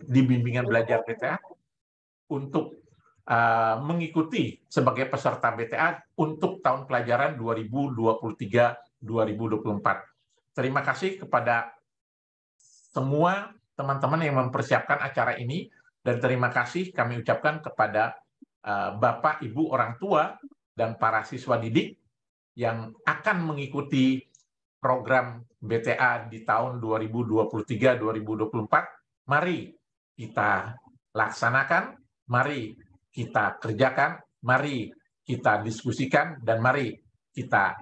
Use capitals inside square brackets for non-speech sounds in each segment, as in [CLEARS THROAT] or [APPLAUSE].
di bimbingan belajar BTA untuk uh, mengikuti sebagai peserta BTA untuk tahun pelajaran 2023-2024. Terima kasih kepada semua teman-teman yang mempersiapkan acara ini dan terima kasih kami ucapkan kepada uh, Bapak, Ibu, orang tua dan para siswa didik yang akan mengikuti program BTA di tahun 2023-2024 mari kita laksanakan, mari kita kerjakan, mari kita diskusikan, dan mari kita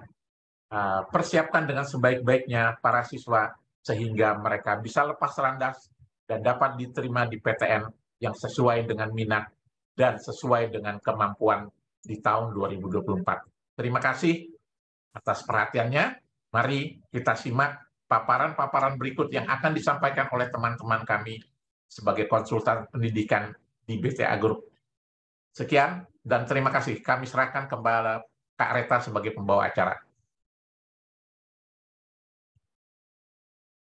uh, persiapkan dengan sebaik-baiknya para siswa sehingga mereka bisa lepas landas dan dapat diterima di PTN yang sesuai dengan minat dan sesuai dengan kemampuan di tahun 2024. Terima kasih atas perhatiannya. Mari kita simak paparan-paparan berikut yang akan disampaikan oleh teman-teman kami sebagai konsultan pendidikan di BTA Group. Sekian dan terima kasih. Kami serahkan kembali Kak Reta sebagai pembawa acara.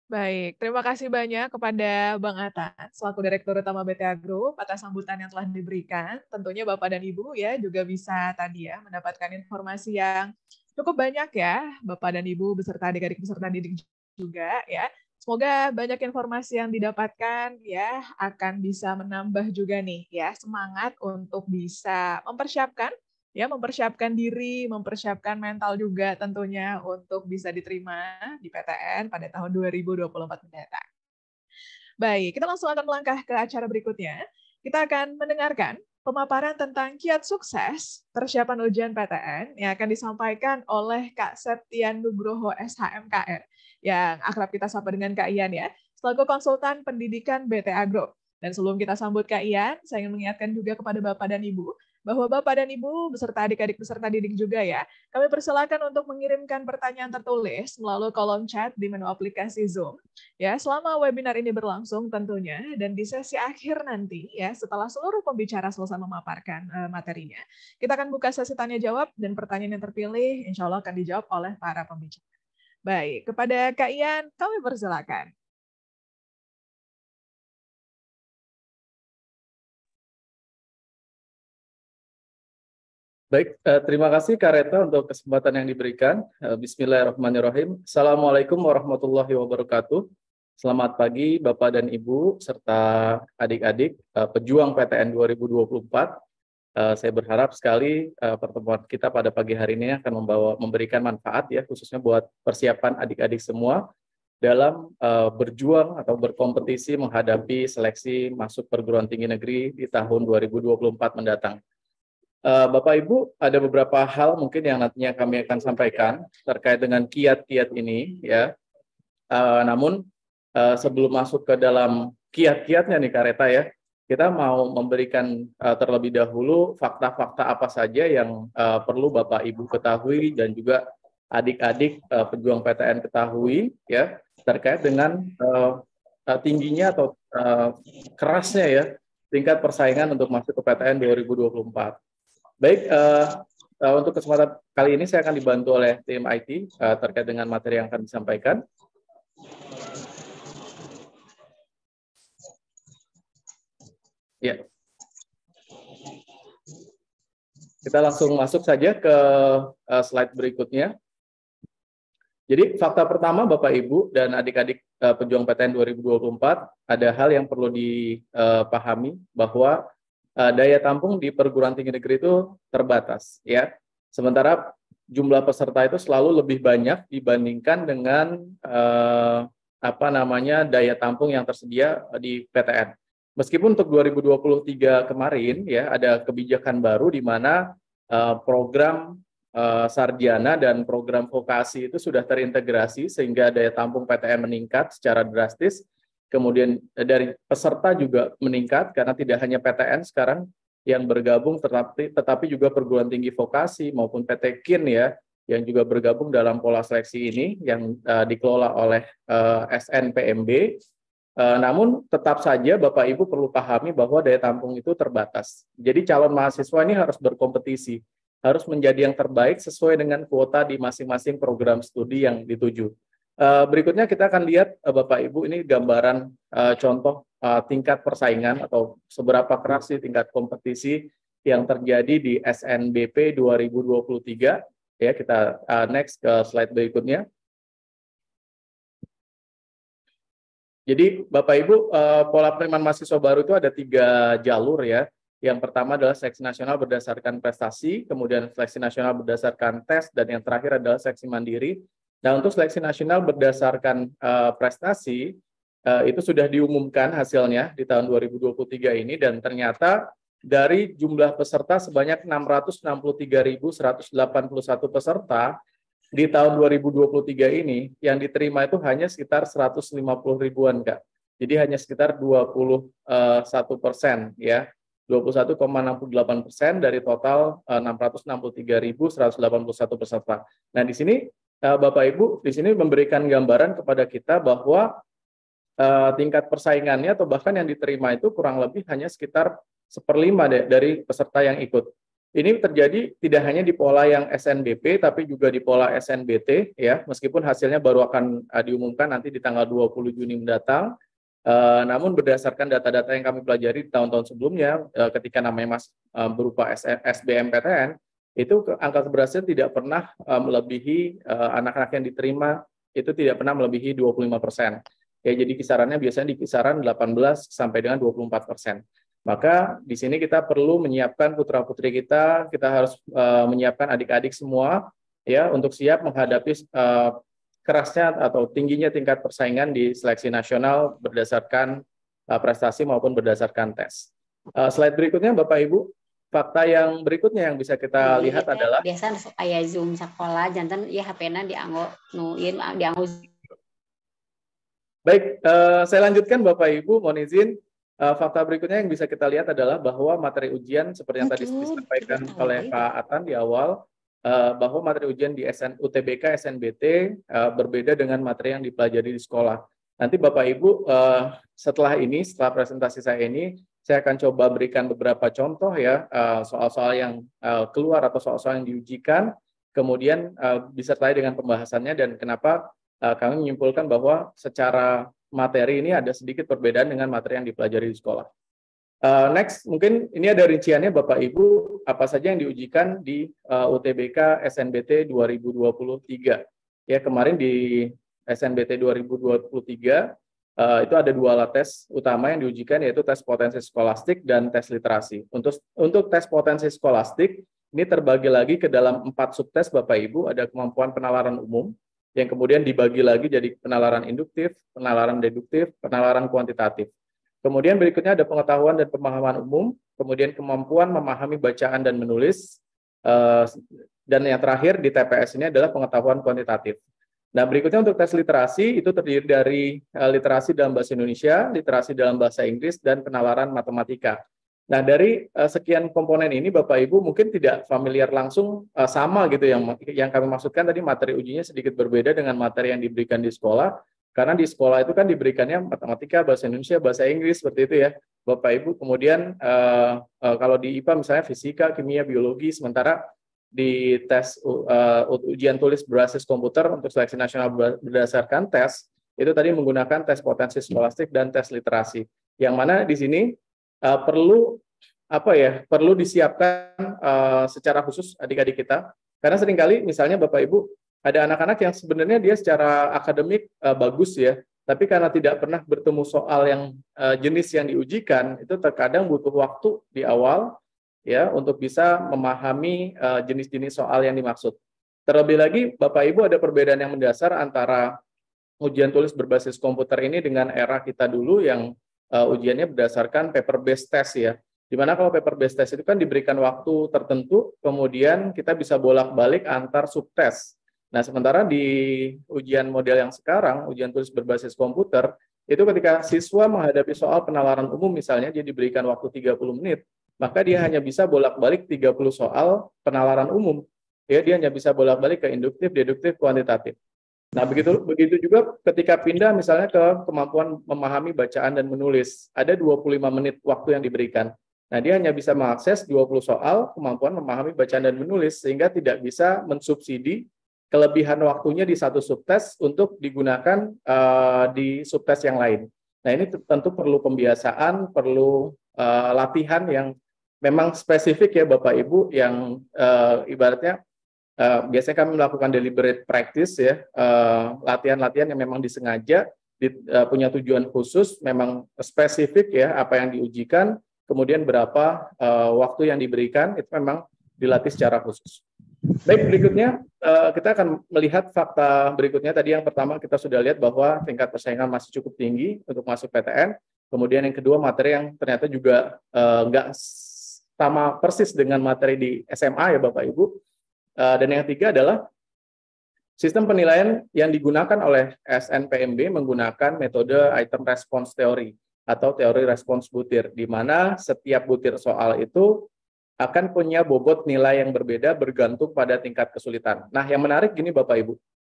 Baik, terima kasih banyak kepada Bang Ata selaku Direktur Utama BTA Group atas sambutan yang telah diberikan. Tentunya Bapak dan Ibu ya juga bisa tadi ya mendapatkan informasi yang cukup banyak ya Bapak dan Ibu beserta adik-adik beserta didik juga ya. Semoga banyak informasi yang didapatkan ya akan bisa menambah juga nih ya semangat untuk bisa mempersiapkan ya mempersiapkan diri, mempersiapkan mental juga tentunya untuk bisa diterima di PTN pada tahun 2024 mendatang. Baik, kita langsung akan melangkah ke acara berikutnya. Kita akan mendengarkan pemaparan tentang kiat sukses persiapan ujian PTN yang akan disampaikan oleh Kak Septian Nugroho SHMKR yang akrab kita sapa dengan Kak Ian ya, selaku konsultan pendidikan BT Agro. Dan sebelum kita sambut Kak Ian, saya ingin mengingatkan juga kepada Bapak dan Ibu bahwa Bapak dan Ibu beserta adik-adik beserta didik juga ya, kami persilakan untuk mengirimkan pertanyaan tertulis melalui kolom chat di menu aplikasi Zoom. Ya, selama webinar ini berlangsung tentunya dan di sesi akhir nanti ya setelah seluruh pembicara selesai memaparkan uh, materinya, kita akan buka sesi tanya jawab dan pertanyaan yang terpilih insya Allah akan dijawab oleh para pembicara. Baik, kepada Kak Ian, kami persilakan. Baik, eh, terima kasih Kak Reta untuk kesempatan yang diberikan. Eh, Bismillahirrahmanirrahim. Assalamualaikum warahmatullahi wabarakatuh. Selamat pagi Bapak dan Ibu serta adik-adik eh, pejuang PTN 2024. Eh, saya berharap sekali uh, pertemuan kita pada pagi hari ini akan membawa memberikan manfaat ya khususnya buat persiapan adik-adik semua dalam uh, berjuang atau berkompetisi menghadapi seleksi masuk perguruan tinggi negeri di tahun 2024 mendatang. Uh, Bapak Ibu, ada beberapa hal mungkin yang nantinya kami akan sampaikan terkait dengan kiat-kiat ini ya. Uh, namun uh, sebelum masuk ke dalam kiat-kiatnya nih Kareta ya, kita mau memberikan uh, terlebih dahulu fakta-fakta apa saja yang uh, perlu Bapak Ibu ketahui dan juga adik-adik uh, pejuang PTN ketahui ya terkait dengan uh, tingginya atau uh, kerasnya ya tingkat persaingan untuk masuk ke PTN 2024. Baik, uh, uh, untuk kesempatan kali ini saya akan dibantu oleh tim IT uh, terkait dengan materi yang akan disampaikan. Ya. Kita langsung masuk saja ke eh, slide berikutnya. Jadi fakta pertama Bapak Ibu dan adik-adik eh, pejuang PTN 2024 ada hal yang perlu dipahami eh, bahwa daya tampung di perguruan tinggi negeri itu terbatas ya. Sementara jumlah peserta itu selalu lebih banyak dibandingkan dengan apa namanya daya tampung yang tersedia di PTN. Meskipun untuk 2023 kemarin ya ada kebijakan baru di mana uh, program uh, sarjana dan program vokasi itu sudah terintegrasi sehingga daya tampung PTN meningkat secara drastis. Kemudian eh, dari peserta juga meningkat karena tidak hanya PTN sekarang yang bergabung tetapi tetapi juga perguruan tinggi vokasi maupun PTKIN ya yang juga bergabung dalam pola seleksi ini yang uh, dikelola oleh uh, SNPMB Eh, namun tetap saja Bapak Ibu perlu pahami bahwa daya tampung itu terbatas. Jadi calon mahasiswa ini harus berkompetisi, harus menjadi yang terbaik sesuai dengan kuota di masing-masing program studi yang dituju. Eh, berikutnya kita akan lihat eh, Bapak Ibu ini gambaran contoh tingkat persaingan atau seberapa keras sih tingkat kompetisi yang terjadi di SNBP 2023. Ya, kita next ke slide berikutnya. Jadi Bapak Ibu eh, pola penerimaan mahasiswa baru itu ada tiga jalur ya. Yang pertama adalah seksi nasional berdasarkan prestasi, kemudian seleksi nasional berdasarkan tes, dan yang terakhir adalah seksi mandiri. Nah untuk seleksi nasional berdasarkan uh, prestasi uh, itu sudah diumumkan hasilnya di tahun 2023 ini dan ternyata dari jumlah peserta sebanyak 663.181 peserta di tahun 2023 ini yang diterima itu hanya sekitar 150 ribuan kak. Jadi hanya sekitar 21 eh, persen ya. 21,68 persen dari total 663.181 eh, peserta. Nah di sini eh, Bapak Ibu di sini memberikan gambaran kepada kita bahwa tingkat persaingannya atau bahkan yang diterima itu kurang lebih hanya sekitar seperlima dari peserta yang ikut. Ini terjadi tidak hanya di pola yang SNBP tapi juga di pola SNBT ya, meskipun hasilnya baru akan eh, diumumkan nanti di tanggal 20 Juni mendatang. Uh, namun berdasarkan data-data yang kami pelajari tahun-tahun sebelumnya uh, ketika namanya mas uh, berupa SBMPTN itu angka keberhasilan tidak pernah uh, melebihi anak anak-anak yang diterima itu tidak pernah melebihi 25 persen. Ya, jadi kisarannya biasanya di kisaran 18 sampai dengan 24 persen. Maka di sini kita perlu menyiapkan putra-putri kita, kita harus uh, menyiapkan adik-adik semua ya untuk siap menghadapi uh, kerasnya atau tingginya tingkat persaingan di seleksi nasional berdasarkan uh, prestasi maupun berdasarkan tes. Uh, slide berikutnya Bapak Ibu, fakta yang berikutnya yang bisa kita Jadi, iya, lihat ya, adalah biasa ayah Zoom sekolah jantan ya hp nya dianggo nuin dianggo Baik, uh, saya lanjutkan Bapak Ibu, mohon izin. Eh, fakta berikutnya yang bisa kita lihat adalah bahwa materi ujian seperti yang tadi disampaikan oleh Pak Atan di awal eh, bahwa materi ujian di SN, UTBK SNBT eh, berbeda dengan materi yang dipelajari di sekolah. Nanti Bapak Ibu setelah ini setelah presentasi saya ini saya akan coba berikan beberapa contoh ya soal-soal yang keluar atau soal-soal yang diujikan kemudian uh, disertai dengan pembahasannya dan kenapa kami menyimpulkan bahwa secara materi ini ada sedikit perbedaan dengan materi yang dipelajari di sekolah. Uh, next, mungkin ini ada rinciannya Bapak Ibu, apa saja yang diujikan di uh, UTBK SNBT 2023. Ya, kemarin di SNBT 2023 uh, itu ada dua alat tes utama yang diujikan yaitu tes potensi skolastik dan tes literasi. Untuk untuk tes potensi skolastik ini terbagi lagi ke dalam empat subtes Bapak Ibu, ada kemampuan penalaran umum, yang kemudian dibagi lagi jadi penalaran induktif, penalaran deduktif, penalaran kuantitatif. Kemudian berikutnya ada pengetahuan dan pemahaman umum, kemudian kemampuan memahami bacaan dan menulis, eh, dan yang terakhir di TPS ini adalah pengetahuan kuantitatif. Nah, berikutnya untuk tes literasi itu terdiri dari eh, literasi dalam bahasa Indonesia, literasi dalam bahasa Inggris, dan penalaran matematika. Nah, dari uh, sekian komponen ini Bapak Ibu mungkin tidak familiar langsung uh, sama gitu yang yang kami maksudkan tadi materi ujinya sedikit berbeda dengan materi yang diberikan di sekolah karena di sekolah itu kan diberikannya matematika, bahasa Indonesia, bahasa Inggris seperti itu ya. Bapak Ibu kemudian uh, uh, kalau di IPA misalnya fisika, kimia, biologi sementara di tes uh, ujian tulis berbasis komputer untuk seleksi nasional berdasarkan tes itu tadi menggunakan tes potensi skolastik dan tes literasi. Yang mana di sini uh, perlu apa ya perlu disiapkan uh, secara khusus adik-adik kita karena seringkali misalnya bapak ibu ada anak-anak yang sebenarnya dia secara akademik uh, bagus ya tapi karena tidak pernah bertemu soal yang uh, jenis yang diujikan itu terkadang butuh waktu di awal ya untuk bisa memahami jenis-jenis uh, jenis -jenis soal yang dimaksud terlebih lagi bapak ibu ada perbedaan yang mendasar antara ujian tulis berbasis komputer ini dengan era kita dulu yang uh, ujiannya berdasarkan paper based test ya. Dimana kalau paper based test itu kan diberikan waktu tertentu, kemudian kita bisa bolak-balik antar subtes. Nah, sementara di ujian model yang sekarang, ujian tulis berbasis komputer, itu ketika siswa menghadapi soal penalaran umum misalnya, dia diberikan waktu 30 menit, maka dia hanya bisa bolak-balik 30 soal penalaran umum. Ya, dia hanya bisa bolak-balik ke induktif, deduktif, kuantitatif. Nah, begitu begitu juga ketika pindah misalnya ke kemampuan memahami bacaan dan menulis. Ada 25 menit waktu yang diberikan. Nah, dia hanya bisa mengakses 20 soal kemampuan memahami bacaan dan menulis sehingga tidak bisa mensubsidi kelebihan waktunya di satu subtes untuk digunakan uh, di subtes yang lain. Nah, ini tentu perlu pembiasaan, perlu uh, latihan yang memang spesifik ya Bapak Ibu yang uh, ibaratnya Eh, biasanya kami melakukan deliberate practice ya eh, latihan-latihan uh, yang memang disengaja di, uh, punya tujuan khusus memang spesifik ya apa yang diujikan kemudian berapa uh, waktu yang diberikan itu memang dilatih secara khusus. Baik berikutnya uh, kita akan melihat fakta berikutnya tadi yang pertama kita sudah lihat bahwa tingkat persaingan masih cukup tinggi untuk masuk PTN kemudian yang kedua materi yang ternyata juga nggak uh, sama persis dengan materi di SMA ya Bapak Ibu Eh, dan yang ketiga adalah sistem penilaian yang digunakan oleh SNPMB menggunakan metode item response theory atau teori respons butir, di mana setiap butir soal itu akan punya bobot nilai yang berbeda bergantung pada tingkat kesulitan. Nah, yang menarik gini Bapak Ibu,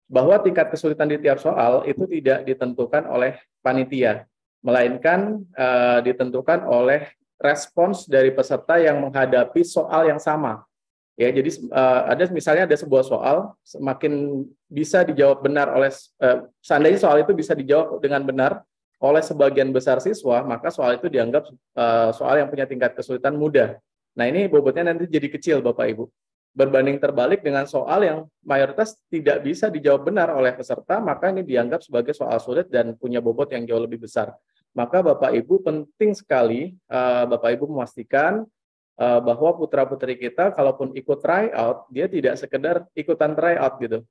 bahwa tingkat kesulitan di tiap soal itu tidak ditentukan oleh panitia, melainkan uh, ditentukan oleh respons dari peserta yang menghadapi soal yang sama. Ya, jadi uh, ada misalnya ada sebuah soal semakin bisa dijawab benar oleh uh, seandainya soal itu bisa dijawab dengan benar oleh sebagian besar siswa, maka soal itu dianggap uh, soal yang punya tingkat kesulitan mudah. Nah, ini bobotnya nanti jadi kecil Bapak Ibu. Berbanding terbalik dengan soal yang mayoritas tidak bisa dijawab benar oleh peserta, maka ini dianggap sebagai soal sulit dan punya bobot yang jauh lebih besar. Maka Bapak Ibu penting sekali Bapak Ibu memastikan Eh, bahwa putra putri kita kalaupun ikut try out dia tidak sekedar ikutan try out gitu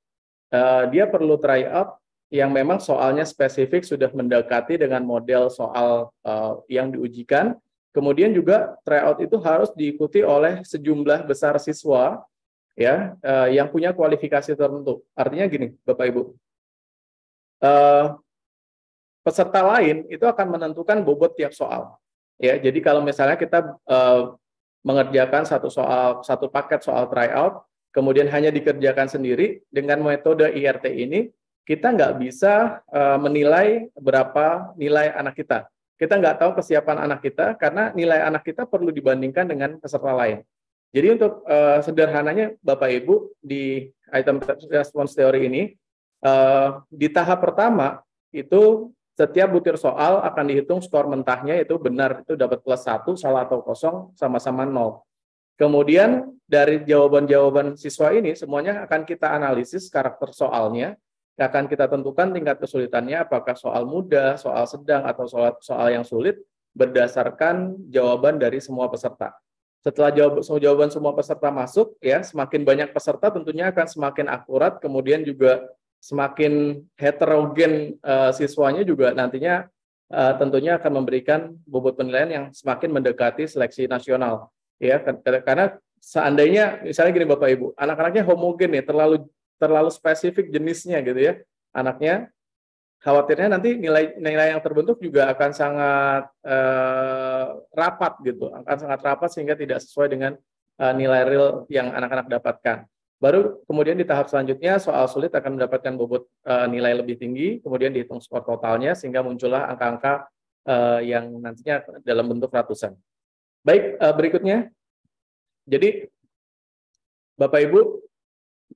uh, dia perlu try out yang memang soalnya spesifik sudah mendekati dengan model soal uh, yang diujikan kemudian juga try out itu harus diikuti oleh sejumlah besar siswa ya uh, yang punya kualifikasi tertentu artinya gini bapak ibu uh, peserta lain itu akan menentukan bobot tiap soal ya jadi kalau misalnya kita uh, mengerjakan satu soal satu paket soal tryout, kemudian hanya dikerjakan sendiri dengan metode IRT ini, kita nggak bisa uh, menilai berapa nilai anak kita. Kita nggak tahu kesiapan anak kita karena nilai anak kita perlu dibandingkan dengan peserta lain. Jadi untuk uh, sederhananya Bapak Ibu di item response theory ini uh, di tahap pertama itu setiap butir soal akan dihitung skor mentahnya itu benar itu dapat plus satu, salah atau kosong sama-sama nol. Kemudian dari jawaban-jawaban siswa ini semuanya akan kita analisis karakter soalnya, akan kita tentukan tingkat kesulitannya apakah soal mudah, soal sedang atau soal soal yang sulit berdasarkan jawaban dari semua peserta. Setelah jawab, jawaban semua peserta masuk, ya semakin banyak peserta tentunya akan semakin akurat, kemudian juga semakin heterogen uh, siswanya juga nantinya uh, tentunya akan memberikan bobot penilaian yang semakin mendekati seleksi nasional ya karena seandainya misalnya gini Bapak Ibu anak-anaknya homogen ya terlalu terlalu spesifik jenisnya gitu ya anaknya khawatirnya nanti nilai nilai yang terbentuk juga akan sangat uh, rapat gitu akan sangat rapat sehingga tidak sesuai dengan uh, nilai real yang anak-anak dapatkan Baru kemudian di tahap selanjutnya soal sulit akan mendapatkan bobot e, nilai lebih tinggi, kemudian dihitung skor totalnya sehingga muncullah angka-angka e, yang nantinya dalam bentuk ratusan. Baik, e, berikutnya. Jadi Bapak Ibu,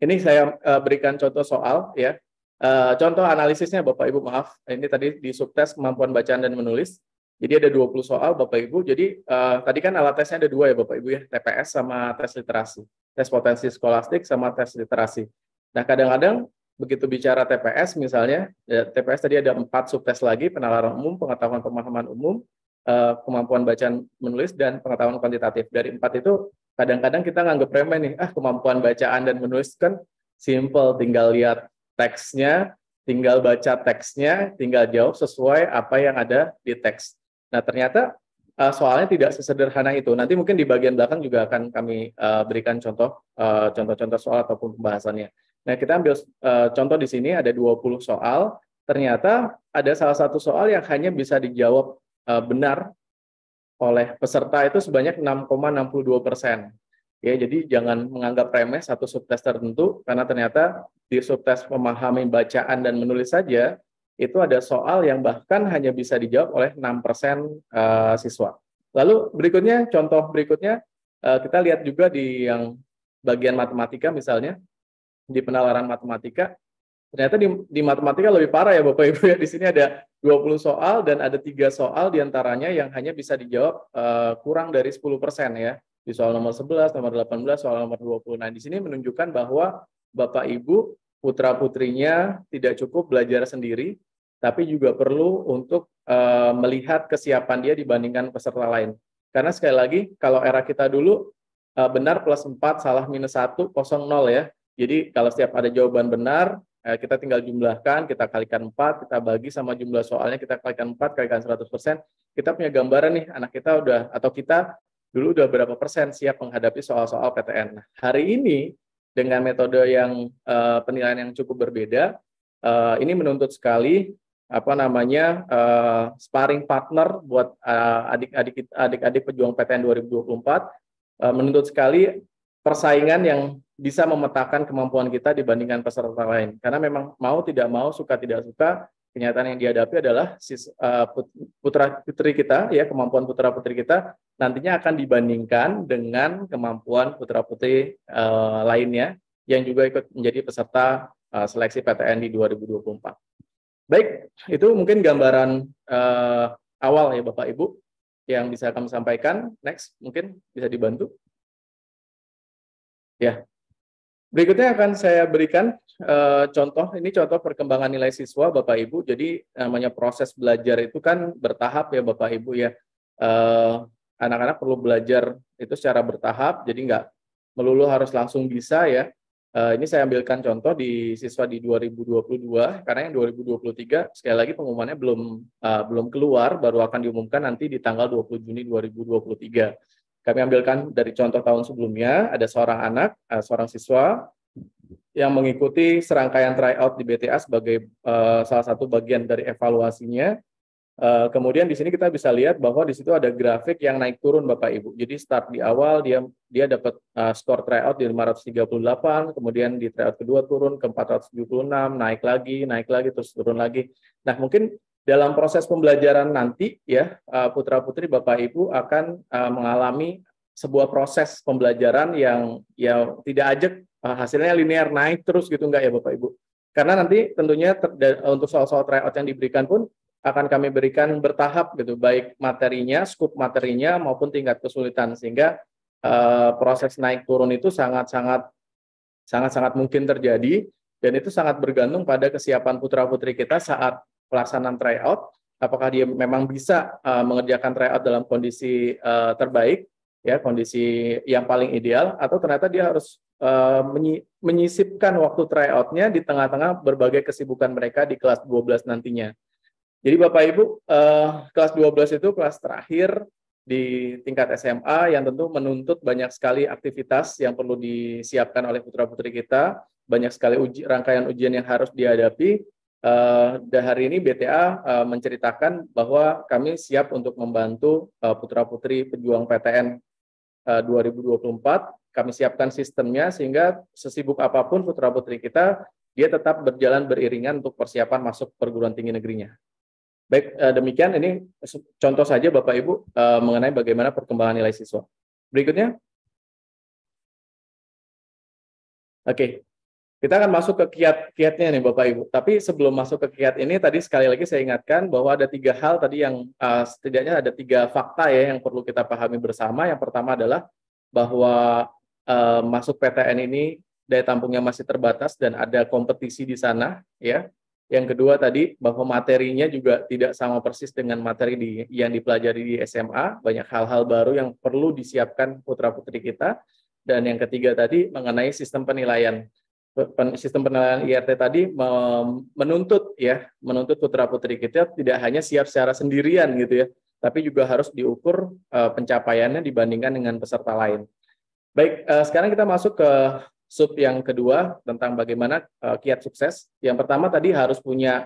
ini saya e, berikan contoh soal ya. E, contoh analisisnya Bapak Ibu maaf, ini tadi di subtes kemampuan bacaan dan menulis. Jadi ada 20 soal Bapak Ibu. Jadi e, tadi kan alat tesnya ada dua ya Bapak Ibu ya, TPS sama tes literasi tes potensi skolastik sama tes literasi. Nah, kadang-kadang begitu bicara TPS misalnya, ya, TPS tadi ada empat subtes lagi, penalaran umum, pengetahuan pemahaman umum, uh, kemampuan bacaan menulis, dan pengetahuan kuantitatif. Dari empat itu, kadang-kadang kita nganggap remeh nih, ah kemampuan bacaan dan menulis kan simple, tinggal lihat teksnya, tinggal baca teksnya, tinggal jawab sesuai apa yang ada di teks. Nah, ternyata uh, soalnya tidak sesederhana itu. Nanti mungkin di bagian belakang juga akan kami uh, berikan contoh eh, contoh uh, soal ataupun pembahasannya. Nah, kita ambil uh, contoh di sini ada 20 soal. Ternyata ada salah satu soal yang hanya bisa dijawab uh, benar oleh peserta itu sebanyak 6,62 persen. Ya, jadi jangan menganggap remeh satu subtes tertentu karena ternyata di subtes memahami bacaan dan menulis saja itu ada soal yang bahkan hanya bisa dijawab oleh 6% eh, siswa. Lalu berikutnya, contoh berikutnya, eh, kita lihat juga di yang bagian matematika misalnya, di penalaran matematika, ternyata di, di matematika lebih parah ya Bapak Ibu ya, di sini ada 20 soal dan ada tiga soal diantaranya yang hanya bisa dijawab eh, kurang dari 10% ya, di soal nomor 11, nomor 18, soal nomor 20. Nah, di sini menunjukkan bahwa Bapak Ibu putra-putrinya tidak cukup belajar sendiri, tapi juga perlu untuk uh, melihat kesiapan dia dibandingkan peserta lain. Karena sekali lagi, kalau era kita dulu, uh, benar plus 4, salah minus 1, kosong 0 ya. Jadi kalau setiap ada jawaban benar, uh, kita tinggal jumlahkan, kita kalikan 4, kita bagi sama jumlah soalnya, kita kalikan 4, kalikan 100%, kita punya gambaran nih, anak kita udah, atau kita dulu udah berapa persen siap menghadapi soal-soal PTN. Nah, hari ini dengan metode yang uh, penilaian yang cukup berbeda. Uh, ini menuntut sekali apa namanya uh, sparring partner buat adik-adik uh, adik-adik pejuang PTN 2024 uh, menuntut sekali persaingan yang bisa memetakan kemampuan kita dibandingkan peserta lain karena memang mau tidak mau suka tidak suka kenyataan yang dihadapi adalah eh, putra putri kita ya kemampuan putra putri kita nantinya akan dibandingkan dengan kemampuan putra putri uh, lainnya yang juga ikut menjadi peserta uh, seleksi PTN di 2024. Baik, itu mungkin gambaran uh, awal ya Bapak Ibu yang bisa kami sampaikan. Next, mungkin bisa dibantu. Ya, Berikutnya akan saya berikan uh, contoh, ini contoh perkembangan nilai siswa Bapak Ibu. Jadi namanya proses belajar itu kan bertahap ya Bapak Ibu ya. anak eh, anak-anak perlu belajar itu secara bertahap, jadi nggak melulu harus langsung bisa ya. Uh, ini saya ambilkan contoh di siswa di 2022, karena yang 2023 sekali lagi pengumumannya belum uh, belum keluar, baru akan diumumkan nanti di tanggal 20 Juni 2023. Kami ambilkan dari contoh tahun sebelumnya, ada seorang anak, eh, seorang siswa yang mengikuti serangkaian tryout di BTA sebagai eh, salah satu bagian dari evaluasinya. Eh, kemudian di sini kita bisa lihat bahwa di situ ada grafik yang naik turun Bapak Ibu. Jadi start di awal dia dia dapat uh, skor tryout di 538, kemudian di tryout kedua turun ke 476, naik lagi, naik lagi terus turun lagi. Nah, mungkin dalam proses pembelajaran nanti ya eh, putra putri bapak ibu akan eh, mengalami sebuah proses pembelajaran yang ya tidak aja eh, hasilnya linear naik terus gitu enggak ya bapak ibu karena nanti tentunya untuk soal-soal tryout yang diberikan pun akan kami berikan bertahap gitu baik materinya skup materinya maupun tingkat kesulitan sehingga uh, proses naik turun itu sangat sangat sangat sangat mungkin terjadi dan itu sangat bergantung pada kesiapan putra putri kita saat pelaksanaan tryout, apakah dia memang bisa uh, mengerjakan tryout dalam kondisi uh, terbaik, ya kondisi yang paling ideal, atau ternyata dia harus uh, menyi menyisipkan waktu tryoutnya di tengah-tengah berbagai kesibukan mereka di kelas 12 nantinya. Jadi Bapak Ibu, uh, kelas 12 itu kelas terakhir di tingkat SMA yang tentu menuntut banyak sekali aktivitas yang perlu disiapkan oleh putra-putri kita, banyak sekali uji, rangkaian ujian yang harus dihadapi, Uh, hari ini BTA uh, eh, menceritakan bahwa kami siap untuk membantu uh, putra-putri pejuang PTN uh, 2024. Kami siapkan sistemnya sehingga sesibuk apapun putra-putri kita, dia tetap berjalan beriringan untuk persiapan masuk perguruan tinggi negerinya. Baik, uh, demikian ini contoh saja Bapak Ibu uh, mengenai bagaimana perkembangan nilai siswa. Berikutnya. Oke, okay. Kita akan masuk ke kiat-kiatnya nih Bapak Ibu. Tapi sebelum masuk ke kiat ini, tadi sekali lagi saya ingatkan bahwa ada tiga hal tadi yang uh, setidaknya ada tiga fakta ya yang perlu kita pahami bersama. Yang pertama adalah bahwa uh, masuk PTN ini daya tampungnya masih terbatas dan ada kompetisi di sana ya. Yang kedua tadi bahwa materinya juga tidak sama persis dengan materi di, yang dipelajari di SMA, banyak hal-hal baru yang perlu disiapkan putra-putri kita. Dan yang ketiga tadi mengenai sistem penilaian sistem penilaian IRT tadi menuntut ya, menuntut putra putri kita tidak hanya siap secara sendirian gitu ya, tapi juga harus diukur eh, pencapaiannya dibandingkan dengan peserta lain. Baik, eh, sekarang kita masuk ke sub yang kedua tentang bagaimana eh, kiat sukses. Yang pertama tadi harus punya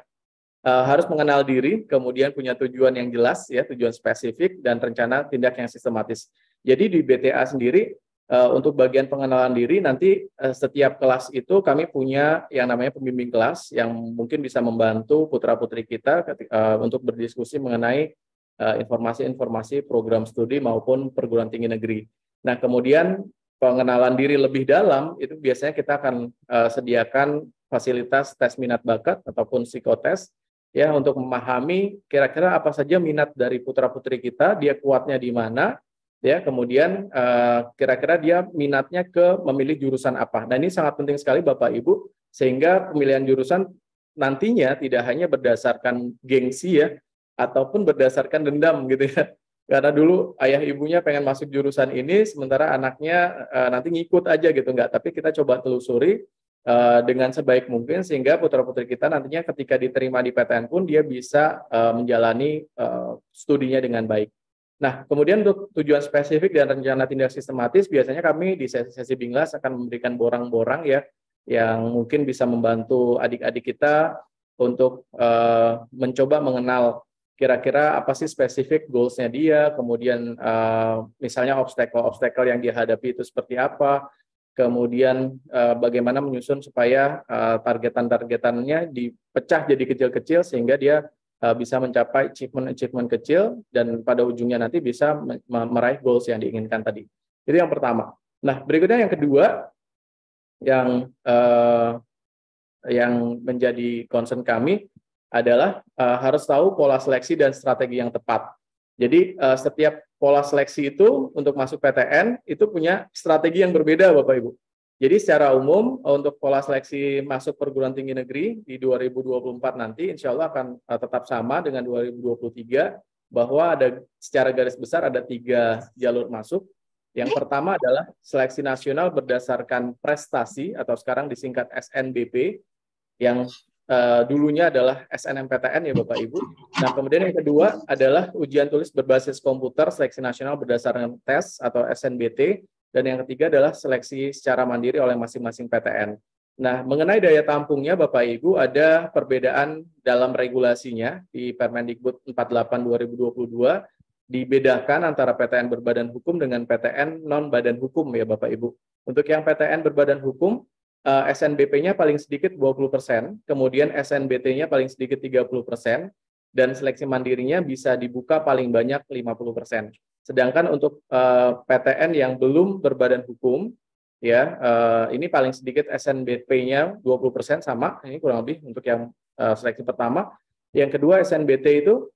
harus mengenal diri, kemudian punya tujuan yang jelas ya, tujuan spesifik dan rencana tindak yang sistematis. Jadi di BTA sendiri uh, untuk bagian pengenalan diri nanti uh, setiap kelas itu kami punya yang namanya pembimbing kelas yang mungkin bisa membantu putra putri kita ketika, uh, eh, untuk berdiskusi mengenai informasi-informasi uh, program studi maupun perguruan tinggi negeri. Nah kemudian pengenalan diri lebih dalam itu biasanya kita akan uh, sediakan fasilitas tes minat bakat ataupun psikotes ya untuk memahami kira-kira apa saja minat dari putra putri kita, dia kuatnya di mana, ya kemudian eh, kira-kira uh, dia minatnya ke memilih jurusan apa. Nah ini sangat penting sekali Bapak Ibu sehingga pemilihan jurusan nantinya tidak hanya berdasarkan gengsi ya ataupun berdasarkan dendam gitu ya. Karena dulu ayah ibunya pengen masuk jurusan ini, sementara anaknya uh, nanti ngikut aja gitu enggak Tapi kita coba telusuri uh, dengan sebaik mungkin sehingga putra putri kita nantinya ketika diterima di PTN pun dia bisa uh, menjalani uh, studinya dengan baik. Nah, kemudian untuk tujuan spesifik dan rencana tindak sistematis, biasanya kami di sesi-sesi Binglas akan memberikan borang-borang ya, yang mungkin bisa membantu adik-adik kita untuk uh, mencoba mengenal kira-kira apa sih spesifik goals-nya dia, kemudian uh, misalnya obstacle-obstacle yang dihadapi itu seperti apa, kemudian uh, bagaimana menyusun supaya uh, targetan-targetannya dipecah jadi kecil-kecil sehingga dia Eh, bisa mencapai achievement-achievement kecil dan pada ujungnya nanti bisa meraih goals yang diinginkan tadi. Itu yang pertama. Nah, berikutnya yang kedua yang eh, yang menjadi concern kami adalah eh, harus tahu pola seleksi dan strategi yang tepat. Jadi eh, setiap pola seleksi itu untuk masuk PTN itu punya strategi yang berbeda Bapak Ibu. Jadi secara umum eh, untuk pola seleksi masuk perguruan tinggi negeri di 2024 nanti insya Allah akan eh, tetap sama dengan 2023 bahwa ada secara garis besar ada tiga jalur masuk. Yang eh. pertama adalah seleksi nasional berdasarkan prestasi atau sekarang disingkat SNBP yang uh, dulunya adalah SNMPTN ya Bapak Ibu. Nah kemudian yang kedua adalah ujian tulis berbasis komputer seleksi nasional berdasarkan tes atau SNBT dan yang ketiga adalah seleksi secara mandiri oleh masing-masing PTN. Nah, mengenai daya tampungnya Bapak Ibu ada perbedaan dalam regulasinya di Permendikbud 48 2022 dibedakan antara PTN berbadan hukum dengan PTN non badan hukum ya Bapak Ibu. Untuk yang PTN berbadan hukum eh, SNBP-nya paling sedikit 20%, kemudian SNBT-nya paling sedikit 30%, dan seleksi mandirinya bisa dibuka paling banyak 50%. Sedangkan untuk uh, eh, PTN yang belum berbadan hukum, ya uh, ini paling sedikit SNBP-nya 20% sama, ini kurang lebih untuk yang uh, seleksi pertama. Yang kedua SNBT itu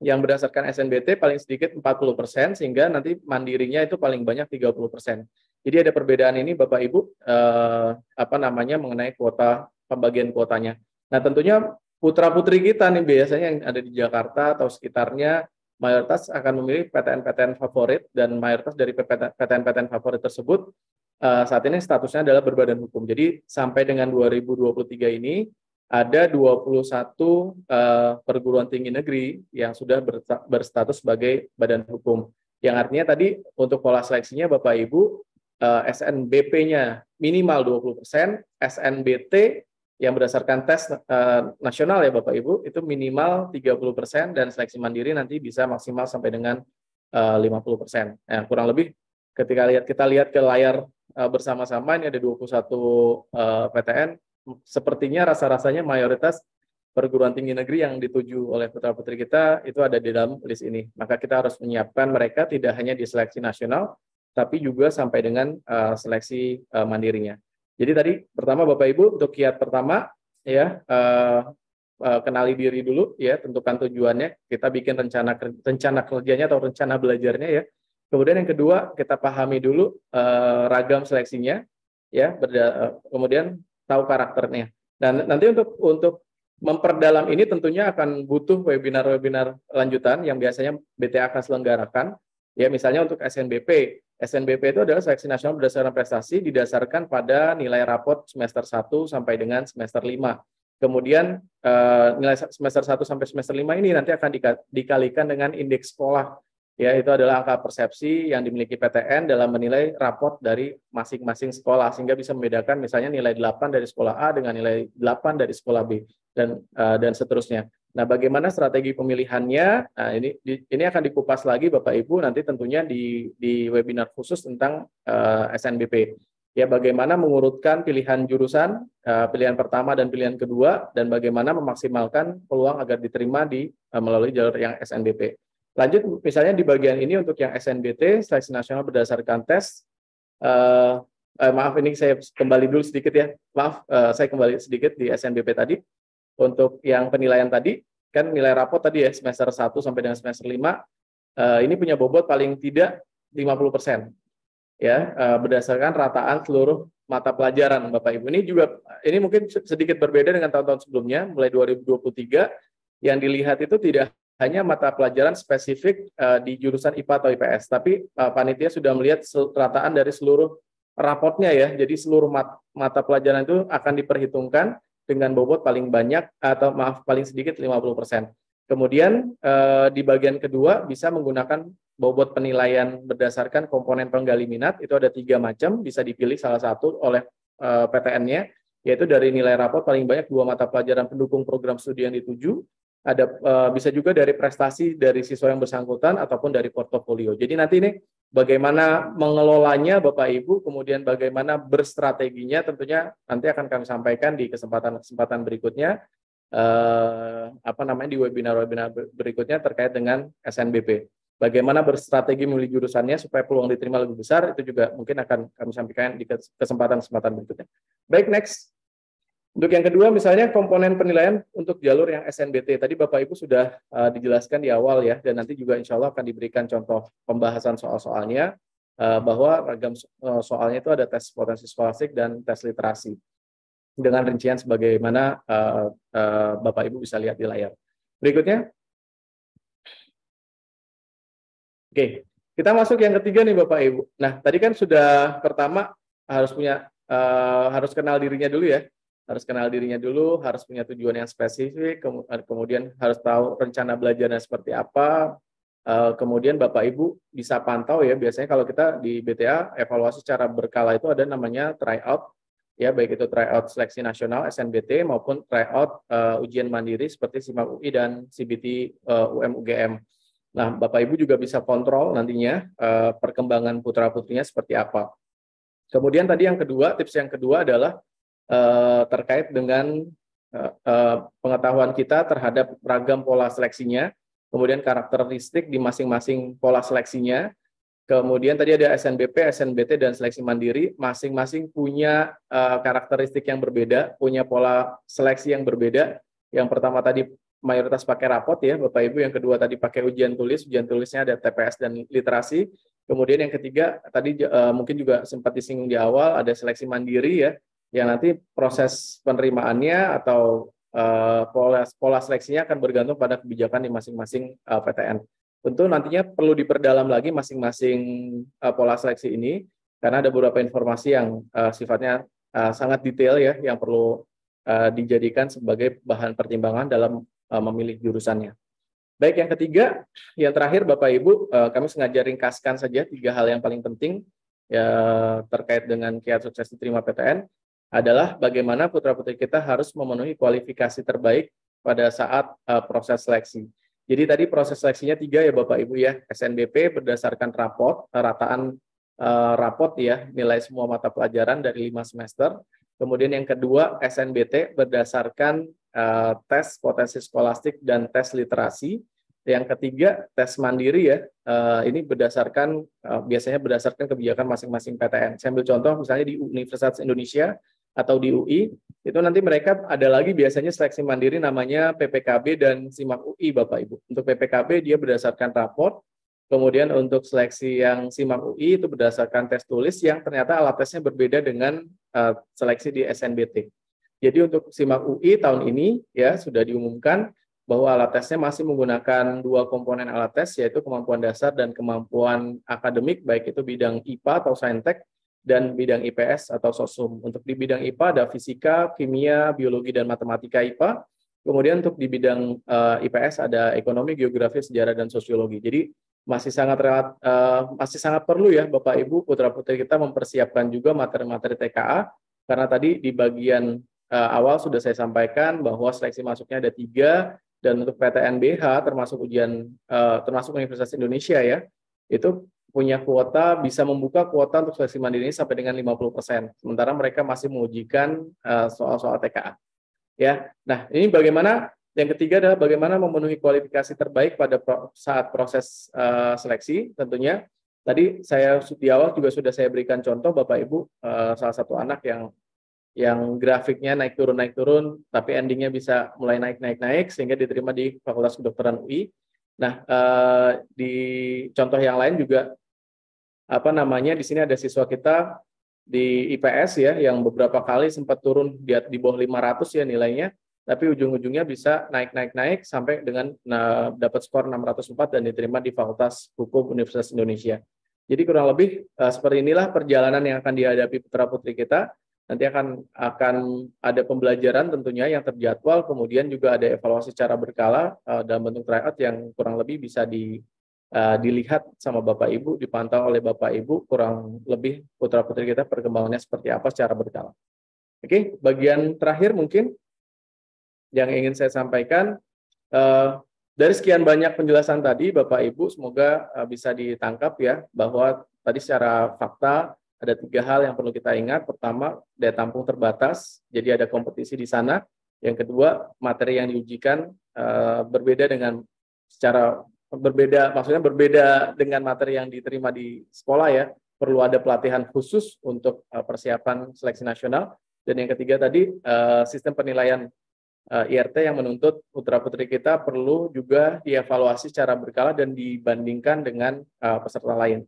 yang berdasarkan SNBT paling sedikit 40% sehingga nanti mandirinya itu paling banyak 30%. Jadi ada perbedaan ini Bapak Ibu eh, apa namanya mengenai kuota pembagian kuotanya. Nah, tentunya putra-putri kita nih biasanya yang ada di Jakarta atau sekitarnya mayoritas akan memilih PTN-PTN favorit dan mayoritas dari PTN-PTN favorit tersebut uh, saat ini statusnya adalah berbadan hukum. Jadi sampai dengan 2023 ini ada 21 uh, eh, perguruan tinggi negeri yang sudah berstatus sebagai badan hukum. Yang artinya tadi untuk pola seleksinya Bapak Ibu eh, SNBP-nya minimal 20%, SNBT yang berdasarkan tes uh, nasional ya Bapak Ibu itu minimal 30% dan seleksi mandiri nanti bisa maksimal sampai dengan eh, uh, 50%. Nah, kurang lebih ketika lihat kita lihat ke layar uh, bersama-sama ini ada 21 uh, PTN sepertinya rasa-rasanya mayoritas perguruan tinggi negeri yang dituju oleh putra-putri kita itu ada di dalam list ini. Maka kita harus menyiapkan mereka tidak hanya di seleksi nasional tapi juga sampai dengan uh, seleksi uh, mandirinya. Jadi tadi pertama Bapak Ibu untuk kiat pertama ya eh, uh, kenali diri dulu ya tentukan tujuannya kita bikin rencana rencana kerjanya atau rencana belajarnya ya kemudian yang kedua kita pahami dulu eh, ragam seleksinya ya berda, eh, kemudian tahu karakternya dan nanti untuk untuk memperdalam ini tentunya akan butuh webinar-webinar lanjutan yang biasanya BTA akan selenggarakan ya misalnya untuk SNBP SNBP itu adalah seleksi nasional berdasarkan prestasi didasarkan pada nilai rapot semester 1 sampai dengan semester 5. Kemudian eh, nilai semester 1 sampai semester 5 ini nanti akan dikalikan dengan indeks sekolah. Ya, itu adalah angka persepsi yang dimiliki PTN dalam menilai rapot dari masing-masing sekolah sehingga bisa membedakan misalnya nilai 8 dari sekolah A dengan nilai 8 dari sekolah B dan eh, dan seterusnya. Nah, bagaimana strategi pemilihannya? Nah, ini di, ini akan dikupas lagi Bapak Ibu nanti tentunya di di webinar khusus tentang uh, eh, SNBP. Ya, bagaimana mengurutkan pilihan jurusan, uh, pilihan pertama dan pilihan kedua dan bagaimana memaksimalkan peluang agar diterima di uh, melalui jalur yang SNBP. Lanjut misalnya di bagian ini untuk yang SNBT, seleksi nasional berdasarkan tes uh, uh, maaf ini saya kembali dulu sedikit ya. Maaf, uh, saya kembali sedikit di SNBP tadi untuk yang penilaian tadi kan nilai rapot tadi ya semester 1 sampai dengan semester 5 eh, ini punya bobot paling tidak 50% ya eh, berdasarkan rataan seluruh mata pelajaran Bapak Ibu. Ini juga ini mungkin sedikit berbeda dengan tahun-tahun sebelumnya mulai 2023 yang dilihat itu tidak hanya mata pelajaran spesifik eh, di jurusan IPA atau IPS, tapi panitia sudah melihat rataan dari seluruh rapotnya ya. Jadi seluruh mata pelajaran itu akan diperhitungkan dengan bobot paling banyak atau maaf paling sedikit 50%. Kemudian eh, di bagian kedua bisa menggunakan bobot penilaian berdasarkan komponen penggali minat itu ada tiga macam bisa dipilih salah satu oleh eh, PTN-nya yaitu dari nilai rapor paling banyak dua mata pelajaran pendukung program studi yang dituju ada uh, bisa juga dari prestasi dari siswa yang bersangkutan ataupun dari portofolio. Jadi nanti ini bagaimana mengelolanya Bapak Ibu, kemudian bagaimana berstrateginya tentunya nanti akan kami sampaikan di kesempatan-kesempatan berikutnya eh, apa namanya di webinar-webinar berikutnya terkait dengan SNBP. Bagaimana berstrategi memilih jurusannya supaya peluang diterima lebih besar itu juga mungkin akan kami sampaikan di kesempatan-kesempatan berikutnya. Baik, next. Untuk yang kedua, misalnya komponen penilaian untuk jalur yang SNBT. Tadi Bapak Ibu sudah uh, dijelaskan di awal ya, dan nanti juga insya Allah akan diberikan contoh pembahasan soal-soalnya, uh, bahwa ragam eh, soalnya itu ada tes potensi skolastik dan tes literasi. Dengan rincian sebagaimana uh, uh, Bapak Ibu bisa lihat di layar. Berikutnya. Oke, kita masuk yang ketiga nih Bapak Ibu. Nah, tadi kan sudah pertama harus punya, uh, harus kenal dirinya dulu ya harus kenal dirinya dulu, harus punya tujuan yang spesifik, eh, kemudian harus tahu rencana belajarnya seperti apa. Eh, kemudian Bapak Ibu bisa pantau ya, biasanya kalau kita di BTA evaluasi secara berkala itu ada namanya tryout, ya baik itu tryout seleksi nasional SNBT maupun tryout uh, ujian mandiri seperti SIMAK UI dan CBT uh, UM UGM. Nah, Bapak Ibu juga bisa kontrol nantinya uh, perkembangan putra putrinya seperti apa. Kemudian tadi yang kedua, tips yang kedua adalah uh, terkait dengan uh, uh, pengetahuan kita terhadap ragam pola seleksinya, kemudian karakteristik di masing-masing pola seleksinya, kemudian tadi ada SNBP, SNBT, dan seleksi mandiri, masing-masing punya uh, karakteristik yang berbeda, punya pola seleksi yang berbeda. Yang pertama tadi mayoritas pakai rapot ya Bapak Ibu, yang kedua tadi pakai ujian tulis, ujian tulisnya ada TPS dan literasi. Kemudian yang ketiga tadi mungkin juga sempat disinggung di awal ada seleksi mandiri ya ya nanti proses penerimaannya atau eh, pola pola seleksinya akan bergantung pada kebijakan di masing-masing eh, PTN. Tentu nantinya perlu diperdalam lagi masing-masing eh, pola seleksi ini karena ada beberapa informasi yang sifatnya sangat detail ya yang perlu dijadikan sebagai bahan pertimbangan dalam memilih jurusannya. Baik yang ketiga, yang terakhir Bapak Ibu, kami sengaja ringkaskan saja tiga hal yang paling penting ya, terkait dengan kiat sukses diterima PTN adalah bagaimana putra-putri kita harus memenuhi kualifikasi terbaik pada saat uh, proses seleksi. Jadi tadi proses seleksinya tiga ya Bapak Ibu ya, SNBP berdasarkan raport rataan uh, rapot ya, nilai semua mata pelajaran dari lima semester. Kemudian yang kedua SNBT berdasarkan uh, tes potensi skolastik dan tes literasi. Yang ketiga, tes mandiri ya. Eh, ini berdasarkan eh, biasanya berdasarkan kebijakan masing-masing PTN. Saya ambil contoh misalnya di Universitas Indonesia atau di UI, itu nanti mereka ada lagi biasanya seleksi mandiri namanya PPKB dan SIMAK UI Bapak Ibu. Untuk PPKB dia berdasarkan raport, kemudian untuk seleksi yang SIMAK UI itu berdasarkan tes tulis yang ternyata alat tesnya berbeda dengan eh, seleksi di SNBT. Jadi untuk SIMAK UI tahun ini ya sudah diumumkan bahwa alat tesnya masih menggunakan dua komponen alat tes, yaitu kemampuan dasar dan kemampuan akademik, baik itu bidang IPA atau Saintek, dan bidang IPS atau SOSUM. Untuk di bidang IPA ada fisika, kimia, biologi, dan matematika IPA. Kemudian untuk di bidang uh, eh, IPS ada ekonomi, geografi, sejarah, dan sosiologi. Jadi masih sangat relat, uh, masih sangat perlu ya Bapak Ibu putra putri kita mempersiapkan juga materi-materi TKA karena tadi di bagian uh, awal sudah saya sampaikan bahwa seleksi masuknya ada tiga dan untuk PTNBH termasuk ujian uh, termasuk Universitas Indonesia ya itu punya kuota bisa membuka kuota untuk seleksi mandiri ini sampai dengan 50%. Sementara mereka masih mengujikan eh, soal-soal uh, TKA. Ya. Nah, ini bagaimana yang ketiga adalah bagaimana memenuhi kualifikasi terbaik pada pro saat proses uh, seleksi tentunya. Tadi saya di awal juga sudah saya berikan contoh Bapak Ibu uh, salah satu anak yang yang grafiknya naik turun naik turun tapi endingnya bisa mulai naik naik naik sehingga diterima di Fakultas Kedokteran UI. Nah, eh, di contoh yang lain juga apa namanya di sini ada siswa kita di IPS ya yang beberapa kali sempat turun di, di bawah 500 ya nilainya tapi ujung-ujungnya bisa naik-naik-naik sampai dengan nah, dapat skor 604 dan diterima di Fakultas Hukum Universitas Indonesia. Jadi kurang lebih eh, seperti inilah perjalanan yang akan dihadapi putra-putri kita nanti akan akan ada pembelajaran tentunya yang terjadwal kemudian juga ada evaluasi secara berkala uh, dalam bentuk tryout yang kurang lebih bisa di uh, dilihat sama Bapak Ibu dipantau oleh Bapak Ibu kurang lebih putra putri kita perkembangannya seperti apa secara berkala. Oke, okay, bagian terakhir mungkin yang ingin saya sampaikan uh, dari sekian banyak penjelasan tadi Bapak Ibu semoga bisa ditangkap ya bahwa tadi secara fakta ada tiga hal yang perlu kita ingat. Pertama, daya tampung terbatas, jadi ada kompetisi di sana. Yang kedua, materi yang diujikan uh, berbeda dengan secara berbeda, maksudnya berbeda dengan materi yang diterima di sekolah ya. Perlu ada pelatihan khusus untuk uh, persiapan seleksi nasional. Dan yang ketiga tadi uh, sistem penilaian uh, IRT yang menuntut putra putri kita perlu juga dievaluasi secara berkala dan dibandingkan dengan uh, peserta lain.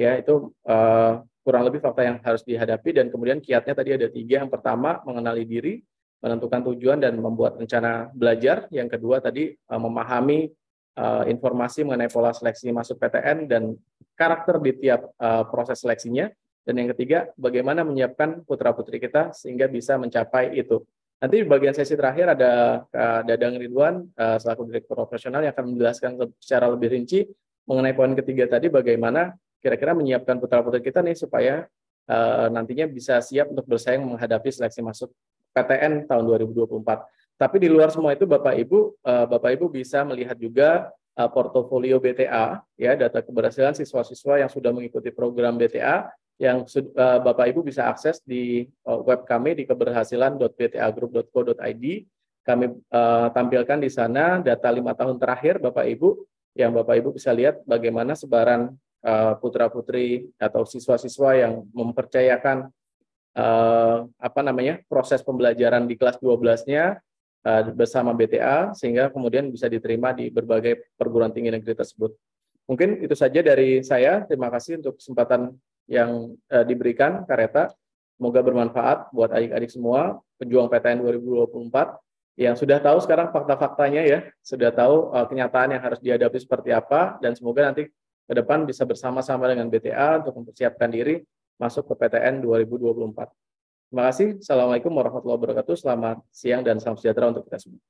Ya itu uh, kurang lebih fakta yang harus dihadapi dan kemudian kiatnya tadi ada tiga. Yang pertama mengenali diri, menentukan tujuan dan membuat rencana belajar. Yang kedua tadi eh, memahami eh, informasi mengenai pola seleksi masuk PTN dan karakter di tiap eh, proses seleksinya. Dan yang ketiga, bagaimana menyiapkan putra-putri kita sehingga bisa mencapai itu. Nanti di bagian sesi terakhir ada Dadang Ridwan selaku Direktur Operasional yang akan menjelaskan secara lebih rinci mengenai poin ketiga tadi bagaimana kira-kira menyiapkan putra putra kita nih supaya uh, nantinya bisa siap untuk bersaing menghadapi seleksi masuk PTN tahun 2024. Tapi di luar semua itu Bapak Ibu uh, Bapak Ibu bisa melihat juga uh, portofolio BTA ya data keberhasilan siswa-siswa yang sudah mengikuti program BTA yang uh, Bapak Ibu bisa akses di uh, web kami di keberhasilan.btagroup.co.id kami uh, tampilkan di sana data lima tahun terakhir Bapak Ibu yang Bapak Ibu bisa lihat bagaimana sebaran Eh, putra-putri atau siswa-siswa yang mempercayakan eh, apa namanya proses pembelajaran di kelas 12-nya eh, bersama BTA sehingga kemudian bisa diterima di berbagai perguruan tinggi negeri tersebut. Mungkin itu saja dari saya. Terima kasih untuk kesempatan yang diberikan Kareta. Semoga bermanfaat buat adik-adik semua pejuang PTN 2024 yang sudah tahu sekarang fakta-faktanya ya, sudah tahu kenyataan yang harus dihadapi seperti apa dan semoga nanti ke depan bisa bersama-sama dengan BTA untuk mempersiapkan diri masuk ke PTN 2024. Terima kasih. Assalamualaikum warahmatullahi wabarakatuh. Selamat siang dan salam sejahtera untuk kita semua.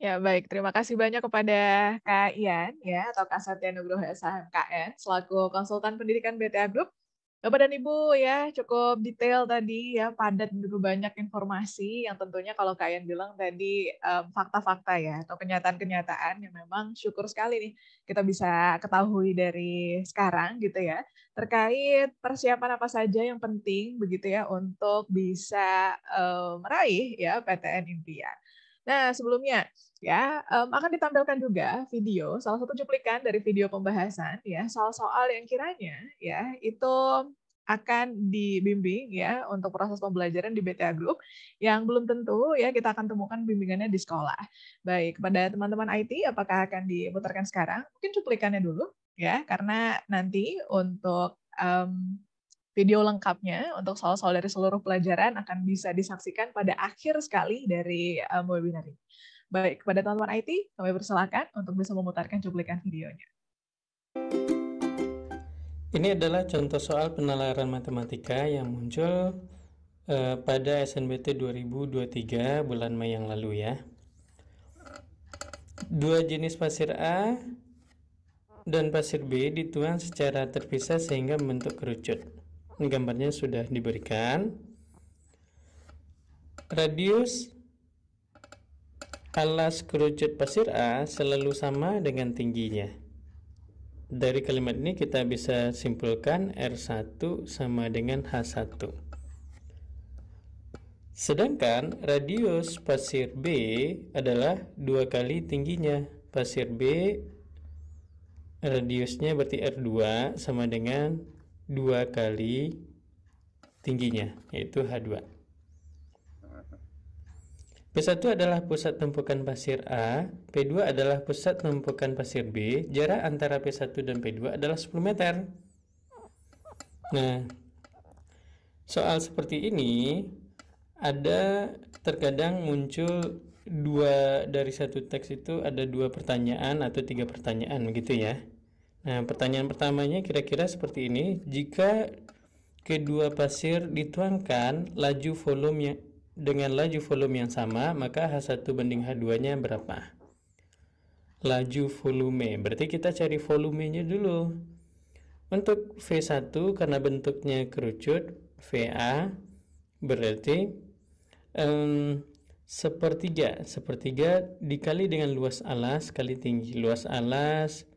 Ya baik, terima kasih banyak kepada Kak Ian ya atau Kak Satya Nugroho SHMKN selaku konsultan pendidikan BTA Group Bapak dan Ibu ya cukup detail tadi ya padat juga banyak informasi yang tentunya kalau kalian bilang tadi mmm, fakta-fakta ya atau kenyataan-kenyataan yang memang syukur sekali nih kita bisa ketahui dari sekarang gitu ya terkait persiapan apa saja yang penting begitu ya untuk bisa um, meraih ya PTN impian. Nah, sebelumnya ya um, akan ditampilkan juga video salah satu cuplikan dari video pembahasan ya soal-soal yang kiranya ya itu akan dibimbing ya untuk proses pembelajaran di BTA Group yang belum tentu ya kita akan temukan bimbingannya di sekolah. Baik, kepada teman-teman IT apakah akan diputarkan sekarang? Mungkin cuplikannya dulu ya karena nanti untuk um, Video lengkapnya untuk soal-soal dari seluruh pelajaran akan bisa disaksikan pada akhir sekali dari eh, um, webinar ini. Baik, kepada teman-teman IT, kami persilakan untuk bisa memutarkan cuplikan videonya. Ini adalah contoh soal penalaran matematika yang muncul uh, pada SNBT 2023 bulan Mei yang lalu ya. Dua jenis pasir A dan pasir B dituang secara terpisah sehingga membentuk kerucut ini gambarnya sudah diberikan radius alas kerucut pasir A selalu sama dengan tingginya dari kalimat ini kita bisa simpulkan R1 sama dengan H1 sedangkan radius pasir B adalah dua kali tingginya pasir B radiusnya berarti R2 sama dengan dua kali tingginya, yaitu H2. P1 adalah pusat tumpukan pasir A, P2 adalah pusat tumpukan pasir B, jarak antara P1 dan P2 adalah 10 meter. Nah, soal seperti ini ada terkadang muncul dua dari satu teks itu ada dua pertanyaan atau tiga pertanyaan gitu ya. Nah, pertanyaan pertamanya kira-kira seperti ini. Jika kedua pasir dituangkan laju volume yang, dengan laju volume yang sama, maka H1 banding H2-nya berapa? Laju volume. Berarti kita cari volumenya dulu. Untuk V1 karena bentuknya kerucut, VA berarti um, sepertiga. Sepertiga dikali dengan luas alas kali tinggi. Luas alas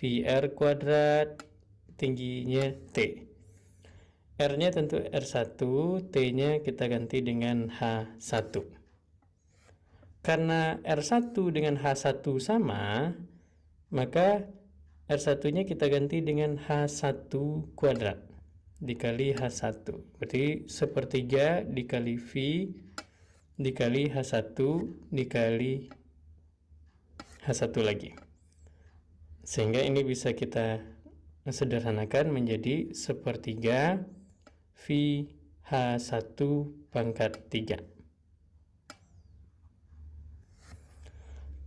VR kuadrat tingginya T R nya tentu R1 T nya kita ganti dengan H1 karena R1 dengan H1 sama maka R1 nya kita ganti dengan H1 kuadrat dikali H1 berarti sepertiga dikali V dikali H1 dikali H1 lagi sehingga ini bisa kita sederhanakan menjadi sepertiga V H1 pangkat 3.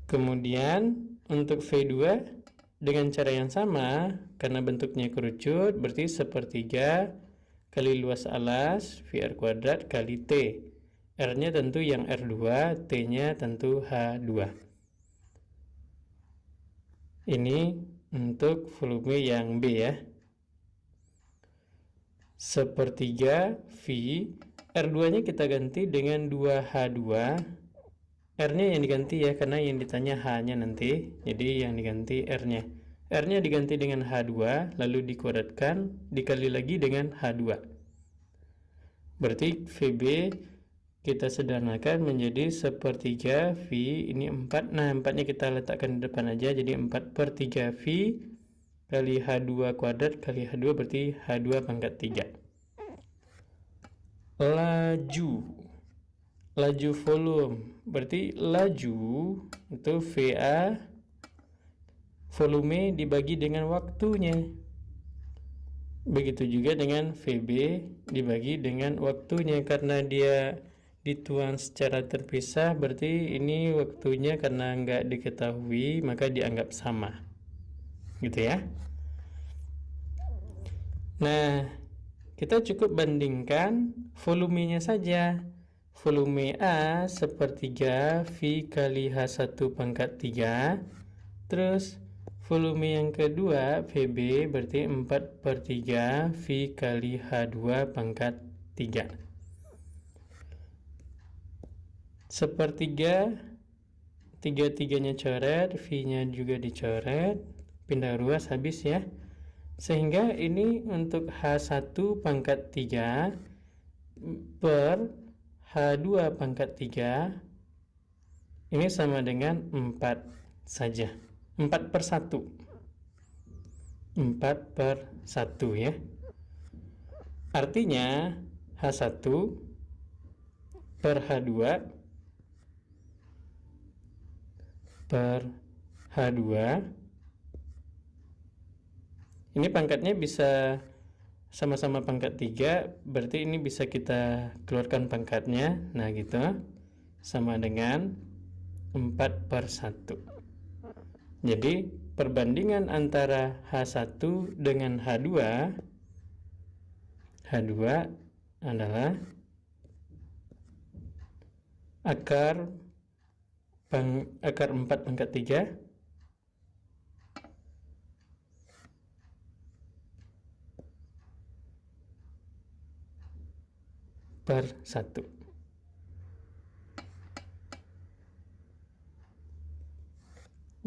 Kemudian untuk V2 dengan cara yang sama karena bentuknya kerucut berarti sepertiga kali luas alas VR kuadrat kali T. R-nya tentu yang R2, T-nya tentu H2. Ini untuk volume yang B ya. Sepertiga V, R2-nya kita ganti dengan 2H2. R-nya yang diganti ya, karena yang ditanya H-nya nanti. Jadi yang diganti R-nya. R-nya diganti dengan H2, lalu dikuadratkan, dikali lagi dengan H2. Berarti VB kita sederhanakan menjadi sepertiga V ini 4 nah 4 nya kita letakkan di depan aja jadi 4 per 3 V kali H2 kuadrat kali H2 berarti H2 pangkat 3 laju laju volume berarti laju itu VA volume dibagi dengan waktunya begitu juga dengan VB dibagi dengan waktunya karena dia dituang secara terpisah berarti ini waktunya karena nggak diketahui maka dianggap sama gitu ya nah kita cukup bandingkan volumenya saja volume A sepertiga V kali H1 pangkat 3 terus volume yang kedua VB berarti 4 per 3 V kali H2 pangkat 3 sepertiga tiga-tiganya coret V-nya juga dicoret pindah ruas habis ya sehingga ini untuk H1 pangkat 3 per H2 pangkat 3 ini sama dengan 4 saja 4 per 1 4 per 1 ya artinya H1 per H2 per H2 ini pangkatnya bisa sama-sama pangkat 3 berarti ini bisa kita keluarkan pangkatnya nah gitu sama dengan 4 per 1 jadi perbandingan antara H1 dengan H2 H2 adalah akar Bang, akar 4 pangkat 3 per 1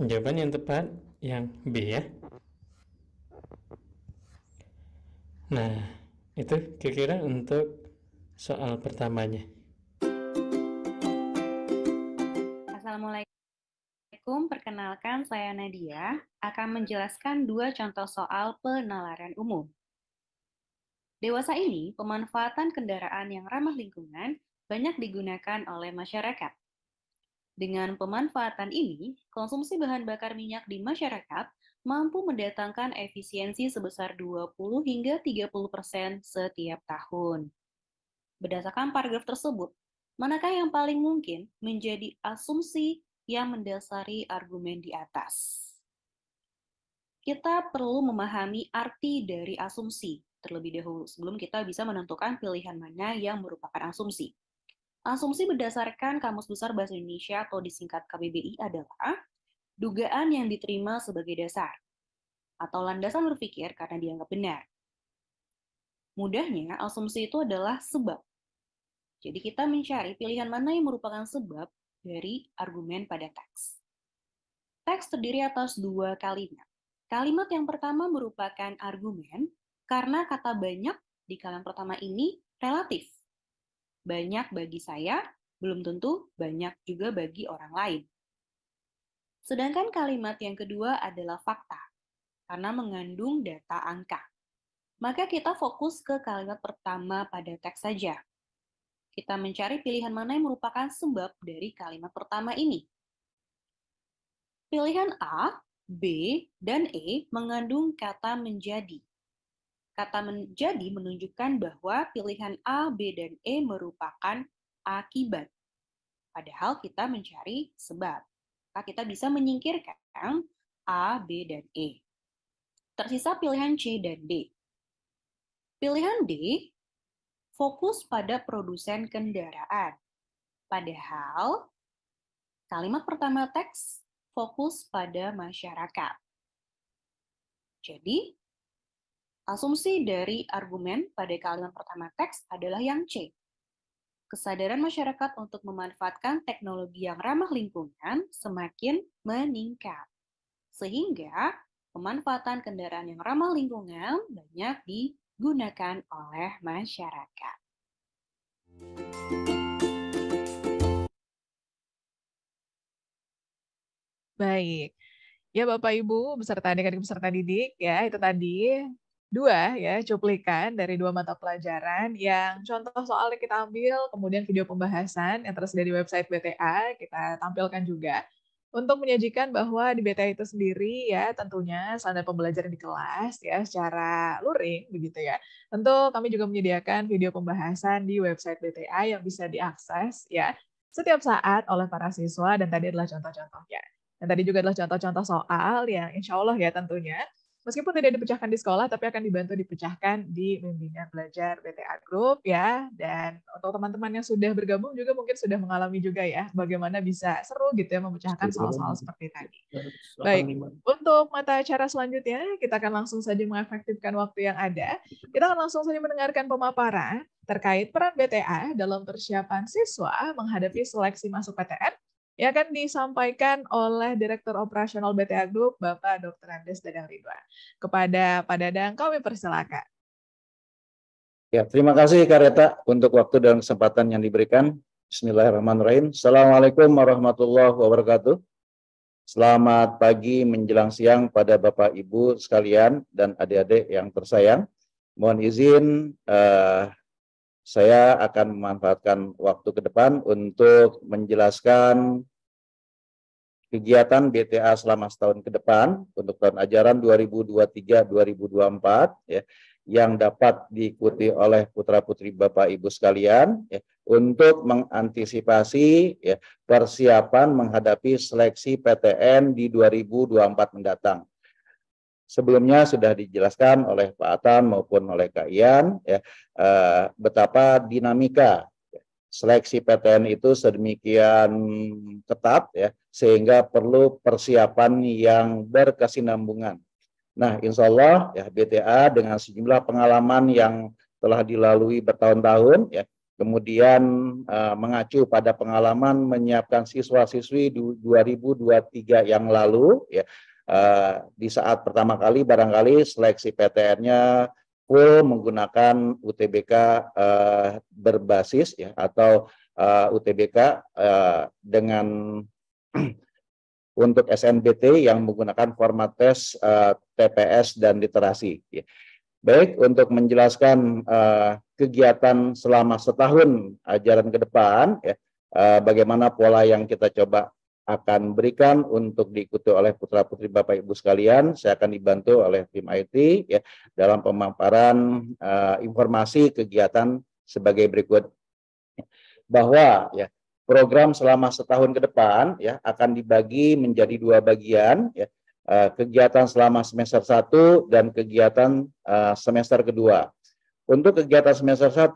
jawaban yang tepat yang B ya nah itu kira-kira untuk soal pertamanya Assalamualaikum, perkenalkan saya Nadia akan menjelaskan dua contoh soal penalaran umum. Dewasa ini, pemanfaatan kendaraan yang ramah lingkungan banyak digunakan oleh masyarakat. Dengan pemanfaatan ini, konsumsi bahan bakar minyak di masyarakat mampu mendatangkan efisiensi sebesar 20 hingga 30 persen setiap tahun. Berdasarkan paragraf tersebut, manakah yang paling mungkin menjadi asumsi yang mendasari argumen di atas. Kita perlu memahami arti dari asumsi terlebih dahulu sebelum kita bisa menentukan pilihan mana yang merupakan asumsi. Asumsi berdasarkan Kamus Besar Bahasa Indonesia atau disingkat KBBI adalah dugaan yang diterima sebagai dasar atau landasan berpikir karena dianggap benar. Mudahnya, asumsi itu adalah sebab. Jadi kita mencari pilihan mana yang merupakan sebab dari argumen pada teks. Teks terdiri atas dua kalimat. Kalimat yang pertama merupakan argumen karena kata banyak di kalimat pertama ini relatif. Banyak bagi saya, belum tentu banyak juga bagi orang lain. Sedangkan kalimat yang kedua adalah fakta, karena mengandung data angka. Maka kita fokus ke kalimat pertama pada teks saja, kita mencari pilihan mana yang merupakan sebab dari kalimat pertama ini. Pilihan A, B, dan E mengandung kata menjadi. Kata menjadi menunjukkan bahwa pilihan A, B, dan E merupakan akibat. Padahal kita mencari sebab. Maka kita bisa menyingkirkan A, B, dan E. Tersisa pilihan C dan D. Pilihan D fokus pada produsen kendaraan. Padahal, kalimat pertama teks fokus pada masyarakat. Jadi, asumsi dari argumen pada kalimat pertama teks adalah yang C. Kesadaran masyarakat untuk memanfaatkan teknologi yang ramah lingkungan semakin meningkat. Sehingga, pemanfaatan kendaraan yang ramah lingkungan banyak di digunakan oleh masyarakat. Baik. Ya Bapak Ibu beserta adik-adik peserta didik ya itu tadi dua ya cuplikan dari dua mata pelajaran yang contoh soal yang kita ambil kemudian video pembahasan yang tersedia di website BTA kita tampilkan juga untuk menyajikan bahwa di BTA itu sendiri ya tentunya standar pembelajaran di kelas ya secara luring begitu ya. Tentu kami juga menyediakan video pembahasan di website BTA yang bisa diakses ya setiap saat oleh para siswa dan tadi adalah contoh-contohnya. Dan tadi juga adalah contoh-contoh soal yang insya Allah ya tentunya meskipun tidak dipecahkan di sekolah, tapi akan dibantu dipecahkan di bimbingan belajar BTA Group ya. Dan untuk teman-teman yang sudah bergabung juga mungkin sudah mengalami juga ya, bagaimana bisa seru gitu ya memecahkan soal-soal seperti tadi. Iya, Baik, untuk mata acara selanjutnya, kita akan langsung saja mengefektifkan waktu yang ada. Kita akan langsung saja mendengarkan pemaparan terkait peran BTA dalam persiapan siswa menghadapi seleksi masuk PTN yang akan disampaikan oleh Direktur Operasional BTA Group Bapak Dr. Andes Dadang Ridwan. Kepada Pak Dadang kami persilakan. Ya, terima kasih Kareta untuk waktu dan kesempatan yang diberikan. Bismillahirrahmanirrahim. Assalamualaikum warahmatullahi wabarakatuh. Selamat pagi menjelang siang pada Bapak Ibu sekalian dan adik-adik yang tersayang. Mohon izin uh, saya akan memanfaatkan waktu ke depan untuk menjelaskan kegiatan BTA selama setahun ke depan untuk tahun ajaran 2023-2024 ya yang dapat diikuti oleh putra-putri Bapak Ibu sekalian ya, untuk mengantisipasi ya, persiapan menghadapi seleksi PTN di 2024 mendatang Sebelumnya sudah dijelaskan oleh Pak Atan maupun oleh Kak Ian ya, eh, betapa dinamika seleksi PTN itu sedemikian ketat ya sehingga perlu persiapan yang berkesinambungan. Nah, insya Allah ya BTA dengan sejumlah pengalaman yang telah dilalui bertahun-tahun ya kemudian uh, mengacu pada pengalaman menyiapkan siswa-siswi 2023 yang lalu ya Eh, di saat pertama kali barangkali seleksi PTN-nya full menggunakan UTBK uh, eh, berbasis ya atau uh, eh, UTBK uh, dengan [CLEARS THROAT] untuk SNBT yang menggunakan format tes uh, TPS dan literasi. Ya. Baik, untuk menjelaskan uh, kegiatan selama setahun ajaran ke depan, ya, uh, bagaimana pola yang kita coba akan berikan untuk diikuti oleh putra putri bapak ibu sekalian. Saya akan dibantu oleh tim IT ya dalam pemaparan uh, informasi kegiatan sebagai berikut bahwa ya program selama setahun ke depan ya akan dibagi menjadi dua bagian ya uh, kegiatan selama semester satu dan kegiatan uh, semester kedua untuk kegiatan semester 1,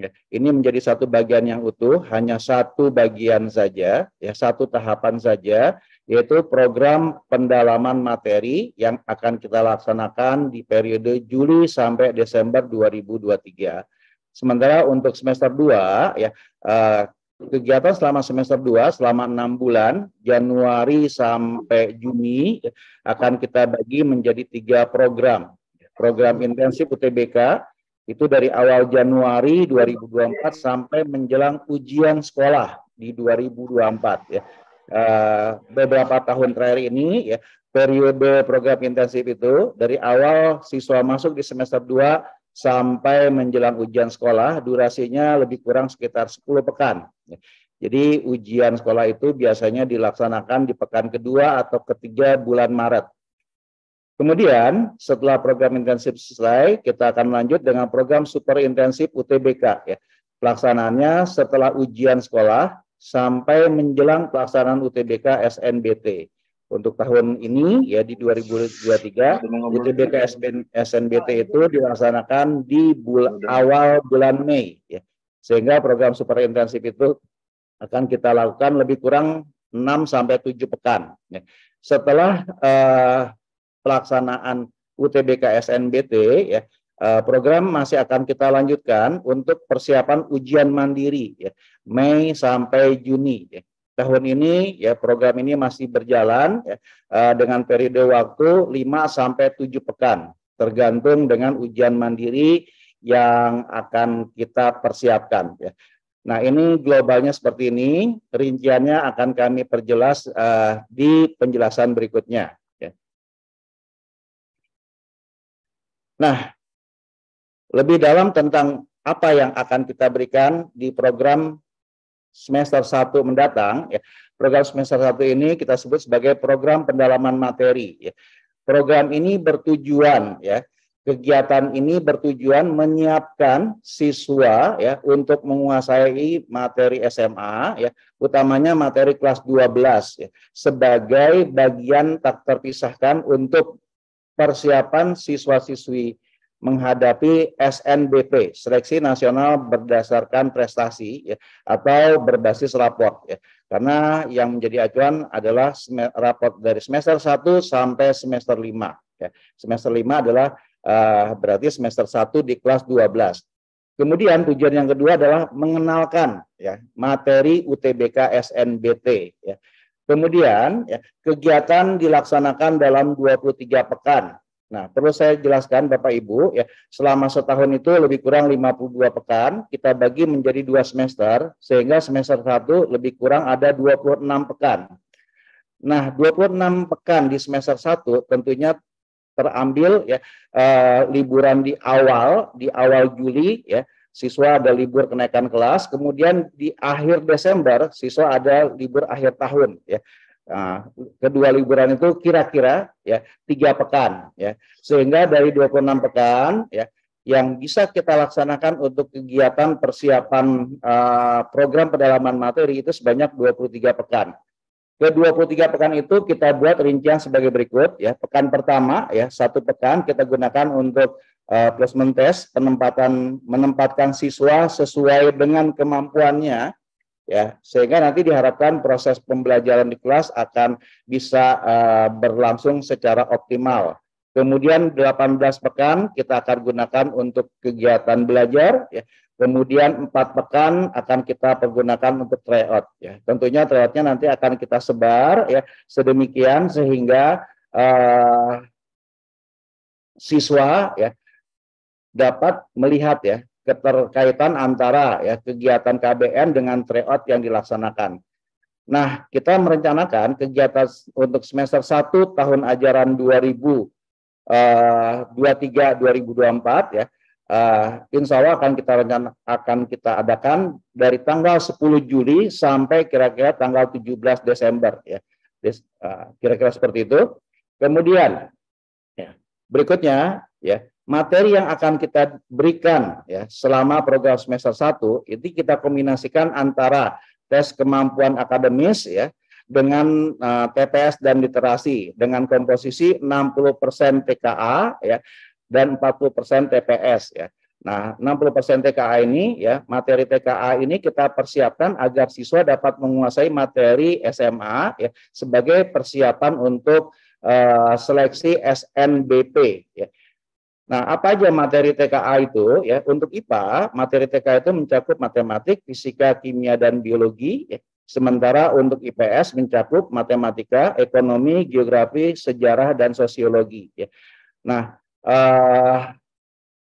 ya, ini menjadi satu bagian yang utuh, hanya satu bagian saja, ya satu tahapan saja, yaitu program pendalaman materi yang akan kita laksanakan di periode Juli sampai Desember 2023. Sementara untuk semester 2, ya eh, kegiatan selama semester 2 selama enam bulan Januari sampai Juni ya, akan kita bagi menjadi tiga program program intensif UTBK itu dari awal Januari 2024 sampai menjelang ujian sekolah di 2024 ya. Uh, beberapa tahun terakhir ini ya periode program intensif itu dari awal siswa masuk di semester 2 sampai menjelang ujian sekolah durasinya lebih kurang sekitar 10 pekan. Ya. Jadi ujian sekolah itu biasanya dilaksanakan di pekan kedua atau ketiga bulan Maret. Kemudian setelah program intensif selesai, kita akan lanjut dengan program super intensif UTBK ya. Pelaksanaannya setelah ujian sekolah sampai menjelang pelaksanaan UTBK SNBT. Untuk tahun ini ya di 2023 UTBK SNBT itu dilaksanakan di bulan, awal bulan Mei ya. Sehingga program super intensif itu akan kita lakukan lebih kurang 6 sampai 7 pekan ya. Setelah uh, pelaksanaan UTBK SNBT ya eh, program masih akan kita lanjutkan untuk persiapan ujian mandiri ya Mei sampai Juni ya. Tahun ini ya program ini masih berjalan ya, eh, dengan periode waktu 5 sampai 7 pekan tergantung dengan ujian mandiri yang akan kita persiapkan ya. Nah, ini globalnya seperti ini, rinciannya akan kami perjelas uh, di penjelasan berikutnya. Nah, lebih dalam tentang apa yang akan kita berikan di program semester 1 mendatang. Ya. Program semester 1 ini kita sebut sebagai program pendalaman materi. Ya. Program ini bertujuan ya kegiatan ini bertujuan menyiapkan siswa ya untuk menguasai materi SMA ya utamanya materi kelas 12 ya sebagai bagian tak terpisahkan untuk persiapan siswa-siswi menghadapi SNBP seleksi nasional berdasarkan prestasi ya, atau berbasis raport ya. Karena yang menjadi acuan adalah raport dari semester 1 sampai semester 5 ya. Semester 5 adalah uh, berarti semester 1 di kelas 12. Kemudian tujuan yang kedua adalah mengenalkan ya materi UTBK SNBT ya Kemudian ya, kegiatan dilaksanakan dalam 23 pekan. Nah, perlu saya jelaskan Bapak Ibu ya, selama setahun itu lebih kurang 52 pekan, kita bagi menjadi dua semester sehingga semester 1 lebih kurang ada 26 pekan. Nah, 26 pekan di semester 1 tentunya terambil ya eh, liburan di awal di awal Juli ya siswa ada libur kenaikan kelas, kemudian di akhir Desember siswa ada libur akhir tahun ya. Nah, kedua liburan itu kira-kira ya tiga pekan ya. Sehingga dari 26 pekan ya yang bisa kita laksanakan untuk kegiatan persiapan uh, program pedalaman materi itu sebanyak 23 pekan. Ke-23 pekan itu kita buat rincian sebagai berikut ya. Pekan pertama ya, satu pekan kita gunakan untuk uh, eh, placement test penempatan menempatkan siswa sesuai dengan kemampuannya ya sehingga nanti diharapkan proses pembelajaran di kelas akan bisa uh, berlangsung secara optimal. Kemudian 18 pekan kita akan gunakan untuk kegiatan belajar ya. Kemudian empat pekan akan kita pergunakan untuk tryout ya. Tentunya tryoutnya nanti akan kita sebar ya sedemikian sehingga uh, siswa ya dapat melihat ya keterkaitan antara ya kegiatan KBM dengan tryout yang dilaksanakan. Nah, kita merencanakan kegiatan untuk semester 1 tahun ajaran 2023-2024 eh, ya. Uh, insya Allah akan kita rencana, akan kita adakan dari tanggal 10 Juli sampai kira-kira tanggal 17 Desember ya. Eh, kira-kira uh, seperti itu. Kemudian ya, berikutnya ya materi yang akan kita berikan ya selama program semester 1 itu kita kombinasikan antara tes kemampuan akademis ya dengan uh, eh, TPS dan literasi dengan komposisi 60% TKA ya dan 40% TPS ya. Nah, 60% TKA ini ya, materi TKA ini kita persiapkan agar siswa dapat menguasai materi SMA ya sebagai persiapan untuk uh, seleksi SNBP ya. Nah, apa aja materi TKA itu ya? Untuk IPA, materi TKA itu mencakup matematik, fisika, kimia dan biologi ya. Sementara untuk IPS mencakup matematika, ekonomi, geografi, sejarah dan sosiologi ya. Nah, eh,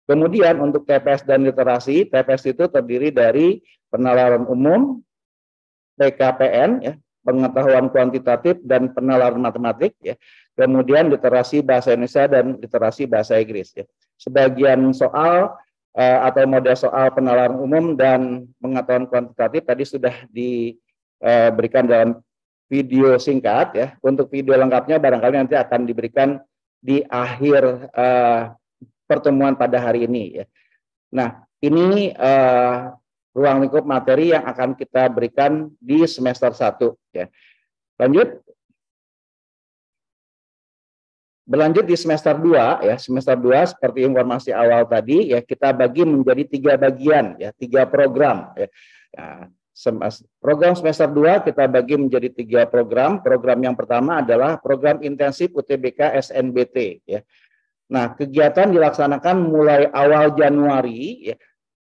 kemudian untuk TPS dan literasi, TPS itu terdiri dari penalaran umum, TKPN ya, pengetahuan kuantitatif dan penalar matematik ya. Kemudian literasi bahasa Indonesia dan literasi bahasa Inggris ya. Sebagian soal uh, atau model soal penalaran umum dan pengetahuan kuantitatif tadi sudah diberikan eh, dalam video singkat ya. Untuk video lengkapnya barangkali nanti akan diberikan di akhir uh, pertemuan pada hari ini ya. Nah, ini uh, ruang lingkup materi yang akan kita berikan di semester 1 ya. Lanjut Berlanjut di semester 2 ya, semester 2 seperti informasi awal tadi ya kita bagi menjadi tiga bagian ya, tiga program ya. Nah, program semester 2 kita bagi menjadi tiga program. Program yang pertama adalah program intensif UTBK SNBT ya. Nah, kegiatan dilaksanakan mulai awal Januari ya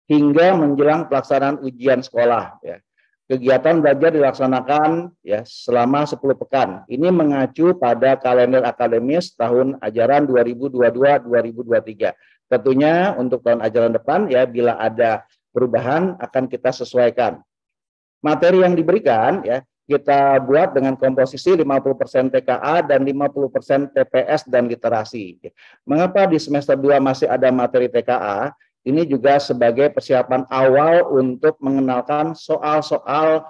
hingga menjelang pelaksanaan ujian sekolah. Ya. Kegiatan belajar dilaksanakan ya selama 10 pekan. Ini mengacu pada kalender akademis tahun ajaran 2022-2023. Tentunya untuk tahun ajaran depan ya bila ada perubahan akan kita sesuaikan. Materi yang diberikan ya kita buat dengan komposisi 50% TKA dan 50% TPS dan literasi. Mengapa di semester 2 masih ada materi TKA? ini juga sebagai persiapan awal untuk mengenalkan soal-soal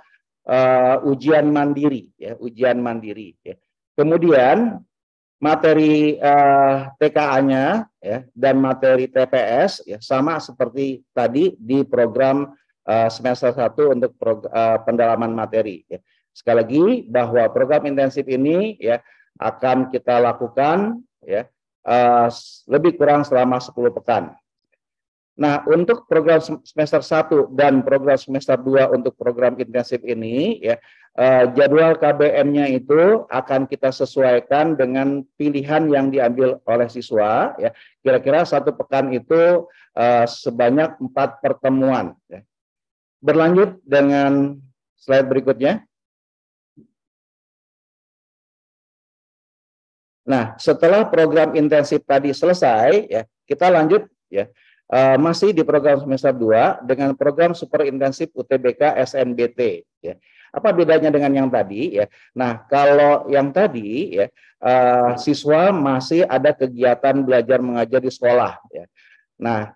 uh, ujian mandiri ya ujian mandiri ya. kemudian materi uh, eh, TKA-nya ya dan materi TPS ya sama seperti tadi di program uh, semester 1 untuk uh, pendalaman materi ya. sekali lagi bahwa program intensif ini ya akan kita lakukan ya uh, lebih kurang selama 10 pekan Nah, untuk program semester 1 dan program semester 2 untuk program intensif ini ya, eh, jadwal KBM-nya itu akan kita sesuaikan dengan pilihan yang diambil oleh siswa ya. Kira-kira satu pekan itu eh, sebanyak empat pertemuan ya. Berlanjut dengan slide berikutnya. Nah, setelah program intensif tadi selesai ya, kita lanjut ya uh, masih di program semester 2 dengan program super intensif UTBK SNBT ya. Apa bedanya dengan yang tadi ya? Nah, kalau yang tadi ya uh, siswa masih ada kegiatan belajar mengajar di sekolah ya. Nah,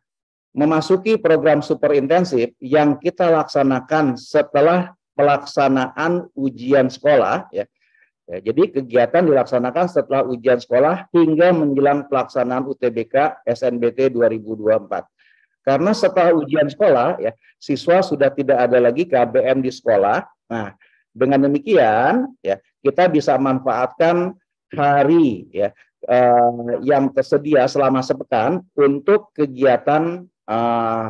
memasuki program super intensif yang kita laksanakan setelah pelaksanaan ujian sekolah ya Ya, jadi kegiatan dilaksanakan setelah ujian sekolah hingga menjelang pelaksanaan UTBK SNBT 2024. Karena setelah ujian sekolah, ya siswa sudah tidak ada lagi KBM di sekolah. Nah, dengan demikian, ya kita bisa manfaatkan hari ya eh, yang tersedia selama sepekan untuk kegiatan eh,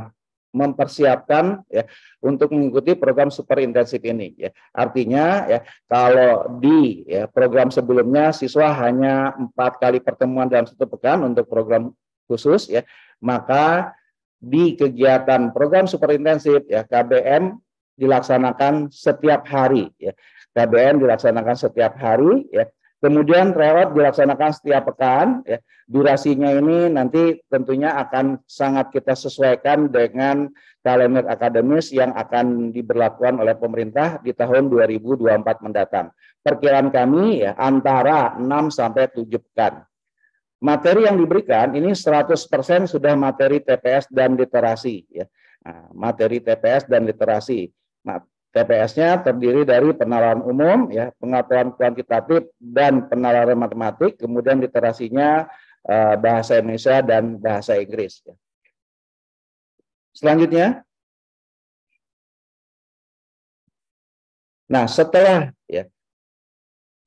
mempersiapkan ya untuk mengikuti program super intensif ini ya. Artinya ya kalau di ya, program sebelumnya siswa hanya empat kali pertemuan dalam satu pekan untuk program khusus ya, maka di kegiatan program super intensif ya KBM dilaksanakan setiap hari ya. KBM dilaksanakan setiap hari ya Kemudian tryout dilaksanakan setiap pekan. Ya. Durasinya ini nanti tentunya akan sangat kita sesuaikan dengan kalender akademis yang akan diberlakukan oleh pemerintah di tahun 2024 mendatang. Perkiraan kami ya antara 6 sampai 7 pekan. Materi yang diberikan ini 100% sudah materi TPS dan literasi ya. Nah, materi TPS dan literasi. Nah, TPS-nya terdiri dari penalaran umum, ya, pengetahuan kuantitatif dan penalaran matematik, kemudian literasinya eh, bahasa Indonesia dan bahasa Inggris. Ya. Selanjutnya, nah setelah ya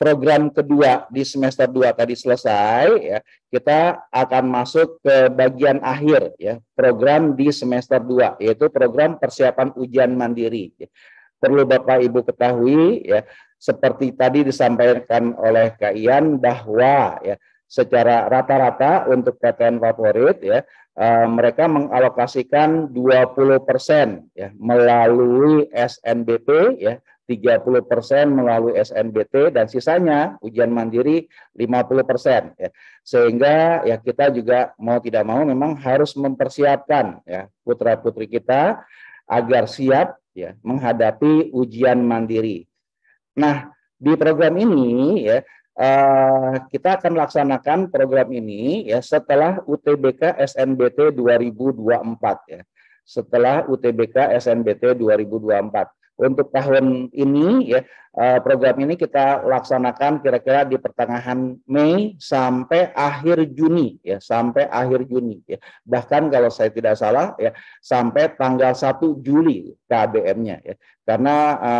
program kedua di semester 2 tadi selesai, ya kita akan masuk ke bagian akhir ya program di semester 2 yaitu program persiapan ujian mandiri. Ya perlu Bapak Ibu ketahui ya seperti tadi disampaikan oleh Kak Ian bahwa ya secara rata-rata untuk PTN favorit ya uh, mereka mengalokasikan 20% ya melalui SNBP ya 30% melalui SNBT dan sisanya ujian mandiri 50% ya. Sehingga ya kita juga mau tidak mau memang harus mempersiapkan ya putra-putri kita agar siap ya menghadapi ujian mandiri. Nah di program ini ya Uh, kita akan laksanakan program ini ya setelah UTBK SNBT 2024 ya. Setelah UTBK SNBT 2024 untuk tahun ini ya eh, program ini kita laksanakan kira-kira di pertengahan Mei sampai akhir Juni ya sampai akhir Juni ya bahkan kalau saya tidak salah ya sampai tanggal 1 Juli KBM-nya ya karena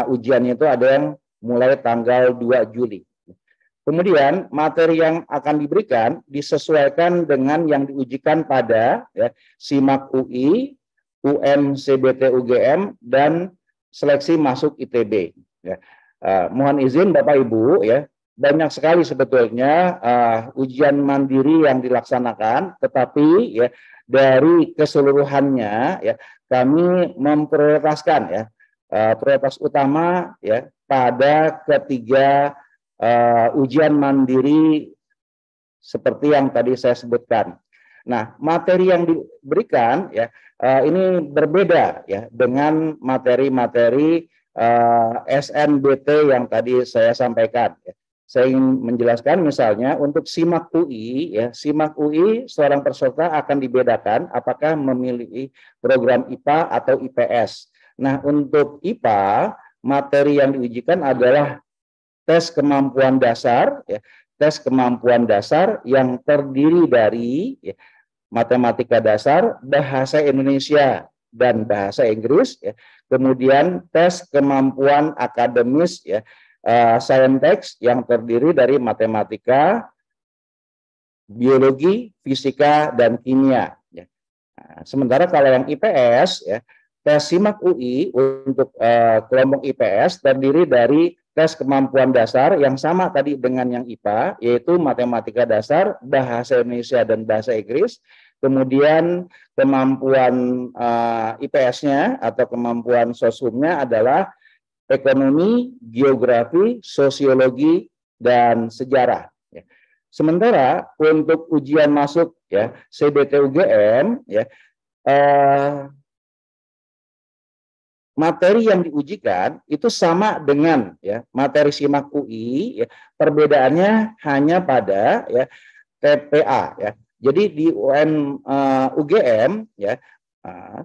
uh, ujiannya itu ada yang mulai tanggal 2 Juli Kemudian materi yang akan diberikan disesuaikan dengan yang diujikan pada ya, SIMAK UI, UM CBT UGM dan seleksi masuk ITB. Ya. Uh, mohon izin Bapak Ibu ya banyak sekali sebetulnya uh, ujian mandiri yang dilaksanakan, tetapi ya dari keseluruhannya ya kami memprioritaskan ya uh, prioritas utama ya pada ketiga uh, ujian mandiri seperti yang tadi saya sebutkan Nah, materi yang diberikan ya eh, ini berbeda ya dengan materi-materi eh, SNBT yang tadi saya sampaikan. Ya. Saya ingin menjelaskan misalnya untuk simak UI ya simak UI seorang peserta akan dibedakan apakah memiliki program IPA atau IPS. Nah, untuk IPA materi yang diujikan adalah tes kemampuan dasar ya tes kemampuan dasar yang terdiri dari ya, matematika dasar, bahasa Indonesia dan bahasa Inggris, ya. kemudian tes kemampuan akademis ya, uh, eh, saintex yang terdiri dari matematika, biologi, fisika dan kimia. Ya. Nah, sementara kalau yang IPS, ya, tes simak UI untuk uh, kelompok IPS terdiri dari tes kemampuan dasar yang sama tadi dengan yang IPA, yaitu matematika dasar, bahasa Indonesia dan bahasa Inggris, kemudian kemampuan uh, eh, IPS-nya atau kemampuan sosumnya adalah ekonomi, geografi, sosiologi, dan sejarah. Ya. Sementara untuk ujian masuk ya CBT UGM ya eh, materi yang diujikan itu sama dengan ya materi simak UI ya, perbedaannya hanya pada ya TPA ya jadi di UN uh, eh, UGM ya uh,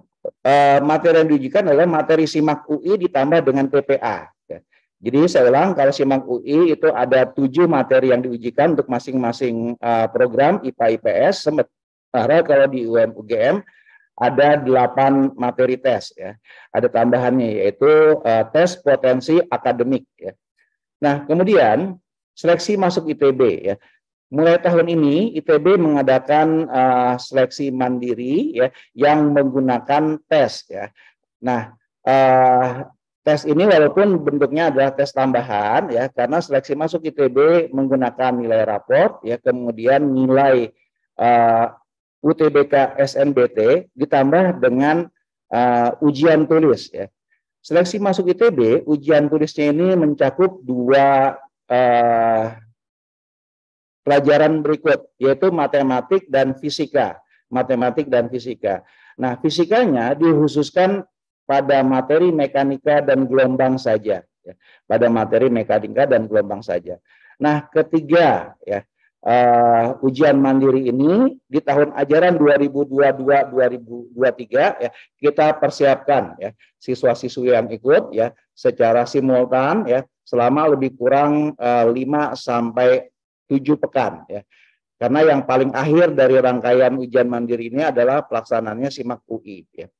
materi yang diujikan adalah materi simak UI ditambah dengan TPA ya. jadi saya ulang kalau simak UI itu ada tujuh materi yang diujikan untuk masing-masing uh, program IPA IPS sementara kalau di UN UGM ada delapan materi tes ya. Ada tambahannya yaitu uh, tes potensi akademik ya. Nah, kemudian seleksi masuk ITB ya. Mulai tahun ini ITB mengadakan uh, seleksi mandiri ya yang menggunakan tes ya. Nah, uh, tes ini walaupun bentuknya adalah tes tambahan ya karena seleksi masuk ITB menggunakan nilai raport ya kemudian nilai uh, UTBK SNBT ditambah dengan uh, ujian tulis ya. Seleksi masuk ITB, ujian tulisnya ini mencakup dua uh, pelajaran berikut, yaitu matematik dan fisika. Matematik dan fisika. Nah, fisikanya dihususkan pada materi mekanika dan gelombang saja. Ya, pada materi mekanika dan gelombang saja. Nah, ketiga, ya uh, ujian mandiri ini di tahun ajaran 2022-2023 ya kita persiapkan ya siswa-siswi yang ikut ya secara simultan ya selama lebih kurang uh, eh, 5 sampai 7 pekan ya. Karena yang paling akhir dari rangkaian ujian mandiri ini adalah pelaksanaannya SIMAK UI ya.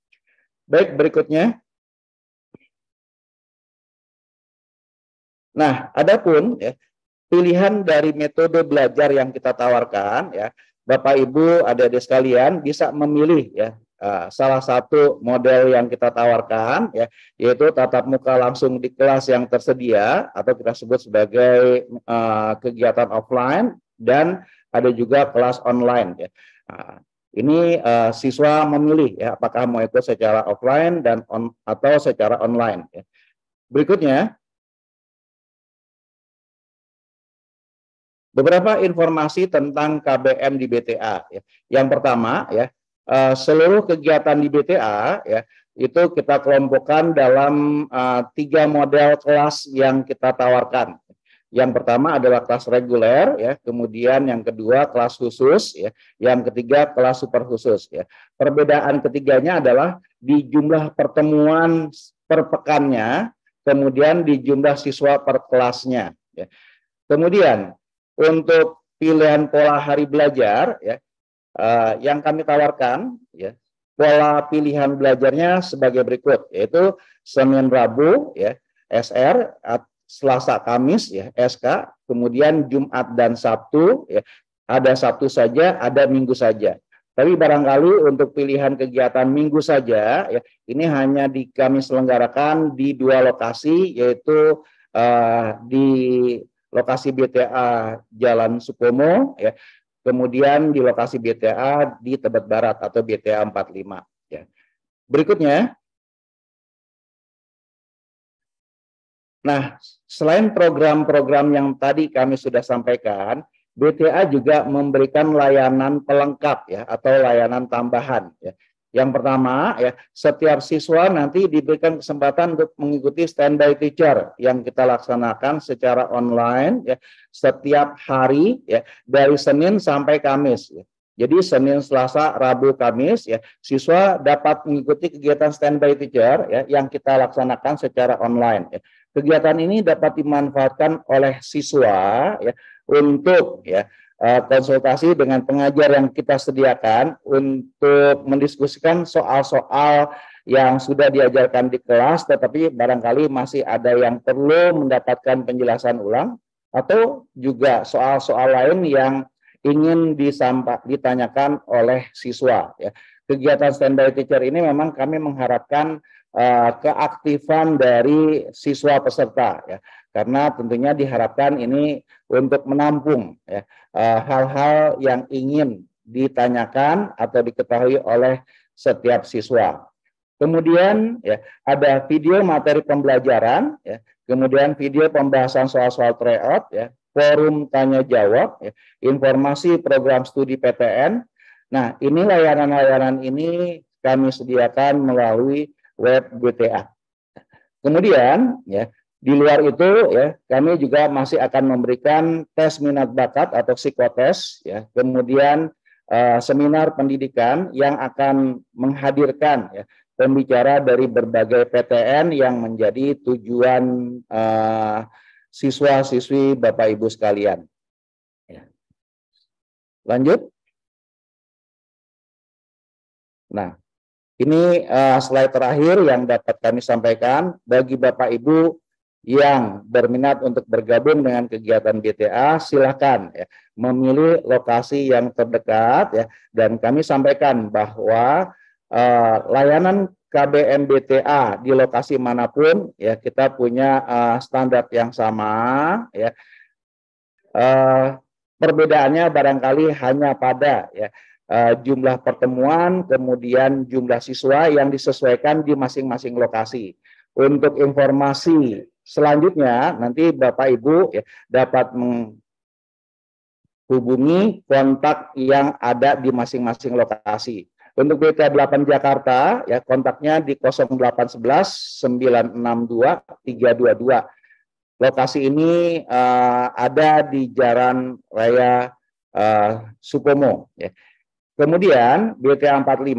Baik, berikutnya. Nah, adapun ya pilihan dari metode belajar yang kita tawarkan ya Bapak Ibu ada adik sekalian bisa memilih ya eh, salah satu model yang kita tawarkan ya yaitu tatap muka langsung di kelas yang tersedia atau kita sebut sebagai uh, kegiatan offline dan ada juga kelas online ya. Nah, ini uh, siswa memilih ya apakah mau ikut secara offline dan on, atau secara online ya. Berikutnya Beberapa informasi tentang KBM di BTA. Ya. Yang pertama, ya eh, seluruh kegiatan di BTA, ya itu kita kelompokkan dalam uh, tiga model kelas yang kita tawarkan. Yang pertama adalah kelas reguler, ya. Kemudian yang kedua kelas khusus, ya. Yang ketiga kelas super khusus, ya. Perbedaan ketiganya adalah di jumlah pertemuan per pekannya, kemudian di jumlah siswa per kelasnya. Ya. Kemudian untuk pilihan pola hari belajar ya uh, yang kami tawarkan ya pola pilihan belajarnya sebagai berikut yaitu Senin Rabu ya SR Selasa Kamis ya SK kemudian Jumat dan Sabtu ya ada Sabtu saja ada Minggu saja tapi barangkali untuk pilihan kegiatan minggu saja, ya, ini hanya di, kami selenggarakan di dua lokasi, yaitu uh, di lokasi BTA Jalan Sukomo ya. Kemudian di lokasi BTA di Tebet Barat atau BTA 45 ya. Berikutnya Nah, selain program-program yang tadi kami sudah sampaikan, BTA juga memberikan layanan pelengkap ya atau layanan tambahan ya. Yang pertama, ya, setiap siswa nanti diberikan kesempatan untuk mengikuti standby teacher yang kita laksanakan secara online ya, setiap hari ya, dari Senin sampai Kamis. Ya. Jadi Senin, Selasa, Rabu, Kamis ya, siswa dapat mengikuti kegiatan standby teacher ya, yang kita laksanakan secara online. Ya. Kegiatan ini dapat dimanfaatkan oleh siswa ya, untuk ya Eh, konsultasi dengan pengajar yang kita sediakan untuk mendiskusikan soal-soal yang sudah diajarkan di kelas, tetapi barangkali masih ada yang perlu mendapatkan penjelasan ulang, atau juga soal-soal lain yang ingin disampa, ditanyakan oleh siswa. Ya. Kegiatan standby teacher ini memang kami mengharapkan uh, keaktifan dari siswa peserta. Ya karena tentunya diharapkan ini untuk menampung ya, eh, hal-hal yang ingin ditanyakan atau diketahui oleh setiap siswa. Kemudian ya, ada video materi pembelajaran, ya, kemudian video pembahasan soal-soal tryout, ya, forum tanya jawab, ya, informasi program studi PTN. Nah, ini layanan-layanan ini kami sediakan melalui web GTA. Kemudian ya di luar itu ya, kami juga masih akan memberikan tes minat bakat atau psikotes ya, kemudian uh, seminar pendidikan yang akan menghadirkan ya, pembicara dari berbagai PTN yang menjadi tujuan uh, siswa-siswi Bapak Ibu sekalian. Ya. Lanjut. Nah, ini uh, slide terakhir yang dapat kami sampaikan bagi Bapak Ibu yang berminat untuk bergabung dengan kegiatan BTA silahkan ya, memilih lokasi yang terdekat ya dan kami sampaikan bahwa uh, layanan KBM BTA di lokasi manapun ya kita punya uh, standar yang sama ya uh, perbedaannya barangkali hanya pada ya jumlah pertemuan kemudian jumlah siswa yang disesuaikan di masing-masing lokasi untuk informasi Selanjutnya nanti Bapak Ibu ya, dapat menghubungi kontak yang ada di masing-masing lokasi. Untuk BTA 8 Jakarta ya kontaknya di 0811 962 322. Lokasi ini uh, ada di Jalan Raya uh, Supomo ya. Kemudian BTA 45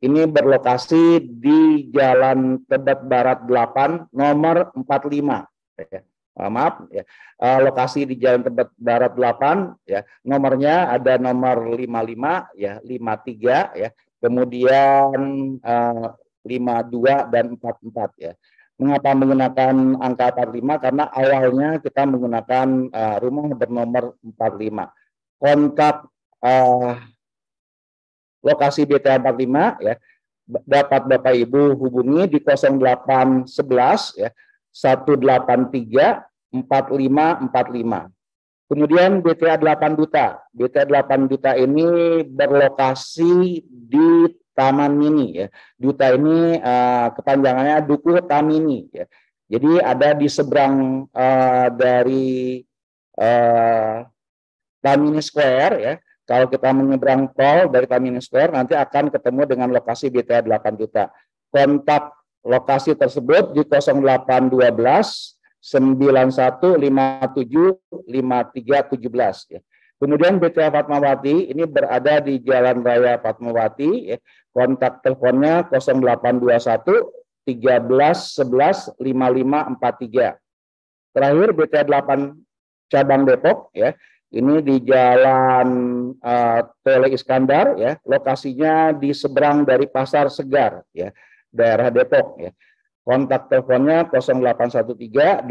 ini berlokasi di Jalan Tebet Barat 8 nomor 45 ya. Maaf ya. Eh, lokasi di Jalan Tebet Barat 8 ya. Nomornya ada nomor 55 ya, 53 ya. Kemudian eh, 52 dan 44 ya. Mengapa menggunakan angka 45? Karena awalnya kita menggunakan uh, rumah bernomor 45. Kontak uh, lokasi BTA 45 ya dapat Bapak Ibu hubungi di 0811 ya 183 4545. Kemudian BTA 8 Duta. BTA 8 Duta ini berlokasi di Taman Mini ya. Duta ini uh, kepanjangannya Dukuh Tamini ya. Jadi ada di seberang uh, dari uh, eh, Tamini Square ya kalau kita menyeberang tol dari Tamini Square, nanti akan ketemu dengan lokasi BTA 8 juta. Kontak lokasi tersebut di 0812 9157 5317 ya. Kemudian BTA Fatmawati ini berada di Jalan Raya Fatmawati ya. Kontak teleponnya 0821 13 11 55 43. Terakhir BTA 8 cabang Depok ya ini di Jalan uh, eh, Tole Iskandar ya, lokasinya di seberang dari Pasar Segar ya, daerah Depok ya. Kontak teleponnya 0813 854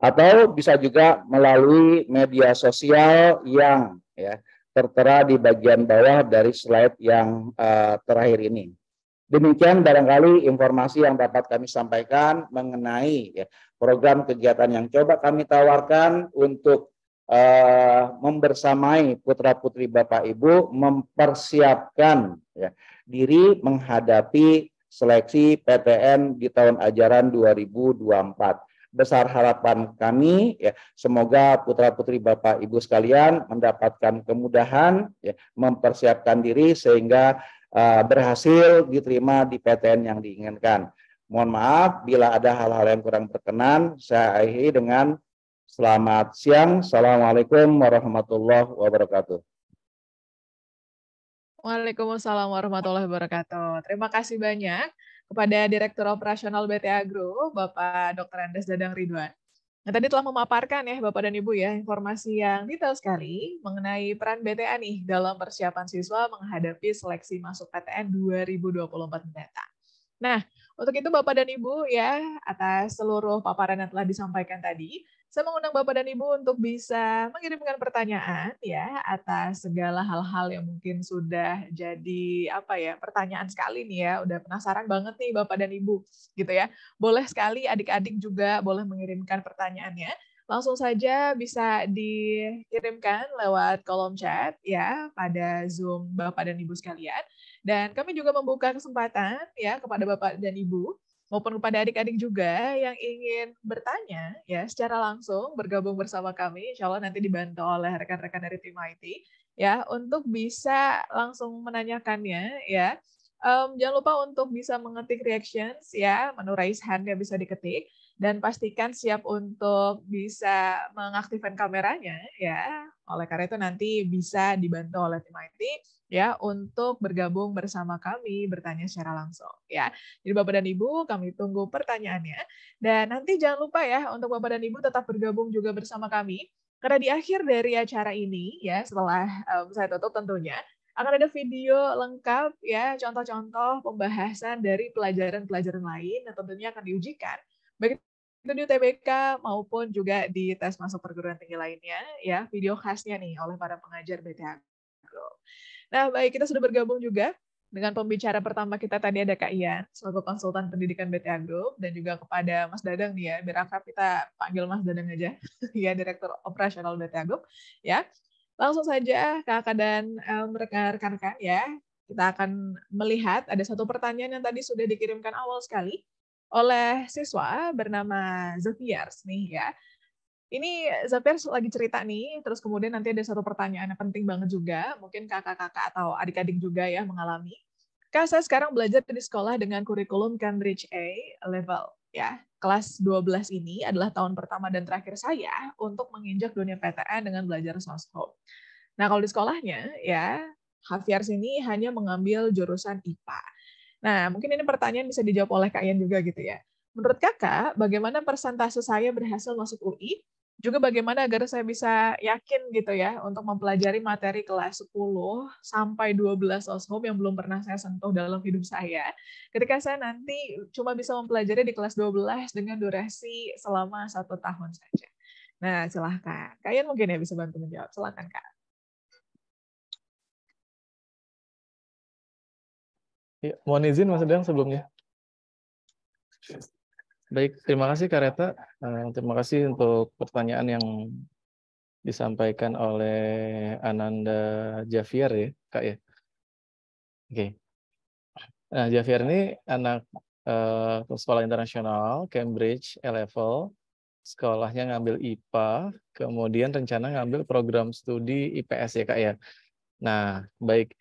atau bisa juga melalui media sosial yang ya tertera di bagian bawah dari slide yang uh, terakhir ini. Demikian barangkali informasi yang dapat kami sampaikan mengenai ya, program kegiatan yang coba kami tawarkan untuk uh, membersamai putra putri bapak ibu mempersiapkan ya, diri menghadapi seleksi PTN di tahun ajaran 2024. Besar harapan kami ya semoga putra-putri Bapak Ibu sekalian mendapatkan kemudahan ya mempersiapkan diri sehingga Eh, berhasil diterima di PTN yang diinginkan. Mohon maaf bila ada hal-hal yang kurang berkenan. Saya akhiri dengan selamat siang. Assalamualaikum warahmatullahi wabarakatuh. Waalaikumsalam warahmatullahi wabarakatuh. Terima kasih banyak kepada Direktur Operasional BTA Group, Bapak Dr. Andes Dadang Ridwan. Nah, tadi telah memaparkan ya Bapak dan Ibu ya informasi yang detail sekali mengenai peran BTA nih dalam persiapan siswa menghadapi seleksi masuk PTN 2024 mendatang. Nah, untuk itu Bapak dan Ibu ya, atas seluruh paparan yang telah disampaikan tadi, saya mengundang Bapak dan Ibu untuk bisa mengirimkan pertanyaan ya atas segala hal-hal yang mungkin sudah jadi apa ya pertanyaan sekali nih ya udah penasaran banget nih Bapak dan Ibu gitu ya boleh sekali adik-adik juga boleh mengirimkan pertanyaannya langsung saja bisa dikirimkan lewat kolom chat ya pada Zoom Bapak dan Ibu sekalian dan kami juga membuka kesempatan ya kepada Bapak dan Ibu maupun kepada adik-adik juga yang ingin bertanya ya secara langsung bergabung bersama kami, insya Allah nanti dibantu oleh rekan-rekan dari tim IT ya untuk bisa langsung menanyakannya ya. Um, jangan lupa untuk bisa mengetik reactions ya, menu raise hand yang bisa diketik dan pastikan siap untuk bisa mengaktifkan kameranya ya. Oleh karena itu nanti bisa dibantu oleh tim IT ya untuk bergabung bersama kami bertanya secara langsung ya. Jadi Bapak dan Ibu kami tunggu pertanyaannya dan nanti jangan lupa ya untuk Bapak dan Ibu tetap bergabung juga bersama kami karena di akhir dari acara ini ya setelah um, saya tutup tentunya akan ada video lengkap ya contoh-contoh pembahasan dari pelajaran-pelajaran lain dan tentunya akan diujikan baik itu di UTBK maupun juga di tes masuk perguruan tinggi lainnya ya video khasnya nih oleh para pengajar BTH Group. Nah baik kita sudah bergabung juga dengan pembicara pertama kita tadi ada Kak Ian selaku konsultan pendidikan BTH Group dan juga kepada Mas Dadang nih ya biar kita panggil Mas Dadang aja [LAUGHS] ya Direktur Operasional BTH Group ya. Langsung saja Kak dan um, rekan-rekan ya kita akan melihat ada satu pertanyaan yang tadi sudah dikirimkan awal sekali oleh siswa bernama Zafiers nih ya. Ini Zafiers lagi cerita nih, terus kemudian nanti ada satu pertanyaan yang penting banget juga, mungkin kakak-kakak atau adik-adik juga ya mengalami. Kak, saya sekarang belajar di sekolah dengan kurikulum Cambridge A level ya. Kelas 12 ini adalah tahun pertama dan terakhir saya untuk menginjak dunia PTN dengan belajar sosok. Nah, kalau di sekolahnya ya, Javier sini hanya mengambil jurusan IPA Nah, mungkin ini pertanyaan bisa dijawab oleh Kak Ian juga gitu ya. Menurut Kakak, bagaimana persentase saya berhasil masuk UI? Juga bagaimana agar saya bisa yakin gitu ya untuk mempelajari materi kelas 10 sampai 12 OSHOM yang belum pernah saya sentuh dalam hidup saya. Ketika saya nanti cuma bisa mempelajari di kelas 12 dengan durasi selama satu tahun saja. Nah, silahkan. Ian mungkin ya bisa bantu menjawab. Silahkan, Kak. Ya, mohon izin Mas Dadang sebelumnya. Baik, terima kasih Kareta. Eh, terima kasih untuk pertanyaan yang disampaikan oleh Ananda Javier ya, Kak ya. Oke. Nah, Javier ini anak uh, sekolah internasional Cambridge A-level. Sekolahnya ngambil IPA, kemudian rencana ngambil program studi IPS ya, Kak ya. Nah, baik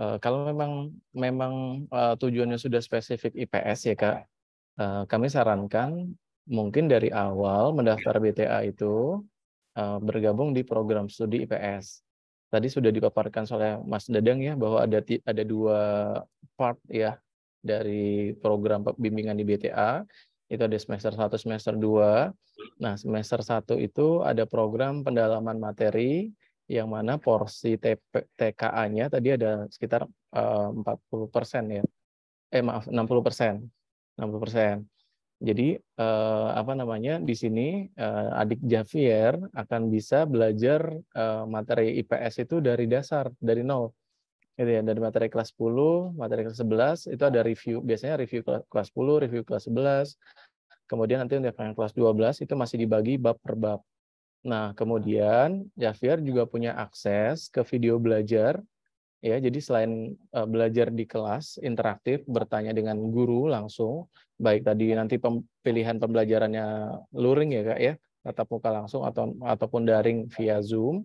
Eh, kalau memang memang uh, tujuannya sudah spesifik IPS ya kak, uh, kami sarankan mungkin dari awal mendaftar BTA itu uh, bergabung di program studi IPS. Tadi sudah dipaparkan oleh Mas Dadang ya bahwa ada ada dua part ya dari program bimbingan di BTA itu ada semester 1, semester 2. Nah, semester 1 itu ada program pendalaman materi yang mana porsi TKA-nya tadi ada sekitar eh, uh, 40 persen ya, eh maaf 60 persen, 60 persen. Jadi eh, apa namanya di sini eh, adik Javier akan bisa belajar eh, materi IPS itu dari dasar, dari nol. Gitu ya, dari materi kelas 10, materi kelas 11 itu ada review, biasanya review kelas 10, review kelas 11. Kemudian nanti untuk yang kelas 12 itu masih dibagi bab per bab. Nah, kemudian Javier juga punya akses ke video belajar. Ya, jadi selain uh, belajar di kelas interaktif, bertanya dengan guru langsung, baik tadi nanti pem pilihan pembelajarannya luring ya kak ya, tatap muka langsung atau ataupun daring via Zoom.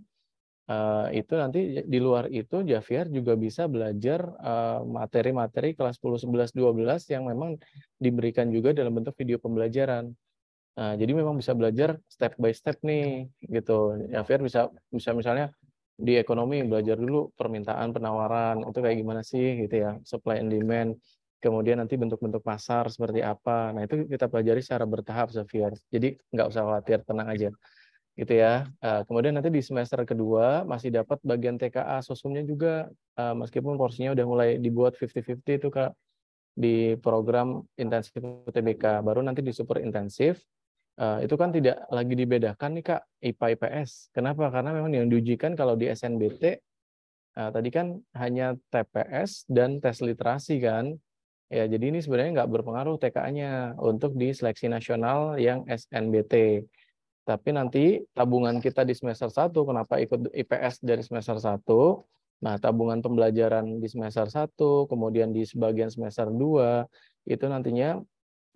Uh, itu nanti di luar itu Javier juga bisa belajar eh, materi-materi uh, materi -materi kelas 10, 11, 12 yang memang diberikan juga dalam bentuk video pembelajaran Nah, jadi memang bisa belajar step by step nih gitu. Ya Fir bisa bisa misalnya di ekonomi belajar dulu permintaan penawaran itu kayak gimana sih gitu ya, supply and demand. Kemudian nanti bentuk-bentuk pasar seperti apa. Nah, itu kita pelajari secara bertahap Zafir. Jadi nggak usah khawatir, tenang aja. Gitu ya. Eh, kemudian nanti di semester kedua masih dapat bagian TKA sosumnya juga eh, meskipun porsinya udah mulai dibuat 50-50 itu Kak di program intensif UTBK. Baru nanti di super intensif Uh, itu kan tidak lagi dibedakan nih Kak, IPA IPS. Kenapa? Karena memang yang diujikan kalau di SNBT uh, eh, tadi kan hanya TPS dan tes literasi kan. Ya, jadi ini sebenarnya nggak berpengaruh TK-nya untuk di seleksi nasional yang SNBT. Tapi nanti tabungan kita di semester 1 kenapa ikut IPS dari semester 1? Nah, tabungan pembelajaran di semester 1, kemudian di sebagian semester 2 itu nantinya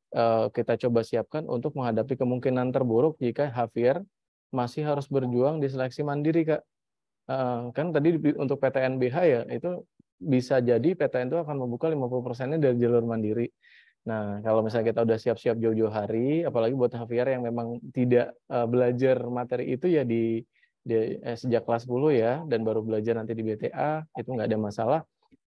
Eh, kita coba siapkan untuk menghadapi kemungkinan terburuk jika Javier masih harus berjuang di seleksi mandiri kak eh, kan tadi untuk PTNBH ya itu bisa jadi PTN itu akan membuka 50 persennya dari jalur mandiri nah kalau misalnya kita udah siap-siap jauh-jauh hari apalagi buat Javier yang memang tidak eh, belajar materi itu ya di, di eh, sejak kelas 10 ya dan baru belajar nanti di BTA itu nggak ada masalah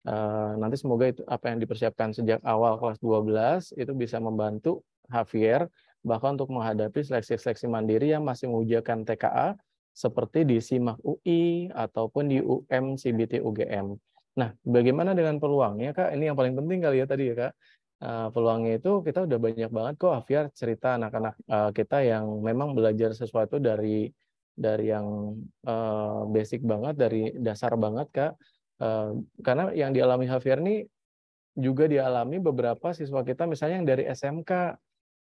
Eh, nanti semoga itu apa yang dipersiapkan sejak awal kelas 12 itu bisa membantu Javier bahkan untuk menghadapi seleksi-seleksi mandiri yang masih mengujakan TKA seperti di SIMAK UI ataupun di UM CBT UGM. Nah, bagaimana dengan peluangnya, Kak? Ini yang paling penting kali ya tadi ya, Kak. Eh, peluangnya itu kita udah banyak banget kok Javier cerita anak-anak eh, kita yang memang belajar sesuatu dari dari yang basic banget, dari dasar banget, Kak karena yang dialami Javier ini juga dialami beberapa siswa kita misalnya yang dari SMK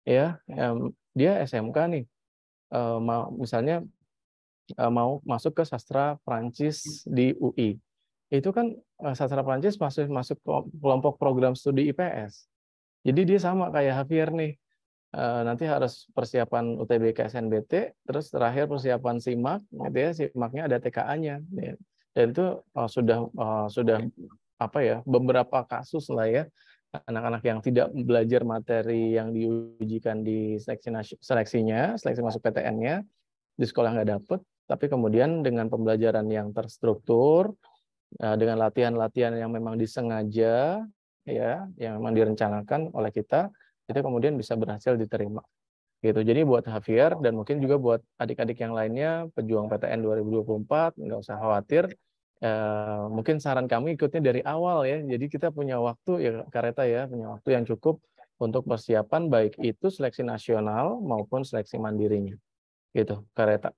ya dia SMK nih misalnya mau masuk ke sastra Prancis di UI itu kan sastra Prancis masuk masuk kelompok program studi IPS jadi dia sama kayak Javier nih nanti harus persiapan UTBK SNBT terus terakhir persiapan SIMAK gitu ya SIMAKnya ada TKA-nya ya dan itu uh, sudah uh, sudah apa ya beberapa kasus lah ya anak-anak yang tidak belajar materi yang diujikan di seleksi seleksinya seleksi masuk PTN-nya di sekolah nggak dapet tapi kemudian dengan pembelajaran yang terstruktur uh, dengan latihan-latihan yang memang disengaja ya yang memang direncanakan oleh kita itu kemudian bisa berhasil diterima gitu. Jadi buat Javier dan mungkin juga buat adik-adik yang lainnya pejuang PTN 2024 nggak usah khawatir. e, mungkin saran kami ikutnya dari awal ya. Jadi kita punya waktu ya kereta ya punya waktu yang cukup untuk persiapan baik itu seleksi nasional maupun seleksi mandirinya. Gitu kereta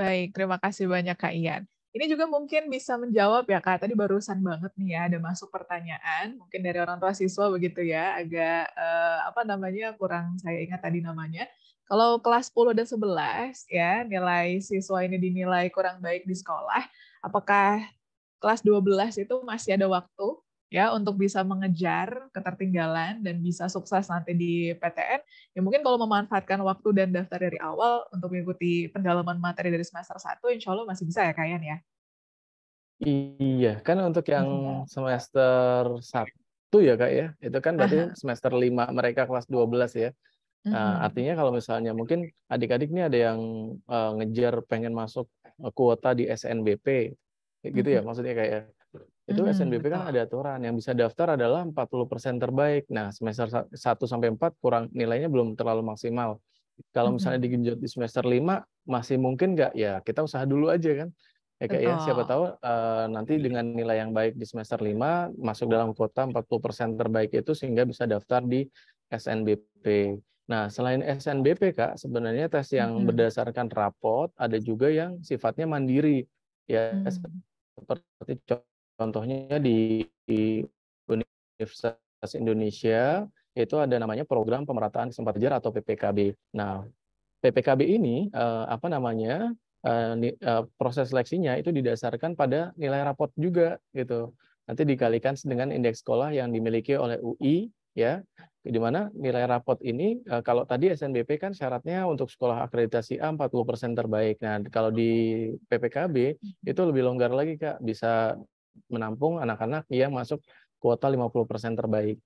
Baik, terima kasih banyak Kak Ian. Ini juga mungkin bisa menjawab ya Kak, tadi barusan banget nih ya ada masuk pertanyaan mungkin dari orang tua siswa begitu ya, agak eh, apa namanya kurang saya ingat tadi namanya. Kalau kelas 10 dan 11 ya nilai siswa ini dinilai kurang baik di sekolah, apakah kelas 12 itu masih ada waktu ya untuk bisa mengejar ketertinggalan dan bisa sukses nanti di PTN ya mungkin kalau memanfaatkan waktu dan daftar dari awal untuk mengikuti pendalaman materi dari semester 1 insya Allah masih bisa ya kayaknya ya iya kan untuk yang iya. semester 1 ya kak ya itu kan berarti semester 5 mereka kelas 12 ya Nah, -huh. artinya kalau misalnya mungkin adik-adik ini ada yang uh, ngejar pengen masuk eh, kuota di SNBP gitu uh -huh. ya maksudnya kayak itu hmm, SNBP kan ada aturan yang bisa daftar adalah 40% terbaik. Nah, semester 1 sampai 4 kurang nilainya belum terlalu maksimal. Kalau misalnya mhm. digenjot di semester 5 masih mungkin nggak? Ya, kita usaha dulu aja kan. Ya, kayak ya, siapa tahu uh, nanti dengan nilai yang baik di semester 5 masuk dalam kuota 40% terbaik itu sehingga bisa daftar di SNBP. Nah, selain SNBP, Kak, sebenarnya tes yang hmm. berdasarkan rapot ada juga yang sifatnya mandiri. Ya, hmm. seperti contohnya di, Universitas Indonesia itu ada namanya program pemerataan kesempatan kerja atau PPKB. Nah, PPKB ini eh, apa namanya? Eh, eh, proses seleksinya itu didasarkan pada nilai rapot juga gitu. Nanti dikalikan dengan indeks sekolah yang dimiliki oleh UI ya. Di mana nilai rapot ini kalau tadi SNBP kan syaratnya untuk sekolah akreditasi A 40% terbaik. Nah, kalau di PPKB itu lebih longgar lagi Kak, bisa menampung anak-anak yang masuk kuota 50% terbaik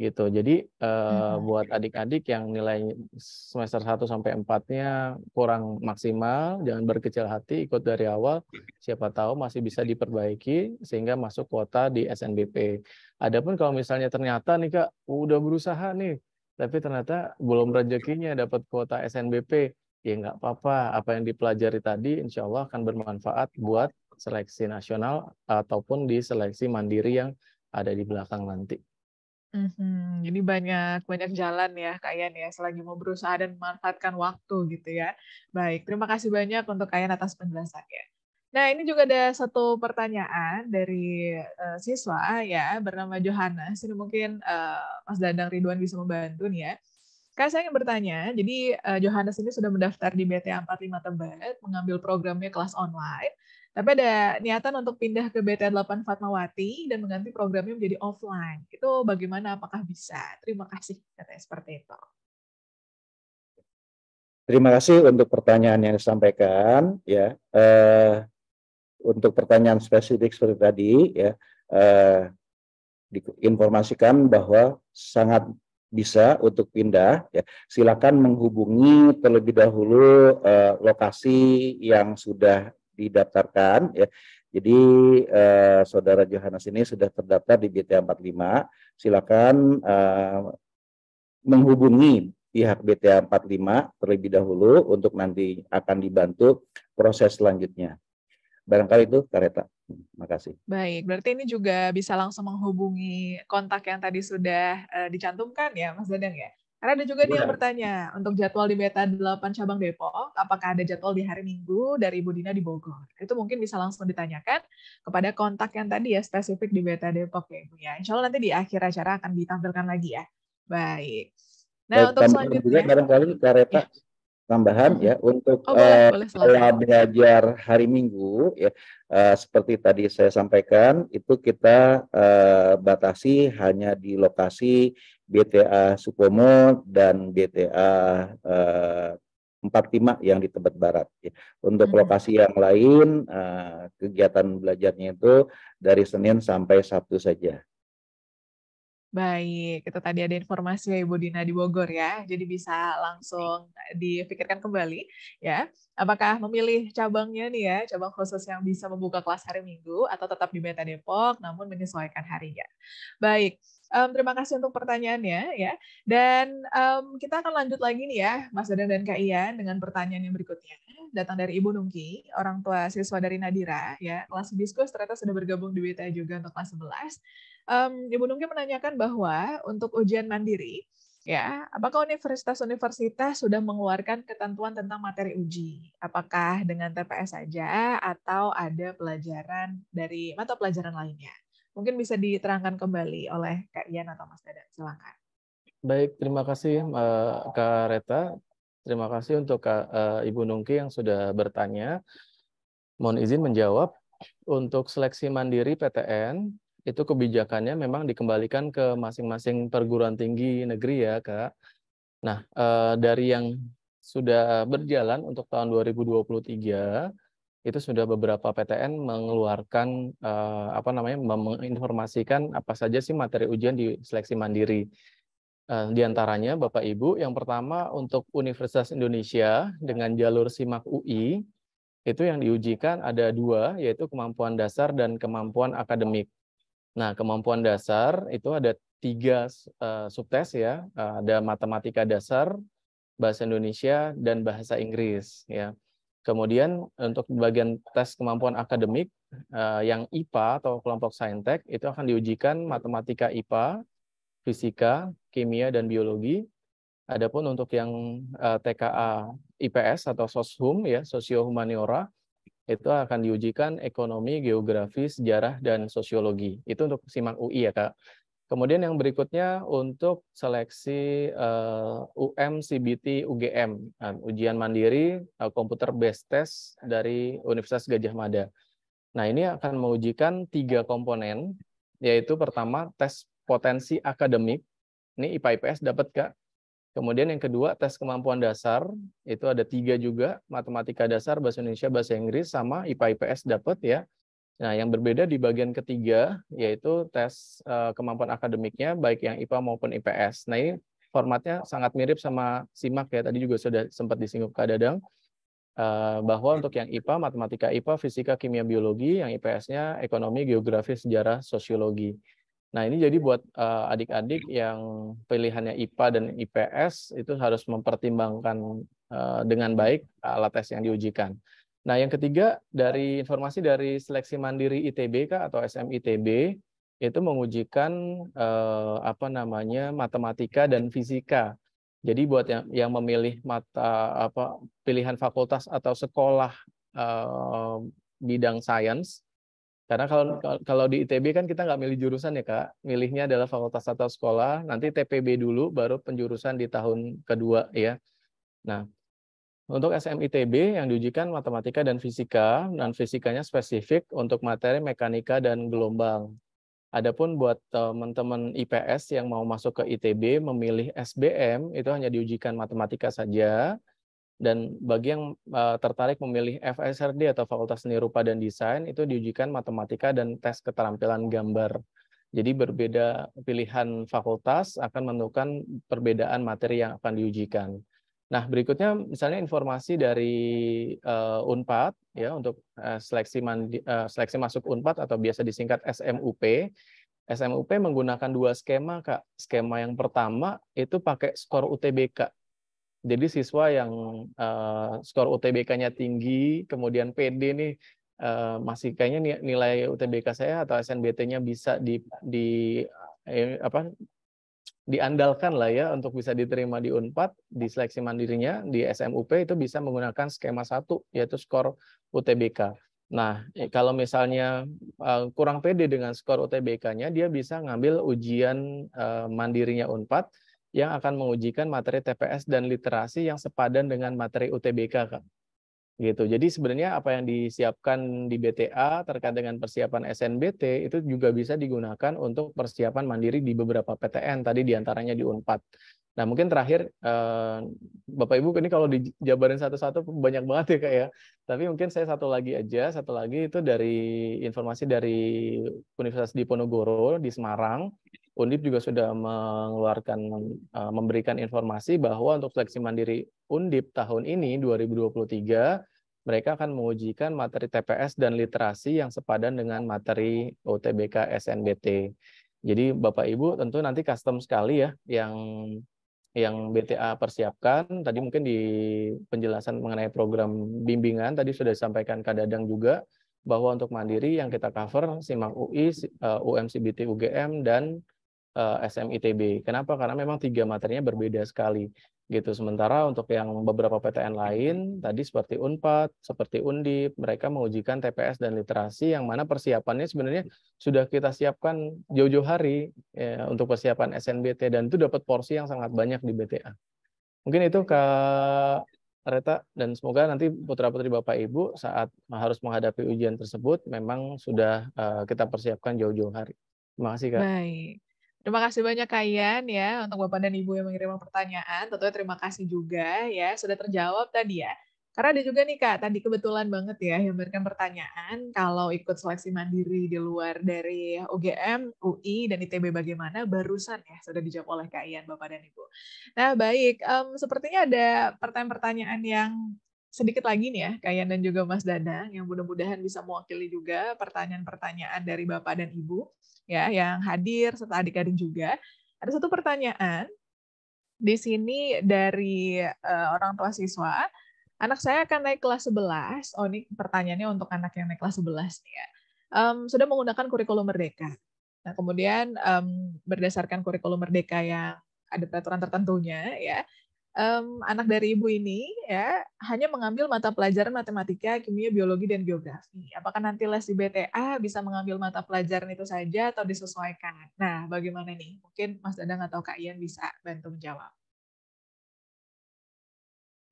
gitu. Jadi uh, hmm. buat adik-adik yang nilai semester 1 sampai 4-nya kurang maksimal, jangan berkecil hati, ikut dari awal. Siapa tahu masih bisa diperbaiki sehingga masuk kuota di SNBP. Adapun kalau misalnya ternyata nih Kak udah berusaha nih, tapi ternyata belum rezekinya dapat kuota SNBP, ya nggak apa-apa. Apa yang dipelajari tadi insya Allah akan bermanfaat buat seleksi nasional ataupun di seleksi mandiri yang ada di belakang nanti. Mm-hmm. Jadi banyak banyak jalan ya kayaknya ya selagi mau berusaha dan memanfaatkan waktu gitu ya. Baik, terima kasih banyak untuk Kayan atas penjelasannya. Nah, ini juga ada satu pertanyaan dari uh, siswa ya bernama Johannes. Ini mungkin uh, Mas Dandang Ridwan bisa membantu nih ya. Kak, saya ingin bertanya, jadi uh, eh, Johannes ini sudah mendaftar di BTA 45 Tebet, mengambil programnya kelas online, tapi ada niatan untuk pindah ke BT8 Fatmawati dan mengganti programnya menjadi offline. Itu bagaimana? Apakah bisa? Terima kasih katanya seperti itu. Terima kasih untuk pertanyaan yang disampaikan ya. Eh, untuk pertanyaan spesifik seperti tadi ya eh, diinformasikan bahwa sangat bisa untuk pindah ya silakan menghubungi terlebih dahulu eh, lokasi yang sudah didaftarkan ya. Jadi eh, saudara Johannes ini sudah terdaftar di BTA 45. Silakan eh, menghubungi pihak BTA 45 terlebih dahulu untuk nanti akan dibantu proses selanjutnya. Barangkali itu kereta Terima kasih. Baik, berarti ini juga bisa langsung menghubungi kontak yang tadi sudah uh, dicantumkan ya Mas Dadang ya. Karena ada juga nih yang bertanya, untuk jadwal di Beta 8 cabang Depok, apakah ada jadwal di hari Minggu dari Ibu Dina di Bogor? Itu mungkin bisa langsung ditanyakan kepada kontak yang tadi ya, spesifik di Beta Depok ya Ibu ya. Insya Allah nanti di akhir acara akan ditampilkan lagi ya. Baik. Nah, Baik, untuk selanjutnya. Juga kadang -kadang kereta ya tambahan ya untuk oh, uh, belajar hari Minggu ya uh, seperti tadi saya sampaikan itu kita uh, batasi hanya di lokasi BTA Sukomo dan BTA uh, 45 yang di Tebet Barat. Ya. Untuk hmm. lokasi yang lain uh, kegiatan belajarnya itu dari Senin sampai Sabtu saja. Baik, itu tadi ada informasi ya Ibu Dina di Bogor ya. Jadi bisa langsung eh, dipikirkan kembali ya. Apakah memilih cabangnya nih ya, cabang khusus yang bisa membuka kelas hari Minggu atau tetap di Beta Depok namun menyesuaikan harinya. Baik, Um, terima kasih untuk pertanyaannya ya. Dan um, kita akan lanjut lagi nih ya, Mas Dadang dan Kak Ian dengan pertanyaan yang berikutnya. Datang dari Ibu Nungki, orang tua siswa dari Nadira ya. Kelas biskus ternyata sudah bergabung di WTA juga untuk kelas 11. Um, Ibu Nungki menanyakan bahwa untuk ujian mandiri ya, apakah universitas-universitas sudah mengeluarkan ketentuan tentang materi uji? Apakah dengan TPS saja atau ada pelajaran dari mata pelajaran lainnya? Mungkin bisa diterangkan kembali oleh Kak Ian atau Mas Dadan. Silakan. Baik, terima kasih eh, Kak Reta. Terima kasih untuk Kak, eh, eh, Ibu Nungki yang sudah bertanya. Mohon izin menjawab. Untuk seleksi mandiri PTN, itu kebijakannya memang dikembalikan ke masing-masing perguruan tinggi negeri ya, Kak. Nah, dari yang sudah berjalan untuk tahun 2023, itu sudah beberapa PTN mengeluarkan uh, apa namanya menginformasikan apa saja sih materi ujian di seleksi mandiri. Uh, di antaranya Bapak Ibu, yang pertama untuk Universitas Indonesia dengan jalur SIMAK UI itu yang diujikan ada dua yaitu kemampuan dasar dan kemampuan akademik. Nah, kemampuan dasar itu ada tiga uh, subtes ya, uh, ada matematika dasar, bahasa Indonesia dan bahasa Inggris ya. Kemudian untuk bagian tes kemampuan akademik eh, yang IPA atau kelompok saintek itu akan diujikan matematika IPA, fisika, kimia dan biologi. Adapun untuk yang eh, TKA IPS atau soshum ya, sosio humaniora itu akan diujikan ekonomi, geografi, sejarah dan sosiologi. Itu untuk simak UI ya, Kak. Kemudian yang berikutnya untuk seleksi uh, eh, UM, CBT, UGM, uh, nah, ujian mandiri uh, komputer based test dari Universitas Gajah Mada. Nah ini akan mengujikan tiga komponen, yaitu pertama tes potensi akademik, ini IPA IPS dapat kak. Kemudian yang kedua tes kemampuan dasar, itu ada tiga juga, matematika dasar, bahasa Indonesia, bahasa Inggris, sama IPA IPS dapat ya. Nah, yang berbeda di bagian ketiga yaitu tes uh, kemampuan akademiknya baik yang IPA maupun IPS. Nah, ini formatnya sangat mirip sama SIMAK ya. Tadi juga sudah sempat disinggung Kak Dadang uh, bahwa untuk yang IPA matematika IPA, fisika, kimia, biologi, yang IPS-nya ekonomi, geografi, sejarah, sosiologi. Nah, ini jadi buat eh, adik-adik uh, yang pilihannya IPA dan IPS itu harus mempertimbangkan uh, dengan baik alat tes yang diujikan. Nah, yang ketiga dari informasi dari seleksi mandiri ITB kah, atau SMITB itu mengujikan eh, apa namanya matematika dan fisika. Jadi buat yang, yang memilih mata apa pilihan fakultas atau sekolah eh, bidang sains karena kalau kalau di ITB kan kita nggak milih jurusan ya kak, milihnya adalah fakultas atau sekolah. Nanti TPB dulu, baru penjurusan di tahun kedua ya. Nah, untuk SMITB yang diujikan matematika dan fisika, dan fisikanya spesifik untuk materi mekanika dan gelombang. Adapun buat eh, teman-teman IPS yang mau masuk ke ITB memilih SBM itu hanya diujikan matematika saja dan bagi yang eh, tertarik memilih FSRD atau Fakultas Seni Rupa dan Desain itu diujikan matematika dan tes keterampilan gambar. Jadi berbeda pilihan fakultas akan menentukan perbedaan materi yang akan diujikan. Nah, berikutnya misalnya informasi dari uh, Unpad ya untuk uh, seleksi mandi, uh, seleksi masuk Unpad atau biasa disingkat SMUP. SMUP menggunakan dua skema, Kak. Skema yang pertama itu pakai skor UTBK. Jadi siswa yang uh, skor UTBK-nya tinggi, kemudian PD nih uh, masih kayaknya nilai UTBK saya atau SNBT-nya bisa di di eh, apa diandalkan lah ya untuk bisa diterima di Unpad di seleksi mandirinya di SMUP itu bisa menggunakan skema satu yaitu skor UTBK. Nah, eh, kalau misalnya eh, kurang pede dengan skor UTBK-nya, dia bisa ngambil ujian eh, mandirinya Unpad yang akan mengujikan materi TPS dan literasi yang sepadan dengan materi UTBK, kan gitu. Jadi sebenarnya apa yang disiapkan di BTA terkait dengan persiapan SNBT itu juga bisa digunakan untuk persiapan mandiri di beberapa PTN tadi diantaranya di Unpad. Nah mungkin terakhir eh, Bapak Ibu ini kalau dijabarin satu-satu banyak banget ya kayak ya. Tapi mungkin saya satu lagi aja, satu lagi itu dari informasi dari Universitas Diponegoro di Semarang. Undip juga sudah mengeluarkan eh, memberikan informasi bahwa untuk seleksi mandiri Undip tahun ini 2023 mereka akan mengujikan materi TPS dan literasi yang sepadan dengan materi UTBK SNBT. Jadi Bapak Ibu tentu nanti custom sekali ya yang yang BTA persiapkan. Tadi mungkin di penjelasan mengenai program bimbingan tadi sudah disampaikan Kak Dadang juga bahwa untuk mandiri yang kita cover SIMAK UI, eh, UMCBT UGM dan eh, SMITB. Kenapa? Karena memang tiga materinya berbeda sekali gitu. Sementara untuk yang beberapa PTN lain tadi seperti Unpad, seperti Undip, mereka mengujikan TPS dan literasi yang mana persiapannya sebenarnya sudah kita siapkan jauh-jauh hari ya, untuk persiapan SNBT dan itu dapat porsi yang sangat banyak di BTA. Mungkin itu ke Reta dan semoga nanti putra-putri Bapak Ibu saat harus menghadapi ujian tersebut memang sudah uh, kita persiapkan jauh-jauh hari. Terima kasih Kak. Baik. Terima kasih banyak kalian ya untuk Bapak dan Ibu yang mengirim pertanyaan. Tentunya terima kasih juga ya sudah terjawab tadi ya. Karena ada juga nih Kak, tadi kebetulan banget ya yang memberikan pertanyaan kalau ikut seleksi mandiri di luar dari UGM, UI, dan ITB bagaimana barusan ya sudah dijawab oleh Kak Ian, Bapak dan Ibu. Nah baik, um, sepertinya ada pertanyaan-pertanyaan yang sedikit lagi nih ya, Kak Ian dan juga Mas Dadang, yang mudah-mudahan bisa mewakili juga pertanyaan-pertanyaan dari Bapak dan Ibu ya yang hadir serta adik-adik juga. Ada satu pertanyaan di sini dari uh, orang tua siswa. Anak saya akan naik kelas 11. Oh, ini pertanyaannya untuk anak yang naik kelas 11 ya. Um, sudah menggunakan kurikulum merdeka. Nah, kemudian um, berdasarkan kurikulum merdeka yang ada peraturan tertentunya ya um, anak dari ibu ini ya hanya mengambil mata pelajaran matematika, kimia, biologi, dan geografi. Apakah nanti les di BTA bisa mengambil mata pelajaran itu saja atau disesuaikan? Nah, bagaimana nih? Mungkin Mas Dadang atau Kak Ian bisa bantu menjawab.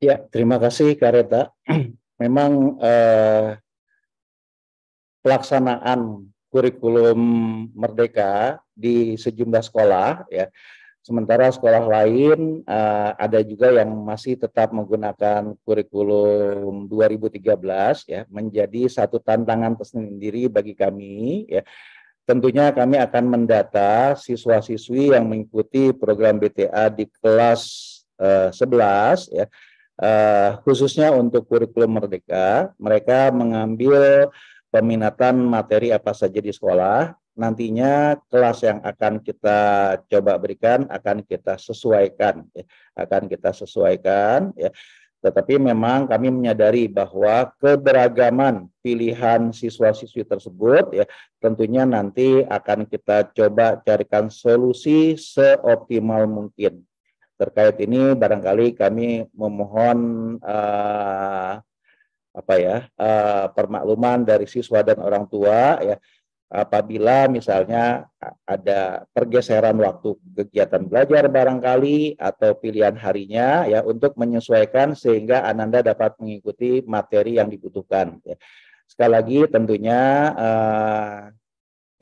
Ya, terima kasih Kareta. [CLEARS THROAT] Memang eh, pelaksanaan kurikulum merdeka di sejumlah sekolah ya Sementara sekolah lain uh, ada juga yang masih tetap menggunakan kurikulum 2013 ya menjadi satu tantangan tersendiri bagi kami ya. Tentunya kami akan mendata siswa-siswi yang mengikuti program BTA di kelas uh, eh, 11 ya. Uh, khususnya untuk kurikulum merdeka, mereka mengambil peminatan materi apa saja di sekolah nantinya kelas yang akan kita coba berikan akan kita sesuaikan ya. akan kita sesuaikan ya tetapi memang kami menyadari bahwa keberagaman pilihan siswa-siswi tersebut ya tentunya nanti akan kita coba carikan solusi seoptimal mungkin terkait ini barangkali kami memohon uh, apa ya uh, permakluman dari siswa dan orang tua ya apabila misalnya ada pergeseran waktu kegiatan belajar barangkali atau pilihan harinya ya untuk menyesuaikan sehingga ananda dapat mengikuti materi yang dibutuhkan. Ya. Sekali lagi tentunya eh,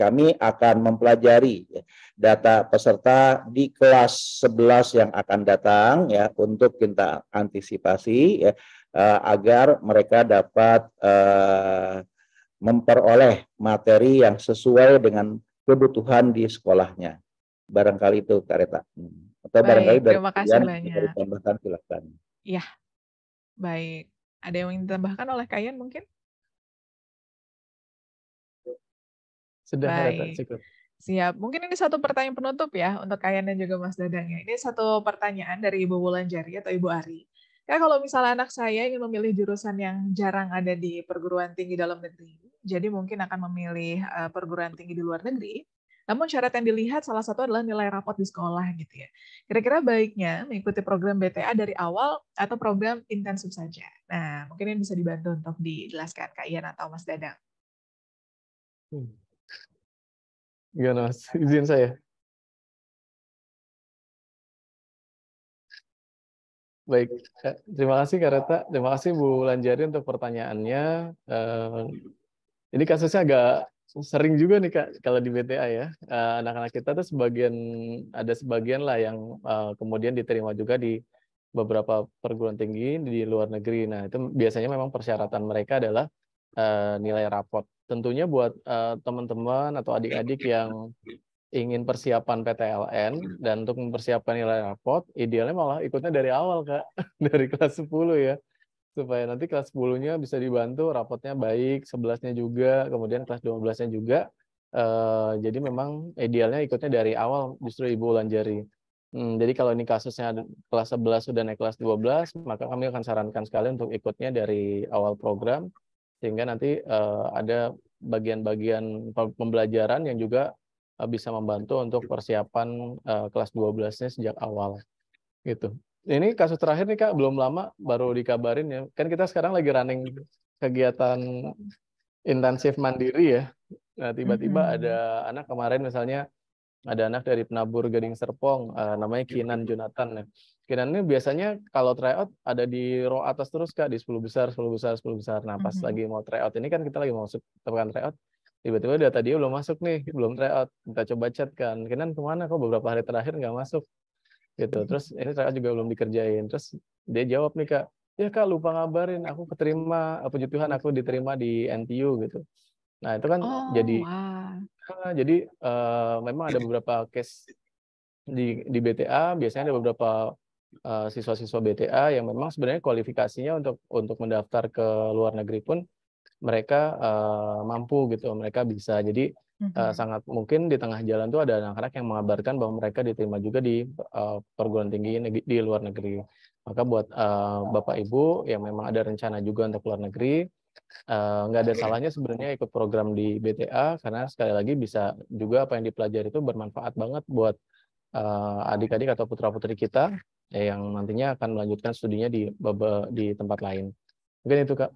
kami akan mempelajari ya, data peserta di kelas 11 yang akan datang ya untuk kita antisipasi ya eh, agar mereka dapat eh, memperoleh materi yang sesuai dengan kebutuhan di sekolahnya. Barangkali itu Kareta. Atau Baik, barangkali dari terima kasih banyak. Dari tambahkan silakan. Iya. Baik. Ada yang ingin ditambahkan oleh kalian mungkin? Sudah Baik. Kareta, cukup. Siap. Mungkin ini satu pertanyaan penutup ya untuk kalian dan juga Mas Dadang. Ya. Ini satu pertanyaan dari Ibu Wulan Jari atau Ibu Ari. Ya kalau misalnya anak saya ingin memilih jurusan yang jarang ada di perguruan tinggi dalam negeri, jadi mungkin akan memilih eh, perguruan tinggi di luar negeri. Namun syarat yang dilihat salah satu adalah nilai rapot di sekolah gitu ya. Kira-kira baiknya mengikuti program BTA dari awal atau program intensif saja. Nah, mungkin ini bisa dibantu untuk dijelaskan Kak Ian atau Mas Dadang. Hmm. Gimana Mas? Izin saya. Baik, eh, terima kasih kak reta Terima kasih Bu Lanjari untuk pertanyaannya. Eh, ini kasusnya agak sering juga nih Kak, kalau di BTA ya. Eh, anak-anak kita tuh sebagian, ada sebagian lah yang kemudian diterima juga di beberapa perguruan tinggi di luar negeri. Nah, itu biasanya memang persyaratan mereka adalah nilai rapot. Tentunya buat teman-teman atau adik-adik yang ingin persiapan PTLN hmm. dan untuk mempersiapkan nilai rapot, idealnya malah ikutnya dari awal, Kak. [LAUGHS] Dari kelas 10 ya. Supaya nanti kelas 10-nya bisa dibantu, rapotnya baik, 11-nya juga, kemudian kelas 12-nya juga. Uh, jadi memang idealnya ikutnya dari awal justru Ibu Lanjari. Hmm, jadi kalau ini kasusnya kelas 11 sudah naik kelas 12, maka kami akan sarankan sekali untuk ikutnya dari awal program, sehingga nanti uh, ada bagian-bagian pembelajaran yang juga Eh, bisa membantu untuk persiapan uh, kelas 12-nya sejak awal. Gitu. Ini kasus terakhir nih Kak, belum lama baru dikabarin ya. Kan kita sekarang lagi running iya. kegiatan intensif mandiri ya. Nah, tiba-tiba mm -hmm. ada anak kemarin misalnya ada anak dari penabur Gading Serpong uh, namanya iya, Kinan Jonathan ya. Kinan ini biasanya kalau tryout ada di row atas terus Kak di 10 besar, 10 besar, 10 besar. Nah, pas mm -hmm. lagi mau tryout ini kan kita lagi mau masuk tebakan tryout tiba-tiba data dia belum masuk nih belum tryout kita coba chat kan Kenan kemana kok beberapa hari terakhir nggak masuk gitu hmm. terus ini tryout juga belum dikerjain terus dia jawab nih kak ya kak lupa ngabarin aku keterima puji Tuhan aku diterima di NTU gitu nah itu kan oh, jadi wow. Ah, jadi uh, memang ada beberapa case di di BTA biasanya ada beberapa eh, siswa-siswa uh, BTA yang memang sebenarnya kualifikasinya untuk untuk mendaftar ke luar negeri pun mereka uh, mampu gitu, mereka bisa. Jadi eh, mm-hmm. uh, sangat mungkin di tengah jalan tuh ada anak-anak yang mengabarkan bahwa mereka diterima juga di uh, perguruan tinggi negeri, di luar negeri. Maka buat uh, bapak ibu yang memang ada rencana juga untuk luar negeri, nggak ada salahnya sebenarnya ikut program di BTA karena sekali lagi bisa juga apa yang dipelajari itu bermanfaat banget buat uh, adik-adik atau putra-putri kita yang nantinya akan melanjutkan studinya di di tempat lain. Mungkin itu Kak.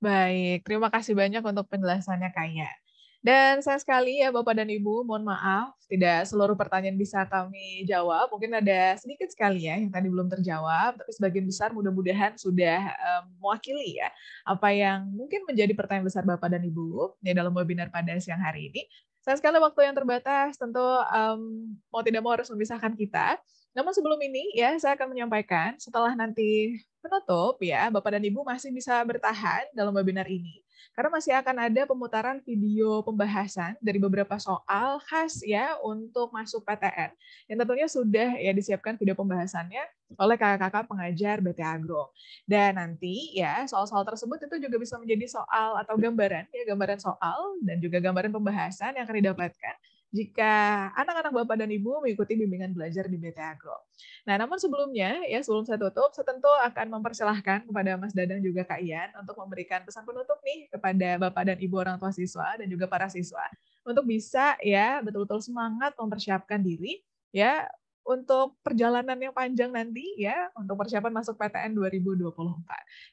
Baik, terima kasih banyak untuk penjelasannya Kaya. Dan saya sekali ya Bapak dan Ibu, mohon maaf tidak seluruh pertanyaan bisa kami jawab. Mungkin ada sedikit sekali ya yang tadi belum terjawab, tapi sebagian besar mudah-mudahan sudah um, mewakili ya apa yang mungkin menjadi pertanyaan besar Bapak dan Ibu ya dalam webinar pada siang hari ini. Saya sekali waktu yang terbatas tentu um, mau tidak mau harus memisahkan kita. Namun sebelum ini ya saya akan menyampaikan setelah nanti penutup ya Bapak dan Ibu masih bisa bertahan dalam webinar ini. Karena masih akan ada pemutaran video pembahasan dari beberapa soal khas ya untuk masuk PTN. Yang tentunya sudah ya disiapkan video pembahasannya oleh kakak-kakak pengajar BT Agro. Dan nanti ya soal-soal tersebut itu juga bisa menjadi soal atau gambaran ya gambaran soal dan juga gambaran pembahasan yang akan didapatkan jika anak-anak Bapak dan Ibu mengikuti bimbingan belajar di BT Agro. Nah, namun sebelumnya, ya sebelum saya tutup, saya tentu akan mempersilahkan kepada Mas Dadang juga Kak Ian untuk memberikan pesan penutup nih kepada Bapak dan Ibu orang tua siswa dan juga para siswa untuk bisa ya betul-betul semangat mempersiapkan diri ya untuk perjalanan yang panjang nanti ya untuk persiapan masuk PTN 2024.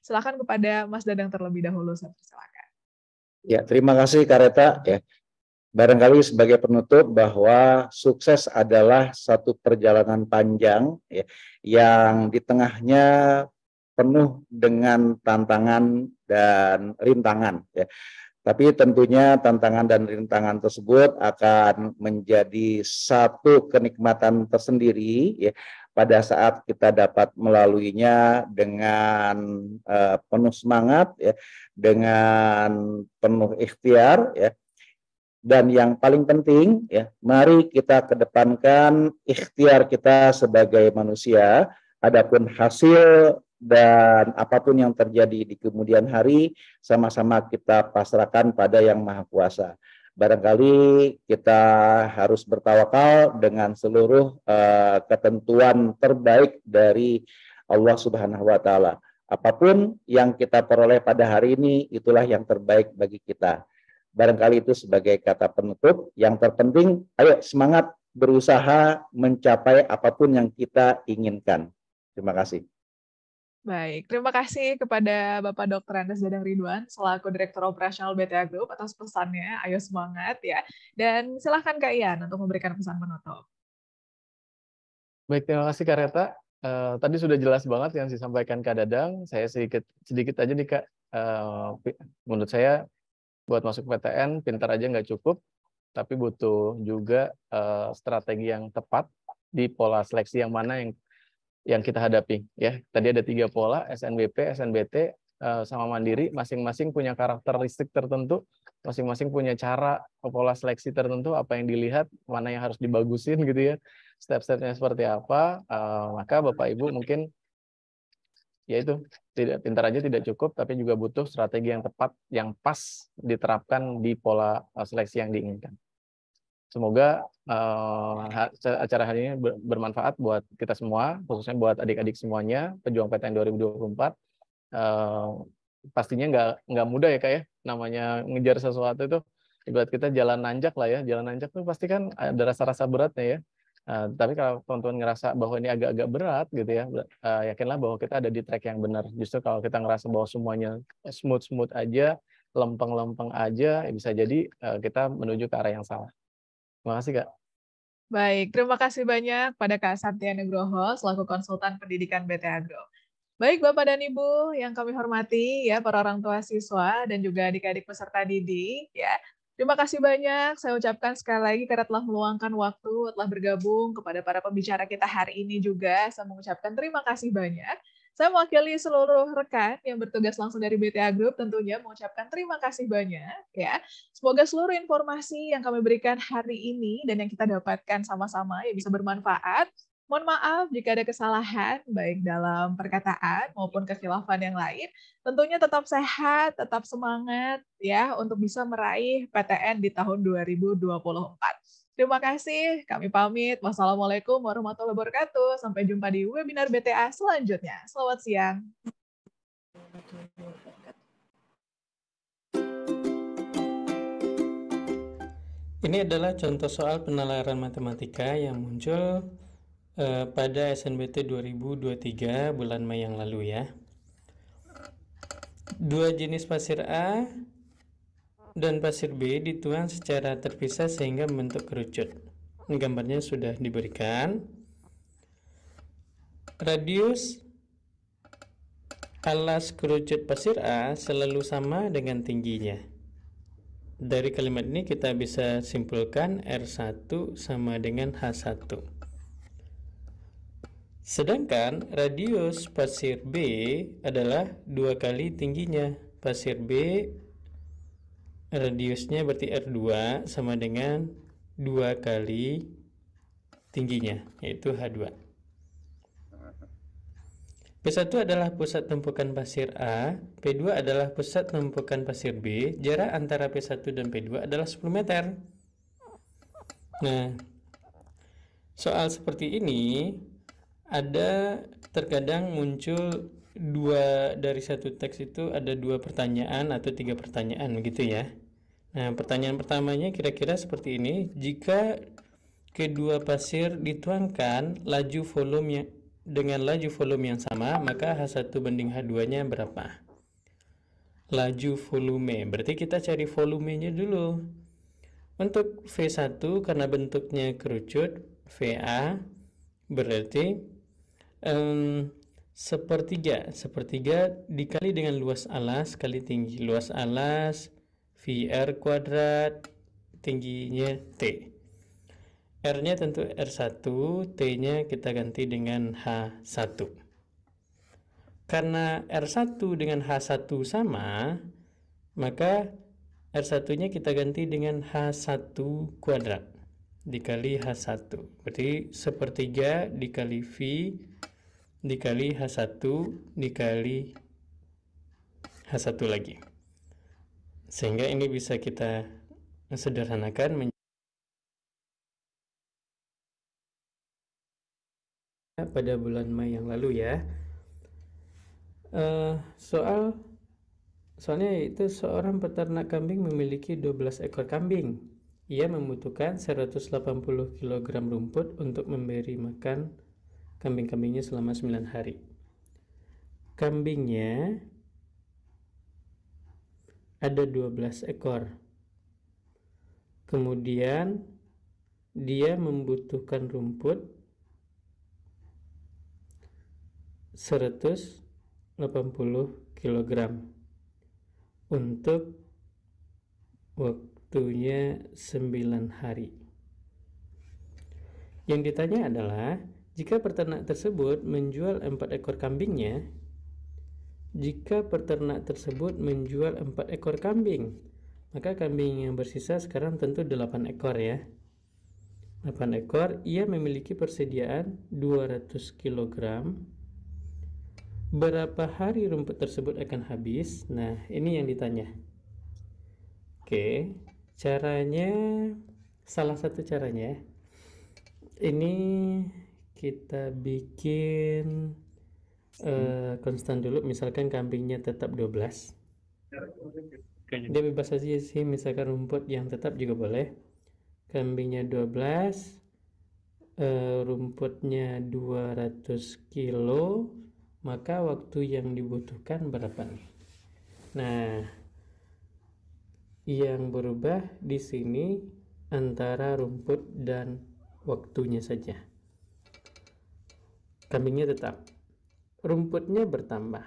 Silakan kepada Mas Dadang terlebih dahulu saya persilakan. Ya, terima kasih Kareta ya barangkali sebagai penutup bahwa sukses adalah satu perjalanan panjang ya, yang di tengahnya penuh dengan tantangan dan rintangan ya. Tapi tentunya tantangan dan rintangan tersebut akan menjadi satu kenikmatan tersendiri ya pada saat kita dapat melaluinya dengan uh, penuh semangat ya, dengan penuh ikhtiar ya dan yang paling penting ya mari kita kedepankan ikhtiar kita sebagai manusia adapun hasil dan apapun yang terjadi di kemudian hari sama-sama kita pasrahkan pada yang maha kuasa barangkali kita harus bertawakal dengan seluruh uh, ketentuan terbaik dari Allah Subhanahu wa taala apapun yang kita peroleh pada hari ini itulah yang terbaik bagi kita barangkali itu sebagai kata penutup. Yang terpenting, ayo semangat berusaha mencapai apapun yang kita inginkan. Terima kasih. Baik, terima kasih kepada Bapak Dr. Andes Dadang Ridwan selaku Direktur Operasional BTA Group atas pesannya. Ayo semangat ya. Dan silahkan Kak Ian untuk memberikan pesan penutup. Baik, terima kasih Kak Reta. Uh, tadi sudah jelas banget yang disampaikan Kak Dadang. Saya sedikit sedikit aja nih Kak. Uh, menurut saya buat masuk PTN pintar aja nggak cukup, tapi butuh juga uh, strategi yang tepat di pola seleksi yang mana yang yang kita hadapi. Ya, tadi ada tiga pola SNBP, SNBT, uh, eh, sama Mandiri. Masing-masing punya karakteristik tertentu, masing-masing punya cara pola seleksi tertentu. Apa yang dilihat, mana yang harus dibagusin gitu ya. Step-stepnya seperti apa? Uh, maka Bapak Ibu mungkin yaitu tidak pintar aja tidak cukup tapi juga butuh strategi yang tepat yang pas diterapkan di pola eh, seleksi yang diinginkan. Semoga uh, acara hari ini bermanfaat buat kita semua, khususnya buat adik-adik semuanya pejuang PTN 2024. Uh, pastinya nggak nggak mudah ya kak ya, namanya ngejar sesuatu itu buat kita jalan nanjak lah ya, jalan nanjak tuh pasti kan ada rasa-rasa beratnya ya Eh, tapi kalau teman-teman ngerasa bahwa ini agak-agak berat gitu ya, uh, yakinlah bahwa kita ada di track yang benar. Justru kalau kita ngerasa bahwa semuanya smooth-smooth aja, lempeng-lempeng aja, ya bisa jadi uh, kita menuju ke arah yang salah. Terima kasih, Kak. Baik, terima kasih banyak pada Kak Satya Nugroho selaku konsultan pendidikan BT Agro. Baik Bapak dan Ibu yang kami hormati ya para orang tua siswa dan juga adik-adik peserta didik ya. Terima kasih banyak. Saya ucapkan sekali lagi karena telah meluangkan waktu, telah bergabung kepada para pembicara kita hari ini juga. Saya mengucapkan terima kasih banyak. Saya mewakili seluruh rekan yang bertugas langsung dari BTA Group tentunya mengucapkan terima kasih banyak ya. Semoga seluruh informasi yang kami berikan hari ini dan yang kita dapatkan sama-sama ya bisa bermanfaat Mohon maaf jika ada kesalahan, baik dalam perkataan maupun kesilapan yang lain. Tentunya tetap sehat, tetap semangat ya untuk bisa meraih PTN di tahun 2024. Terima kasih, kami pamit. Wassalamualaikum warahmatullahi wabarakatuh. Sampai jumpa di webinar BTA selanjutnya. Selamat siang. Ini adalah contoh soal penalaran matematika yang muncul Eh, pada SNBT 2023 bulan Mei yang lalu ya. Dua jenis pasir A dan pasir B dituang secara terpisah sehingga membentuk kerucut. Gambarnya sudah diberikan. Radius alas kerucut pasir A selalu sama dengan tingginya dari kalimat ini kita bisa simpulkan R1 sama dengan H1. Sedangkan radius pasir B adalah dua kali tingginya. Pasir B radiusnya berarti R2 sama dengan dua kali tingginya, yaitu H2. P1 adalah pusat tumpukan pasir A, P2 adalah pusat tumpukan pasir B, jarak antara P1 dan P2 adalah 10 meter. Nah, soal seperti ini ada terkadang muncul dua dari satu teks itu ada dua pertanyaan atau tiga pertanyaan begitu ya. Nah, pertanyaan pertamanya kira-kira seperti ini, jika kedua pasir dituangkan laju volume yang, dengan laju volume yang sama, maka H1 banding H2-nya berapa? Laju volume. Berarti kita cari volumenya dulu. Untuk V1 karena bentuknya kerucut, VA berarti um, sepertiga sepertiga dikali dengan luas alas kali tinggi luas alas VR kuadrat tingginya T R nya tentu R1 T nya kita ganti dengan H1 karena R1 dengan H1 sama maka R1 nya kita ganti dengan H1 kuadrat dikali H1 berarti sepertiga dikali V dikali H1 dikali H1 lagi. Sehingga ini bisa kita sederhanakan pada bulan Mei yang lalu ya. Uh, soal soalnya itu seorang peternak kambing memiliki 12 ekor kambing. Ia membutuhkan 180 kg rumput untuk memberi makan kambing-kambingnya selama 9 hari. Kambingnya ada 12 ekor. Kemudian dia membutuhkan rumput 180 kg untuk waktunya 9 hari. Yang ditanya adalah jika peternak tersebut menjual empat ekor kambingnya, jika peternak tersebut menjual empat ekor kambing, maka kambing yang bersisa sekarang tentu delapan ekor ya. Delapan ekor, ia memiliki persediaan 200 kg. Berapa hari rumput tersebut akan habis? Nah, ini yang ditanya. Oke, caranya salah satu caranya ini kita bikin uh, konstan dulu misalkan kambingnya tetap 12 dia bebas aja sih misalkan rumput yang tetap juga boleh kambingnya 12 uh, eh, rumputnya 200 kilo maka waktu yang dibutuhkan berapa nih nah yang berubah di sini antara rumput dan waktunya saja kambingnya tetap, rumputnya bertambah.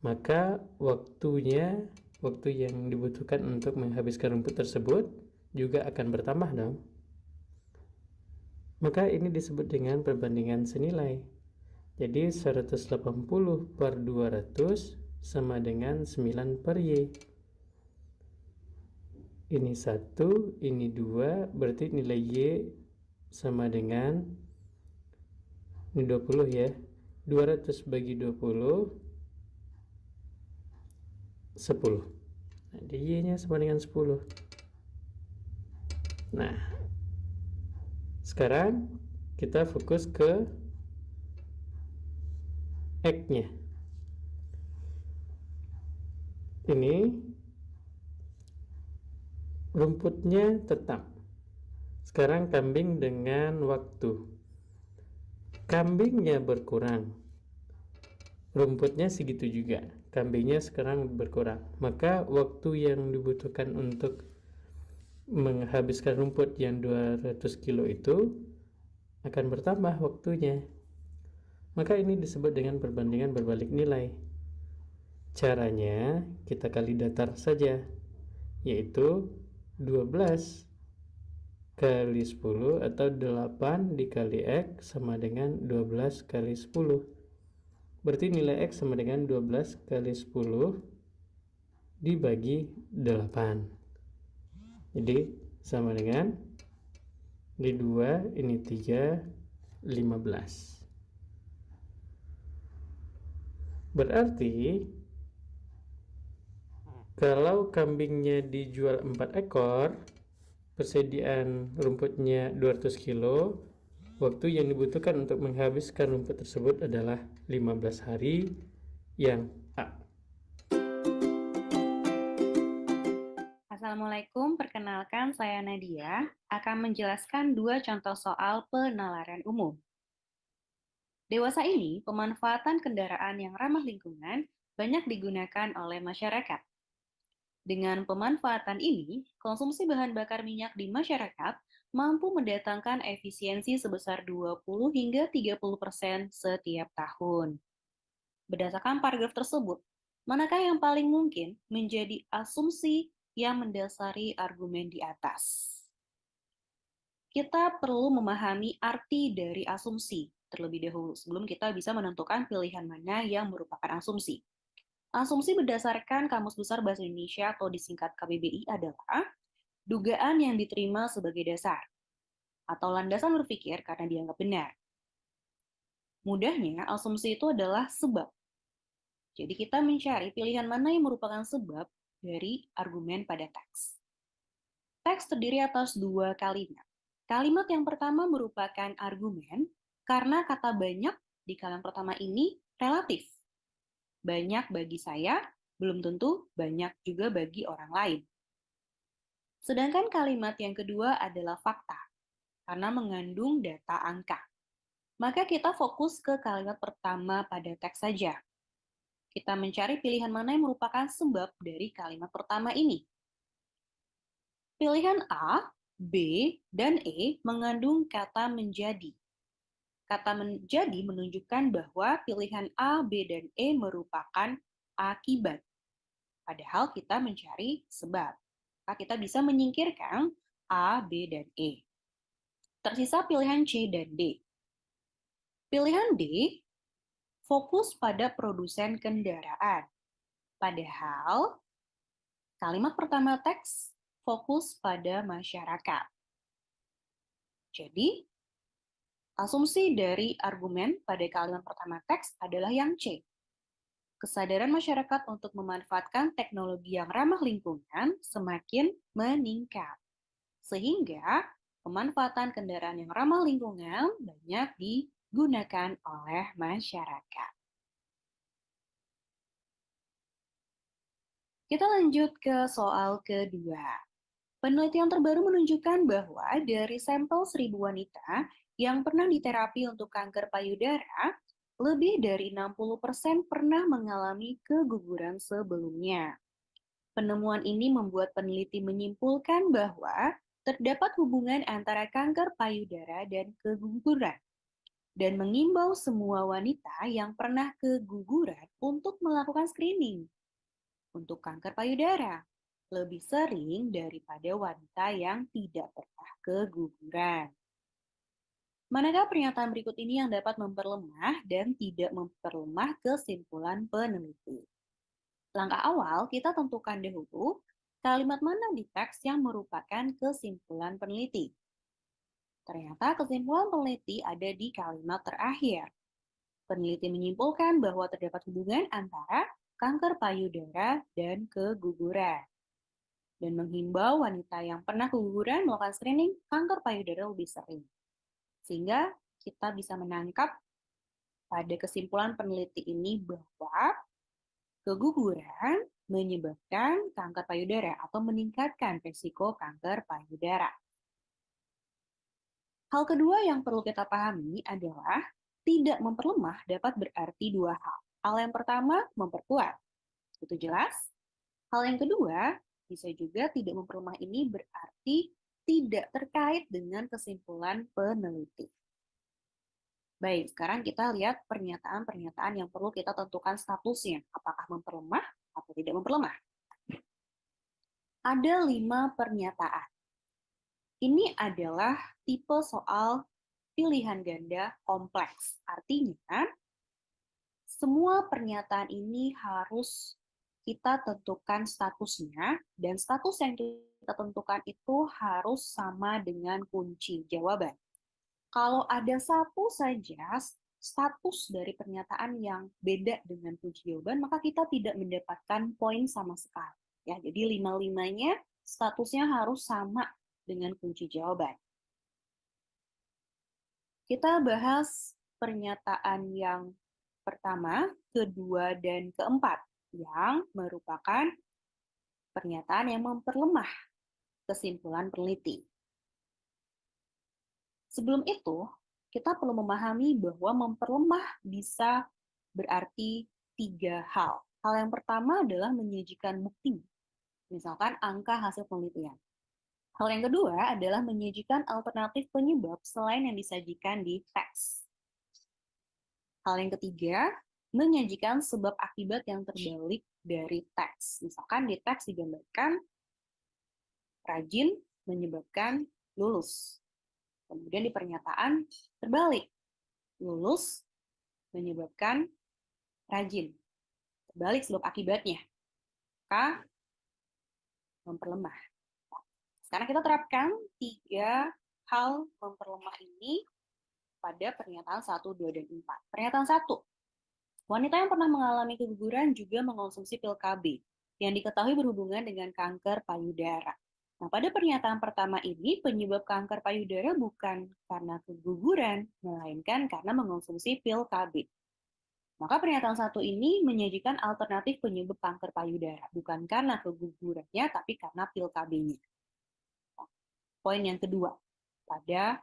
Maka waktunya, waktu yang dibutuhkan untuk menghabiskan rumput tersebut juga akan bertambah dong. Maka ini disebut dengan perbandingan senilai. Jadi 180 per 200 sama dengan 9 per Y. Ini 1, ini 2, berarti nilai Y sama dengan ini 20 ya 200 bagi 20 10 nah Y nya sama dengan 10 nah sekarang kita fokus ke x nya ini rumputnya tetap sekarang kambing dengan waktu kambingnya berkurang rumputnya segitu juga kambingnya sekarang berkurang maka waktu yang dibutuhkan untuk menghabiskan rumput yang 200 kilo itu akan bertambah waktunya maka ini disebut dengan perbandingan berbalik nilai caranya kita kali datar saja yaitu 12 kali 10 atau 8 dikali X sama dengan 12 kali 10 berarti nilai X sama dengan 12 kali 10 dibagi 8 jadi sama dengan di 2, ini 3, 15 berarti kalau kambingnya dijual 4 ekor persediaan rumputnya 200 kilo, waktu yang dibutuhkan untuk menghabiskan rumput tersebut adalah 15 hari yang A. Assalamualaikum, perkenalkan saya Nadia akan menjelaskan dua contoh soal penalaran umum. Dewasa ini, pemanfaatan kendaraan yang ramah lingkungan banyak digunakan oleh masyarakat. Dengan pemanfaatan ini, konsumsi bahan bakar minyak di masyarakat mampu mendatangkan efisiensi sebesar 20 hingga 30 persen setiap tahun. Berdasarkan paragraf tersebut, manakah yang paling mungkin menjadi asumsi yang mendasari argumen di atas? Kita perlu memahami arti dari asumsi terlebih dahulu sebelum kita bisa menentukan pilihan mana yang merupakan asumsi. Asumsi berdasarkan Kamus Besar Bahasa Indonesia atau disingkat KBBI adalah dugaan yang diterima sebagai dasar atau landasan berpikir karena dianggap benar. Mudahnya, asumsi itu adalah sebab. Jadi kita mencari pilihan mana yang merupakan sebab dari argumen pada teks. Teks terdiri atas dua kalimat. Kalimat yang pertama merupakan argumen karena kata banyak di kalimat pertama ini relatif banyak bagi saya belum tentu banyak juga bagi orang lain. Sedangkan kalimat yang kedua adalah fakta, karena mengandung data angka. Maka kita fokus ke kalimat pertama pada teks saja. Kita mencari pilihan mana yang merupakan sebab dari kalimat pertama ini. Pilihan A, B, dan E mengandung kata menjadi. Kata menjadi menunjukkan bahwa pilihan A, B, dan E merupakan akibat. Padahal kita mencari sebab. Maka kita bisa menyingkirkan A, B, dan E. Tersisa pilihan C dan D. Pilihan D fokus pada produsen kendaraan. Padahal kalimat pertama teks fokus pada masyarakat. Jadi, Asumsi dari argumen pada kalimat pertama teks adalah yang C. Kesadaran masyarakat untuk memanfaatkan teknologi yang ramah lingkungan semakin meningkat. Sehingga pemanfaatan kendaraan yang ramah lingkungan banyak digunakan oleh masyarakat. Kita lanjut ke soal kedua. Penelitian terbaru menunjukkan bahwa dari sampel seribu wanita yang pernah diterapi untuk kanker payudara, lebih dari 60% pernah mengalami keguguran sebelumnya. Penemuan ini membuat peneliti menyimpulkan bahwa terdapat hubungan antara kanker payudara dan keguguran dan mengimbau semua wanita yang pernah keguguran untuk melakukan screening untuk kanker payudara lebih sering daripada wanita yang tidak pernah keguguran. Manakah pernyataan berikut ini yang dapat memperlemah dan tidak memperlemah kesimpulan peneliti? Langkah awal, kita tentukan dahulu kalimat mana di teks yang merupakan kesimpulan peneliti. Ternyata kesimpulan peneliti ada di kalimat terakhir. Peneliti menyimpulkan bahwa terdapat hubungan antara kanker payudara dan keguguran dan menghimbau wanita yang pernah keguguran melakukan screening kanker payudara lebih sering. Sehingga kita bisa menangkap pada kesimpulan peneliti ini bahwa keguguran menyebabkan kanker payudara atau meningkatkan risiko kanker payudara. Hal kedua yang perlu kita pahami adalah tidak memperlemah dapat berarti dua hal. Hal yang pertama, memperkuat. Itu jelas? Hal yang kedua, bisa juga tidak memperlemah ini berarti tidak terkait dengan kesimpulan peneliti. Baik, sekarang kita lihat pernyataan-pernyataan yang perlu kita tentukan statusnya. Apakah memperlemah atau tidak memperlemah. Ada lima pernyataan. Ini adalah tipe soal pilihan ganda kompleks. Artinya, semua pernyataan ini harus kita tentukan statusnya dan status yang kita tentukan itu harus sama dengan kunci jawaban. Kalau ada satu saja status dari pernyataan yang beda dengan kunci jawaban, maka kita tidak mendapatkan poin sama sekali. Ya, jadi lima-limanya statusnya harus sama dengan kunci jawaban. Kita bahas pernyataan yang pertama, kedua, dan keempat yang merupakan pernyataan yang memperlemah kesimpulan peneliti. Sebelum itu, kita perlu memahami bahwa memperlemah bisa berarti tiga hal. Hal yang pertama adalah menyajikan bukti, misalkan angka hasil penelitian. Hal yang kedua adalah menyajikan alternatif penyebab selain yang disajikan di teks. Hal yang ketiga menyajikan sebab akibat yang terbalik dari teks. Misalkan di teks digambarkan rajin menyebabkan lulus. Kemudian di pernyataan terbalik. Lulus menyebabkan rajin. Terbalik sebab akibatnya. K memperlemah. Sekarang kita terapkan tiga hal memperlemah ini pada pernyataan 1, 2, dan 4. Pernyataan 1, Wanita yang pernah mengalami keguguran juga mengonsumsi pil KB, yang diketahui berhubungan dengan kanker payudara. Nah, pada pernyataan pertama ini, penyebab kanker payudara bukan karena keguguran, melainkan karena mengonsumsi pil KB. Maka pernyataan satu ini menyajikan alternatif penyebab kanker payudara, bukan karena kegugurannya, tapi karena pil KB-nya. Poin yang kedua, pada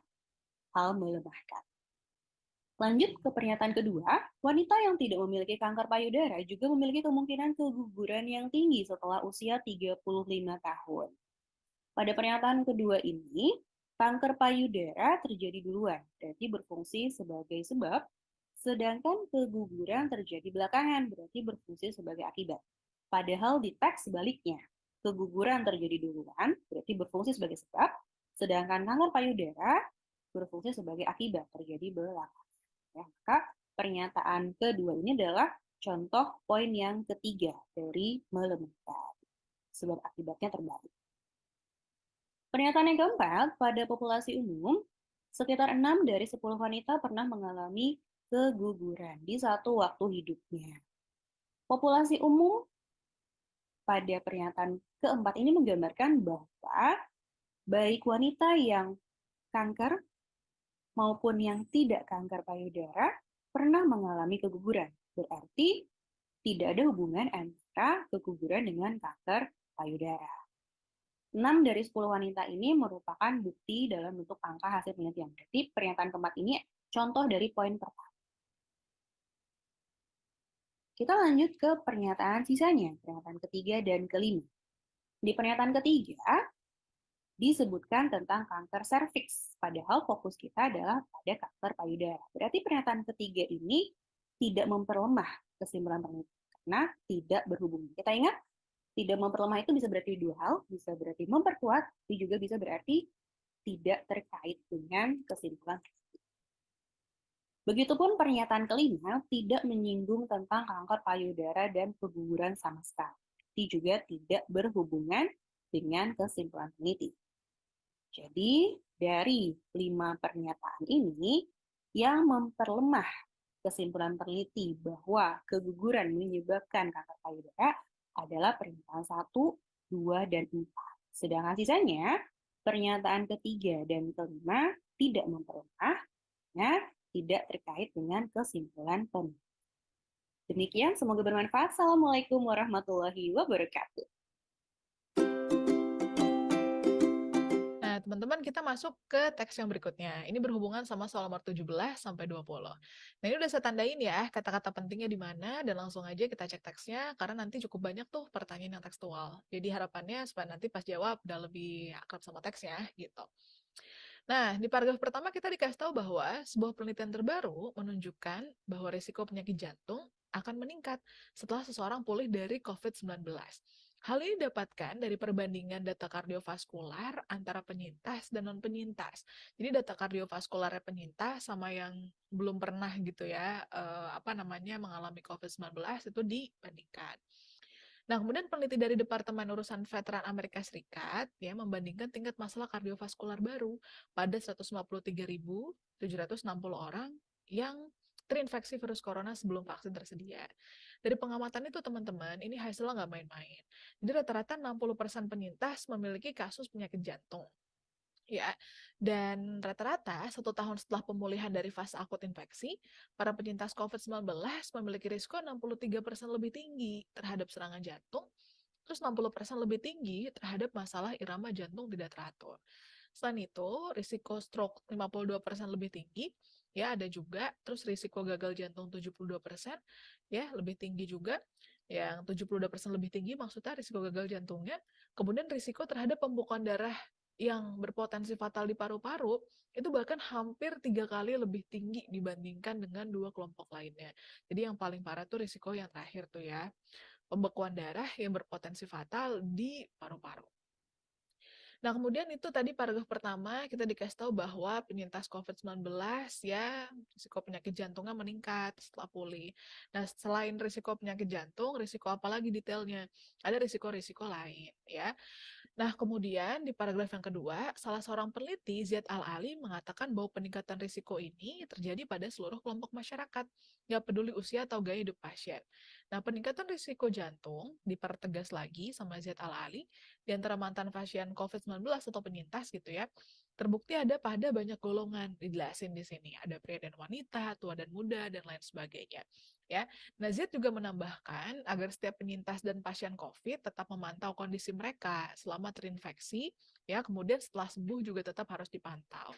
hal melemahkan. Lanjut ke pernyataan kedua, wanita yang tidak memiliki kanker payudara juga memiliki kemungkinan keguguran yang tinggi setelah usia 35 tahun. Pada pernyataan kedua ini, kanker payudara terjadi duluan, berarti berfungsi sebagai sebab, sedangkan keguguran terjadi belakangan, berarti berfungsi sebagai akibat. Padahal di teks sebaliknya, keguguran terjadi duluan, berarti berfungsi sebagai sebab, sedangkan kanker payudara berfungsi sebagai akibat terjadi belakangan. Ya, maka pernyataan kedua ini adalah contoh poin yang ketiga dari melemahkan. Sebab akibatnya terbalik. Pernyataan yang keempat, pada populasi umum, sekitar 6 dari 10 wanita pernah mengalami keguguran di satu waktu hidupnya. Populasi umum pada pernyataan keempat ini menggambarkan bahwa baik wanita yang kanker maupun yang tidak kanker payudara pernah mengalami keguguran. Berarti tidak ada hubungan antara keguguran dengan kanker payudara. 6 dari 10 wanita ini merupakan bukti dalam bentuk angka hasil penelitian. Berarti pernyataan keempat ini contoh dari poin pertama. Kita lanjut ke pernyataan sisanya, pernyataan ketiga dan kelima. Di pernyataan ketiga, disebutkan tentang kanker serviks, padahal fokus kita adalah pada kanker payudara. Berarti pernyataan ketiga ini tidak memperlemah kesimpulan peneliti karena tidak berhubungan. Kita ingat, tidak memperlemah itu bisa berarti dua hal, bisa berarti memperkuat, tapi juga bisa berarti tidak terkait dengan kesimpulan. Begitupun pernyataan kelima tidak menyinggung tentang kanker payudara dan keguguran sama sekali. Ini juga tidak berhubungan dengan kesimpulan peneliti. Jadi, dari lima pernyataan ini yang memperlemah kesimpulan peneliti bahwa keguguran menyebabkan kanker payudara adalah pernyataan 1, 2, dan 4. Sedangkan sisanya, pernyataan ketiga dan kelima tidak memperlemah, ya, tidak terkait dengan kesimpulan peneliti. Demikian, semoga bermanfaat. Assalamualaikum warahmatullahi wabarakatuh. teman-teman, kita masuk ke teks yang berikutnya. Ini berhubungan sama soal nomor 17 sampai 20. Nah, ini udah saya tandain ya kata-kata pentingnya di mana dan langsung aja kita cek teksnya karena nanti cukup banyak tuh pertanyaan yang tekstual. Jadi harapannya supaya nanti pas jawab udah lebih akrab sama teksnya gitu. Nah, di paragraf pertama kita dikasih tahu bahwa sebuah penelitian terbaru menunjukkan bahwa risiko penyakit jantung akan meningkat setelah seseorang pulih dari COVID-19. Hal ini dapatkan dari perbandingan data kardiovaskular antara penyintas dan non-penyintas. Jadi data yang penyintas sama yang belum pernah gitu ya, eh, apa namanya, mengalami COVID-19 itu dibandingkan. Nah, kemudian peneliti dari Departemen Urusan Veteran Amerika Serikat ya membandingkan tingkat masalah kardiovaskular baru pada 153.760 orang yang terinfeksi virus corona sebelum vaksin tersedia. Dari pengamatan itu teman-teman, ini hasilnya nggak main-main. Jadi rata-rata 60% penyintas memiliki kasus penyakit jantung. Ya, dan rata-rata satu tahun setelah pemulihan dari fase akut infeksi, para penyintas COVID-19 memiliki risiko 63% lebih tinggi terhadap serangan jantung, terus 60% lebih tinggi terhadap masalah irama jantung tidak teratur. Selain itu, risiko stroke 52% lebih tinggi, ya ada juga, terus risiko gagal jantung 72%, ya lebih tinggi juga yang 72% lebih tinggi maksudnya risiko gagal jantungnya kemudian risiko terhadap pembekuan darah yang berpotensi fatal di paru-paru itu bahkan hampir tiga kali lebih tinggi dibandingkan dengan dua kelompok lainnya. Jadi yang paling parah tuh risiko yang terakhir tuh ya, pembekuan darah yang berpotensi fatal di paru-paru. Nah, kemudian itu tadi paragraf pertama kita dikasih tahu bahwa penyintas COVID-19 ya risiko penyakit jantungnya meningkat setelah pulih. Nah, selain risiko penyakit jantung, risiko apa lagi detailnya? Ada risiko-risiko lain ya. Nah, kemudian di paragraf yang kedua, salah seorang peneliti, Ziad Al-Ali, mengatakan bahwa peningkatan risiko ini terjadi pada seluruh kelompok masyarakat, nggak peduli usia atau gaya hidup pasien. Nah, peningkatan risiko jantung dipertegas lagi sama Ziad Al-Ali, di antara mantan pasien COVID-19 atau penyintas gitu ya, terbukti ada pada banyak golongan dijelasin di sini ada pria dan wanita tua dan muda dan lain sebagainya ya Nazir juga menambahkan agar setiap penyintas dan pasien COVID tetap memantau kondisi mereka selama terinfeksi ya kemudian setelah sembuh juga tetap harus dipantau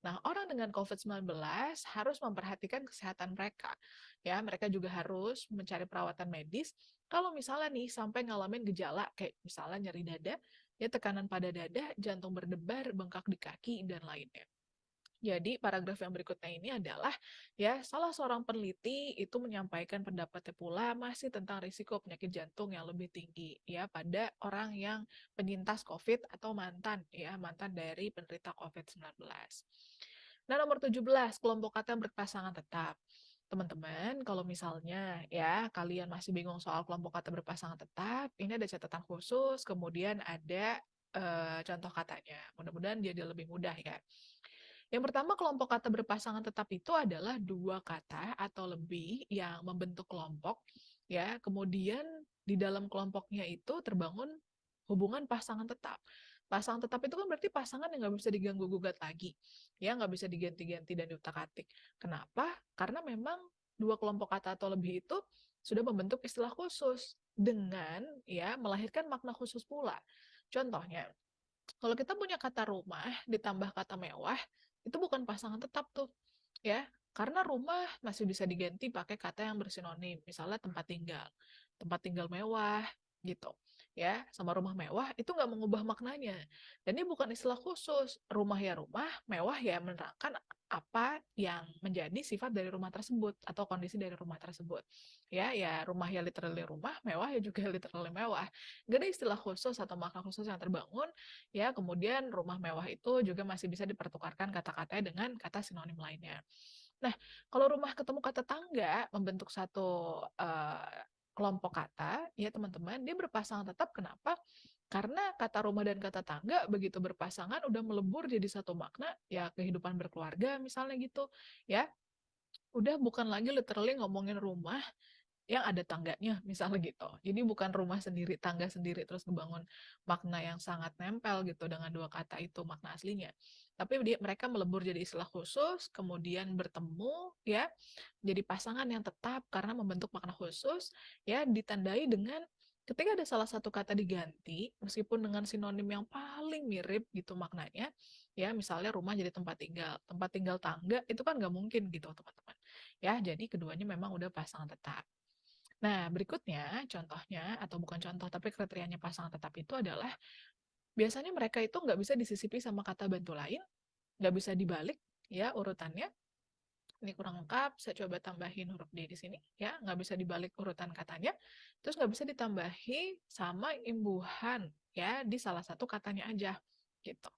Nah, orang dengan COVID-19 harus memperhatikan kesehatan mereka. Ya, mereka juga harus mencari perawatan medis. Kalau misalnya nih sampai ngalamin gejala kayak misalnya nyeri dada, ya tekanan pada dada, jantung berdebar, bengkak di kaki, dan lainnya. Jadi paragraf yang berikutnya ini adalah ya salah seorang peneliti itu menyampaikan pendapatnya pula masih tentang risiko penyakit jantung yang lebih tinggi ya pada orang yang penyintas COVID atau mantan ya mantan dari penderita COVID-19. Nah, nomor 17, kelompok kata berpasangan tetap teman-teman, kalau misalnya ya kalian masih bingung soal kelompok kata berpasangan tetap, ini ada catatan khusus, kemudian ada uh, contoh katanya. Mudah-mudahan jadi lebih mudah ya. Yang pertama, kelompok kata berpasangan tetap itu adalah dua kata atau lebih yang membentuk kelompok ya. Kemudian di dalam kelompoknya itu terbangun hubungan pasangan tetap pasangan tetap itu kan berarti pasangan yang nggak bisa diganggu gugat lagi ya nggak bisa diganti-ganti dan diutak atik kenapa karena memang dua kelompok kata atau lebih itu sudah membentuk istilah khusus dengan ya melahirkan makna khusus pula contohnya kalau kita punya kata rumah ditambah kata mewah itu bukan pasangan tetap tuh ya karena rumah masih bisa diganti pakai kata yang bersinonim misalnya tempat tinggal tempat tinggal mewah gitu ya sama rumah mewah itu nggak mengubah maknanya dan ini bukan istilah khusus rumah ya rumah mewah ya menerangkan apa yang menjadi sifat dari rumah tersebut atau kondisi dari rumah tersebut ya ya rumah ya literally rumah mewah ya juga [LAUGHS] literally mewah gak ada istilah khusus atau makna khusus yang terbangun ya kemudian rumah mewah itu juga masih bisa dipertukarkan kata-katanya dengan kata sinonim lainnya Nah, kalau rumah ketemu kata tangga membentuk satu uh, kelompok kata, ya teman-teman, dia berpasangan tetap. Kenapa? Karena kata rumah dan kata tangga begitu berpasangan udah melebur jadi satu makna, ya kehidupan berkeluarga misalnya gitu, ya. Udah bukan lagi literally ngomongin rumah yang ada tangganya misalnya gitu. Jadi bukan rumah sendiri, tangga sendiri terus ngebangun makna yang sangat nempel gitu dengan dua kata itu makna aslinya tapi dia, mereka melebur jadi istilah khusus, kemudian bertemu, ya, jadi pasangan yang tetap karena membentuk makna khusus, ya, ditandai dengan ketika ada salah satu kata diganti, meskipun dengan sinonim yang paling mirip gitu maknanya, ya, misalnya rumah jadi tempat tinggal, tempat tinggal tangga, itu kan nggak mungkin gitu, teman-teman. Ya, jadi keduanya memang udah pasangan tetap. Nah, berikutnya contohnya, atau bukan contoh, tapi kriterianya pasangan tetap itu adalah biasanya mereka itu nggak bisa disisipi sama kata bantu lain, nggak bisa dibalik ya urutannya. Ini kurang lengkap, saya coba tambahin huruf D di sini, ya nggak bisa dibalik urutan katanya. Terus nggak bisa ditambahi sama imbuhan ya di salah satu katanya aja gitu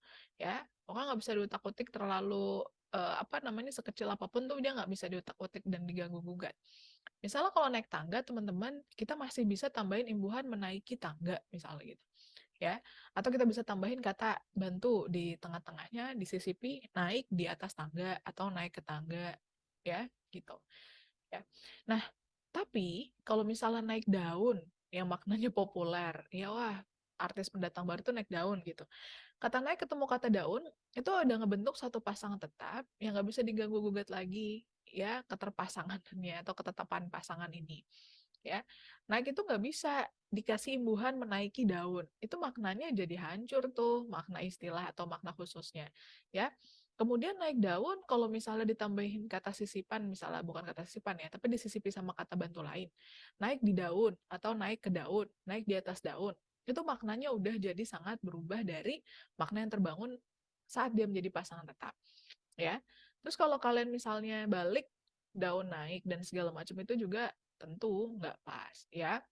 ya pokoknya nggak bisa diutak utik terlalu eh, apa namanya sekecil apapun tuh dia nggak bisa diutak utik dan diganggu gugat misalnya kalau naik tangga teman-teman kita masih bisa tambahin imbuhan menaiki tangga misalnya gitu ya atau kita bisa tambahin kata bantu di tengah-tengahnya di CCP naik di atas tangga atau naik ke tangga ya gitu ya nah tapi kalau misalnya naik daun yang maknanya populer ya wah artis pendatang baru tuh naik daun gitu. Kata naik ketemu kata daun itu udah ngebentuk satu pasangan tetap yang nggak bisa diganggu gugat lagi ya keterpasangannya atau ketetapan pasangan ini ya naik itu nggak bisa dikasih imbuhan menaiki daun itu maknanya jadi hancur tuh makna istilah atau makna khususnya ya kemudian naik daun kalau misalnya ditambahin kata sisipan misalnya bukan kata sisipan ya tapi disisipi sama kata bantu lain naik di daun atau naik ke daun naik di atas daun itu maknanya udah jadi sangat berubah dari makna yang terbangun saat dia menjadi pasangan tetap ya terus kalau kalian misalnya balik daun naik dan segala macam itu juga Tentu nggak pas ya.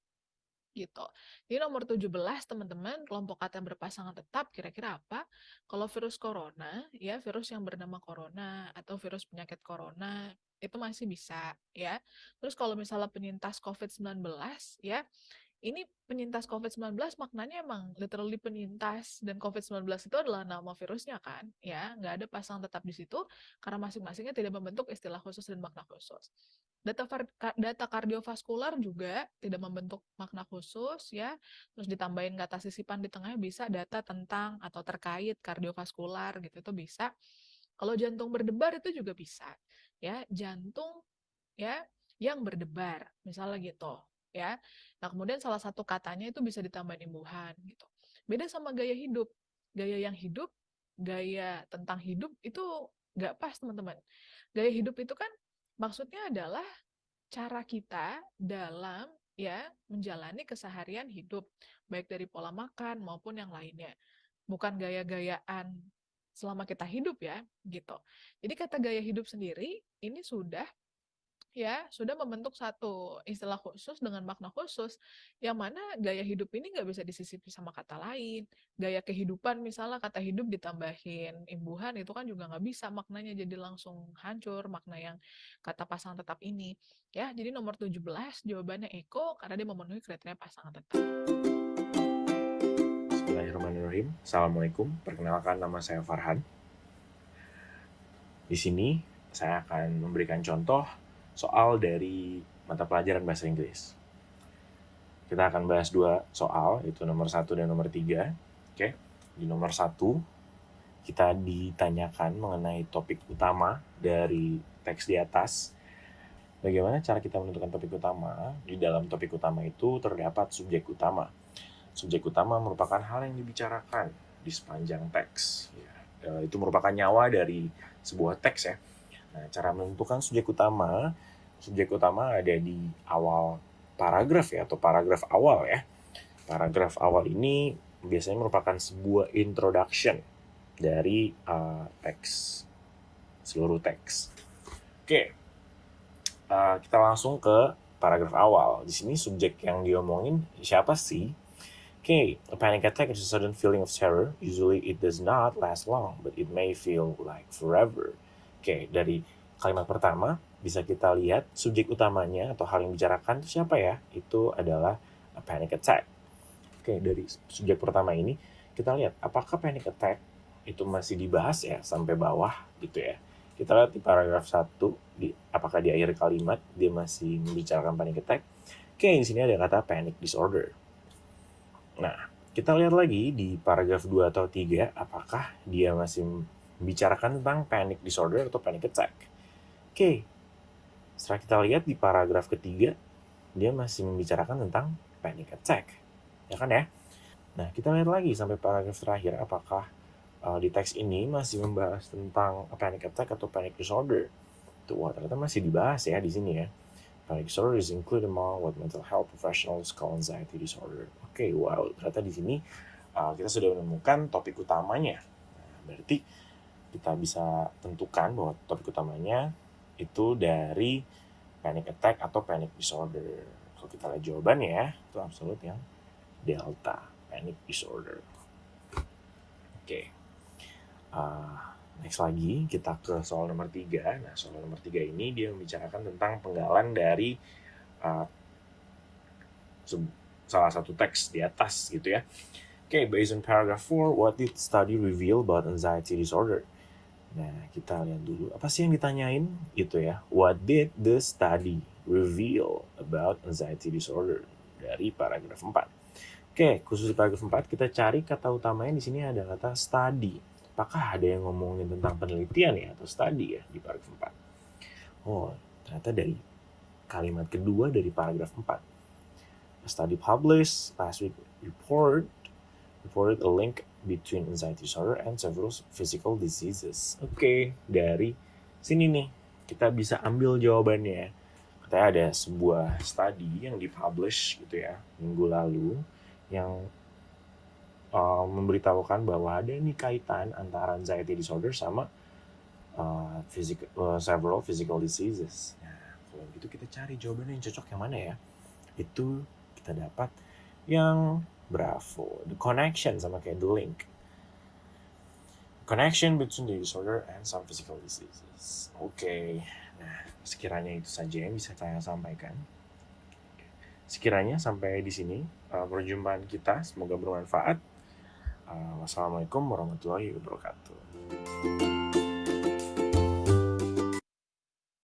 Gitu. Di nomor 17 teman-teman, kelompok kata berpasangan tetap kira-kira apa? Kalau virus corona, ya virus yang bernama corona atau virus penyakit corona itu masih bisa ya. Terus kalau misalnya penyintas COVID-19 ya, ini penyintas COVID-19 maknanya emang literally penyintas dan COVID-19 itu adalah nama virusnya kan ya nggak ada pasang tetap di situ karena masing-masingnya tidak membentuk istilah khusus dan makna khusus data data kardiovaskular juga tidak membentuk makna khusus ya terus ditambahin kata sisipan di tengahnya bisa data tentang atau terkait kardiovaskular gitu itu bisa kalau jantung berdebar itu juga bisa ya jantung ya yang berdebar misalnya gitu ya. Nah, kemudian salah satu katanya itu bisa ditambah imbuhan gitu. Beda sama gaya hidup. Gaya yang hidup, gaya tentang hidup itu nggak pas, teman-teman. Gaya hidup itu kan maksudnya adalah cara kita dalam ya menjalani keseharian hidup, baik dari pola makan maupun yang lainnya. Bukan gaya-gayaan selama kita hidup ya, gitu. Jadi kata gaya hidup sendiri ini sudah ya sudah membentuk satu istilah khusus dengan makna khusus yang mana gaya hidup ini nggak bisa disisipi sama kata lain gaya kehidupan misalnya kata hidup ditambahin imbuhan itu kan juga nggak bisa maknanya jadi langsung hancur makna yang kata pasangan tetap ini ya jadi nomor 17 jawabannya Eko karena dia memenuhi kriteria pasangan tetap Bismillahirrahmanirrahim Assalamualaikum perkenalkan nama saya Farhan di sini saya akan memberikan contoh soal dari mata pelajaran bahasa Inggris. Kita akan bahas dua soal, itu nomor satu dan nomor tiga. Oke, di nomor satu kita ditanyakan mengenai topik utama dari teks di atas. Bagaimana cara kita menentukan topik utama? Di dalam topik utama itu terdapat subjek utama. Subjek utama merupakan hal yang dibicarakan di sepanjang teks. Ya. Eh, itu merupakan nyawa dari sebuah teks ya. Nah, cara menentukan subjek utama subjek utama ada di awal paragraf ya atau paragraf awal ya. Paragraf awal ini biasanya merupakan sebuah introduction dari uh, teks seluruh teks. Oke, uh, kita langsung ke paragraf awal. Di sini subjek yang diomongin siapa sih? Okay, a panic attack is a sudden feeling of terror. Usually it does not last long, but it may feel like forever. Oke, okay, dari kalimat pertama, bisa kita lihat subjek utamanya atau hal yang bicarakan itu siapa ya? Itu adalah panic attack. Oke, dari subjek pertama ini kita lihat apakah panic attack itu masih dibahas ya sampai bawah gitu ya. Kita lihat di paragraf 1 di apakah di akhir kalimat dia masih membicarakan panic attack. Oke, di sini ada kata panic disorder. Nah, kita lihat lagi di paragraf 2 atau 3 apakah dia masih membicarakan tentang panic disorder atau panic attack. Oke, setelah kita lihat di paragraf ketiga, dia masih membicarakan tentang panic attack. Ya kan ya? Nah, kita lihat lagi sampai paragraf terakhir apakah uh, di teks ini masih membahas tentang panic attack atau panic disorder. Tuh, wah, ternyata masih dibahas ya di sini ya. Panic disorder is included among what mental health professionals call anxiety disorder. Oke, okay, wow, ternyata di sini uh, kita sudah menemukan topik utamanya. Nah, berarti kita bisa tentukan bahwa topik utamanya itu dari panic attack atau panic disorder. Kalau kita lihat jawabannya ya, itu absolut yang delta, panic disorder. Oke. Okay. Uh, next lagi, kita ke soal nomor tiga. Nah, soal nomor tiga ini dia membicarakan tentang penggalan dari uh, salah satu teks di atas gitu ya. Oke, okay, based on paragraph 4, what did study reveal about anxiety disorder? Nah, kita lihat dulu apa sih yang ditanyain gitu ya. What did the study reveal about anxiety disorder dari paragraf 4. Oke, khusus di paragraf 4 kita cari kata utamanya di sini ada kata study. Apakah ada yang ngomongin tentang penelitian ya atau study ya di paragraf 4? Oh, ternyata dari kalimat kedua dari paragraf 4. A study published last week report reported a link between anxiety disorder and several physical diseases. Oke, okay, dari sini nih kita bisa ambil jawabannya. Katanya ada sebuah study yang dipublish gitu ya minggu lalu yang uh, memberitahukan bahwa ada nih kaitan antara anxiety disorder sama uh, physical, uh, several physical diseases. Nah, kalau gitu kita cari jawabannya yang cocok yang mana ya? Itu kita dapat yang Bravo. The connection sama kayak the link. Connection between the disorder and some physical diseases. Oke, okay. nah sekiranya itu saja yang bisa saya sampaikan. Sekiranya sampai di sini uh, perjumpaan kita, semoga bermanfaat. Uh, wassalamualaikum warahmatullahi wabarakatuh.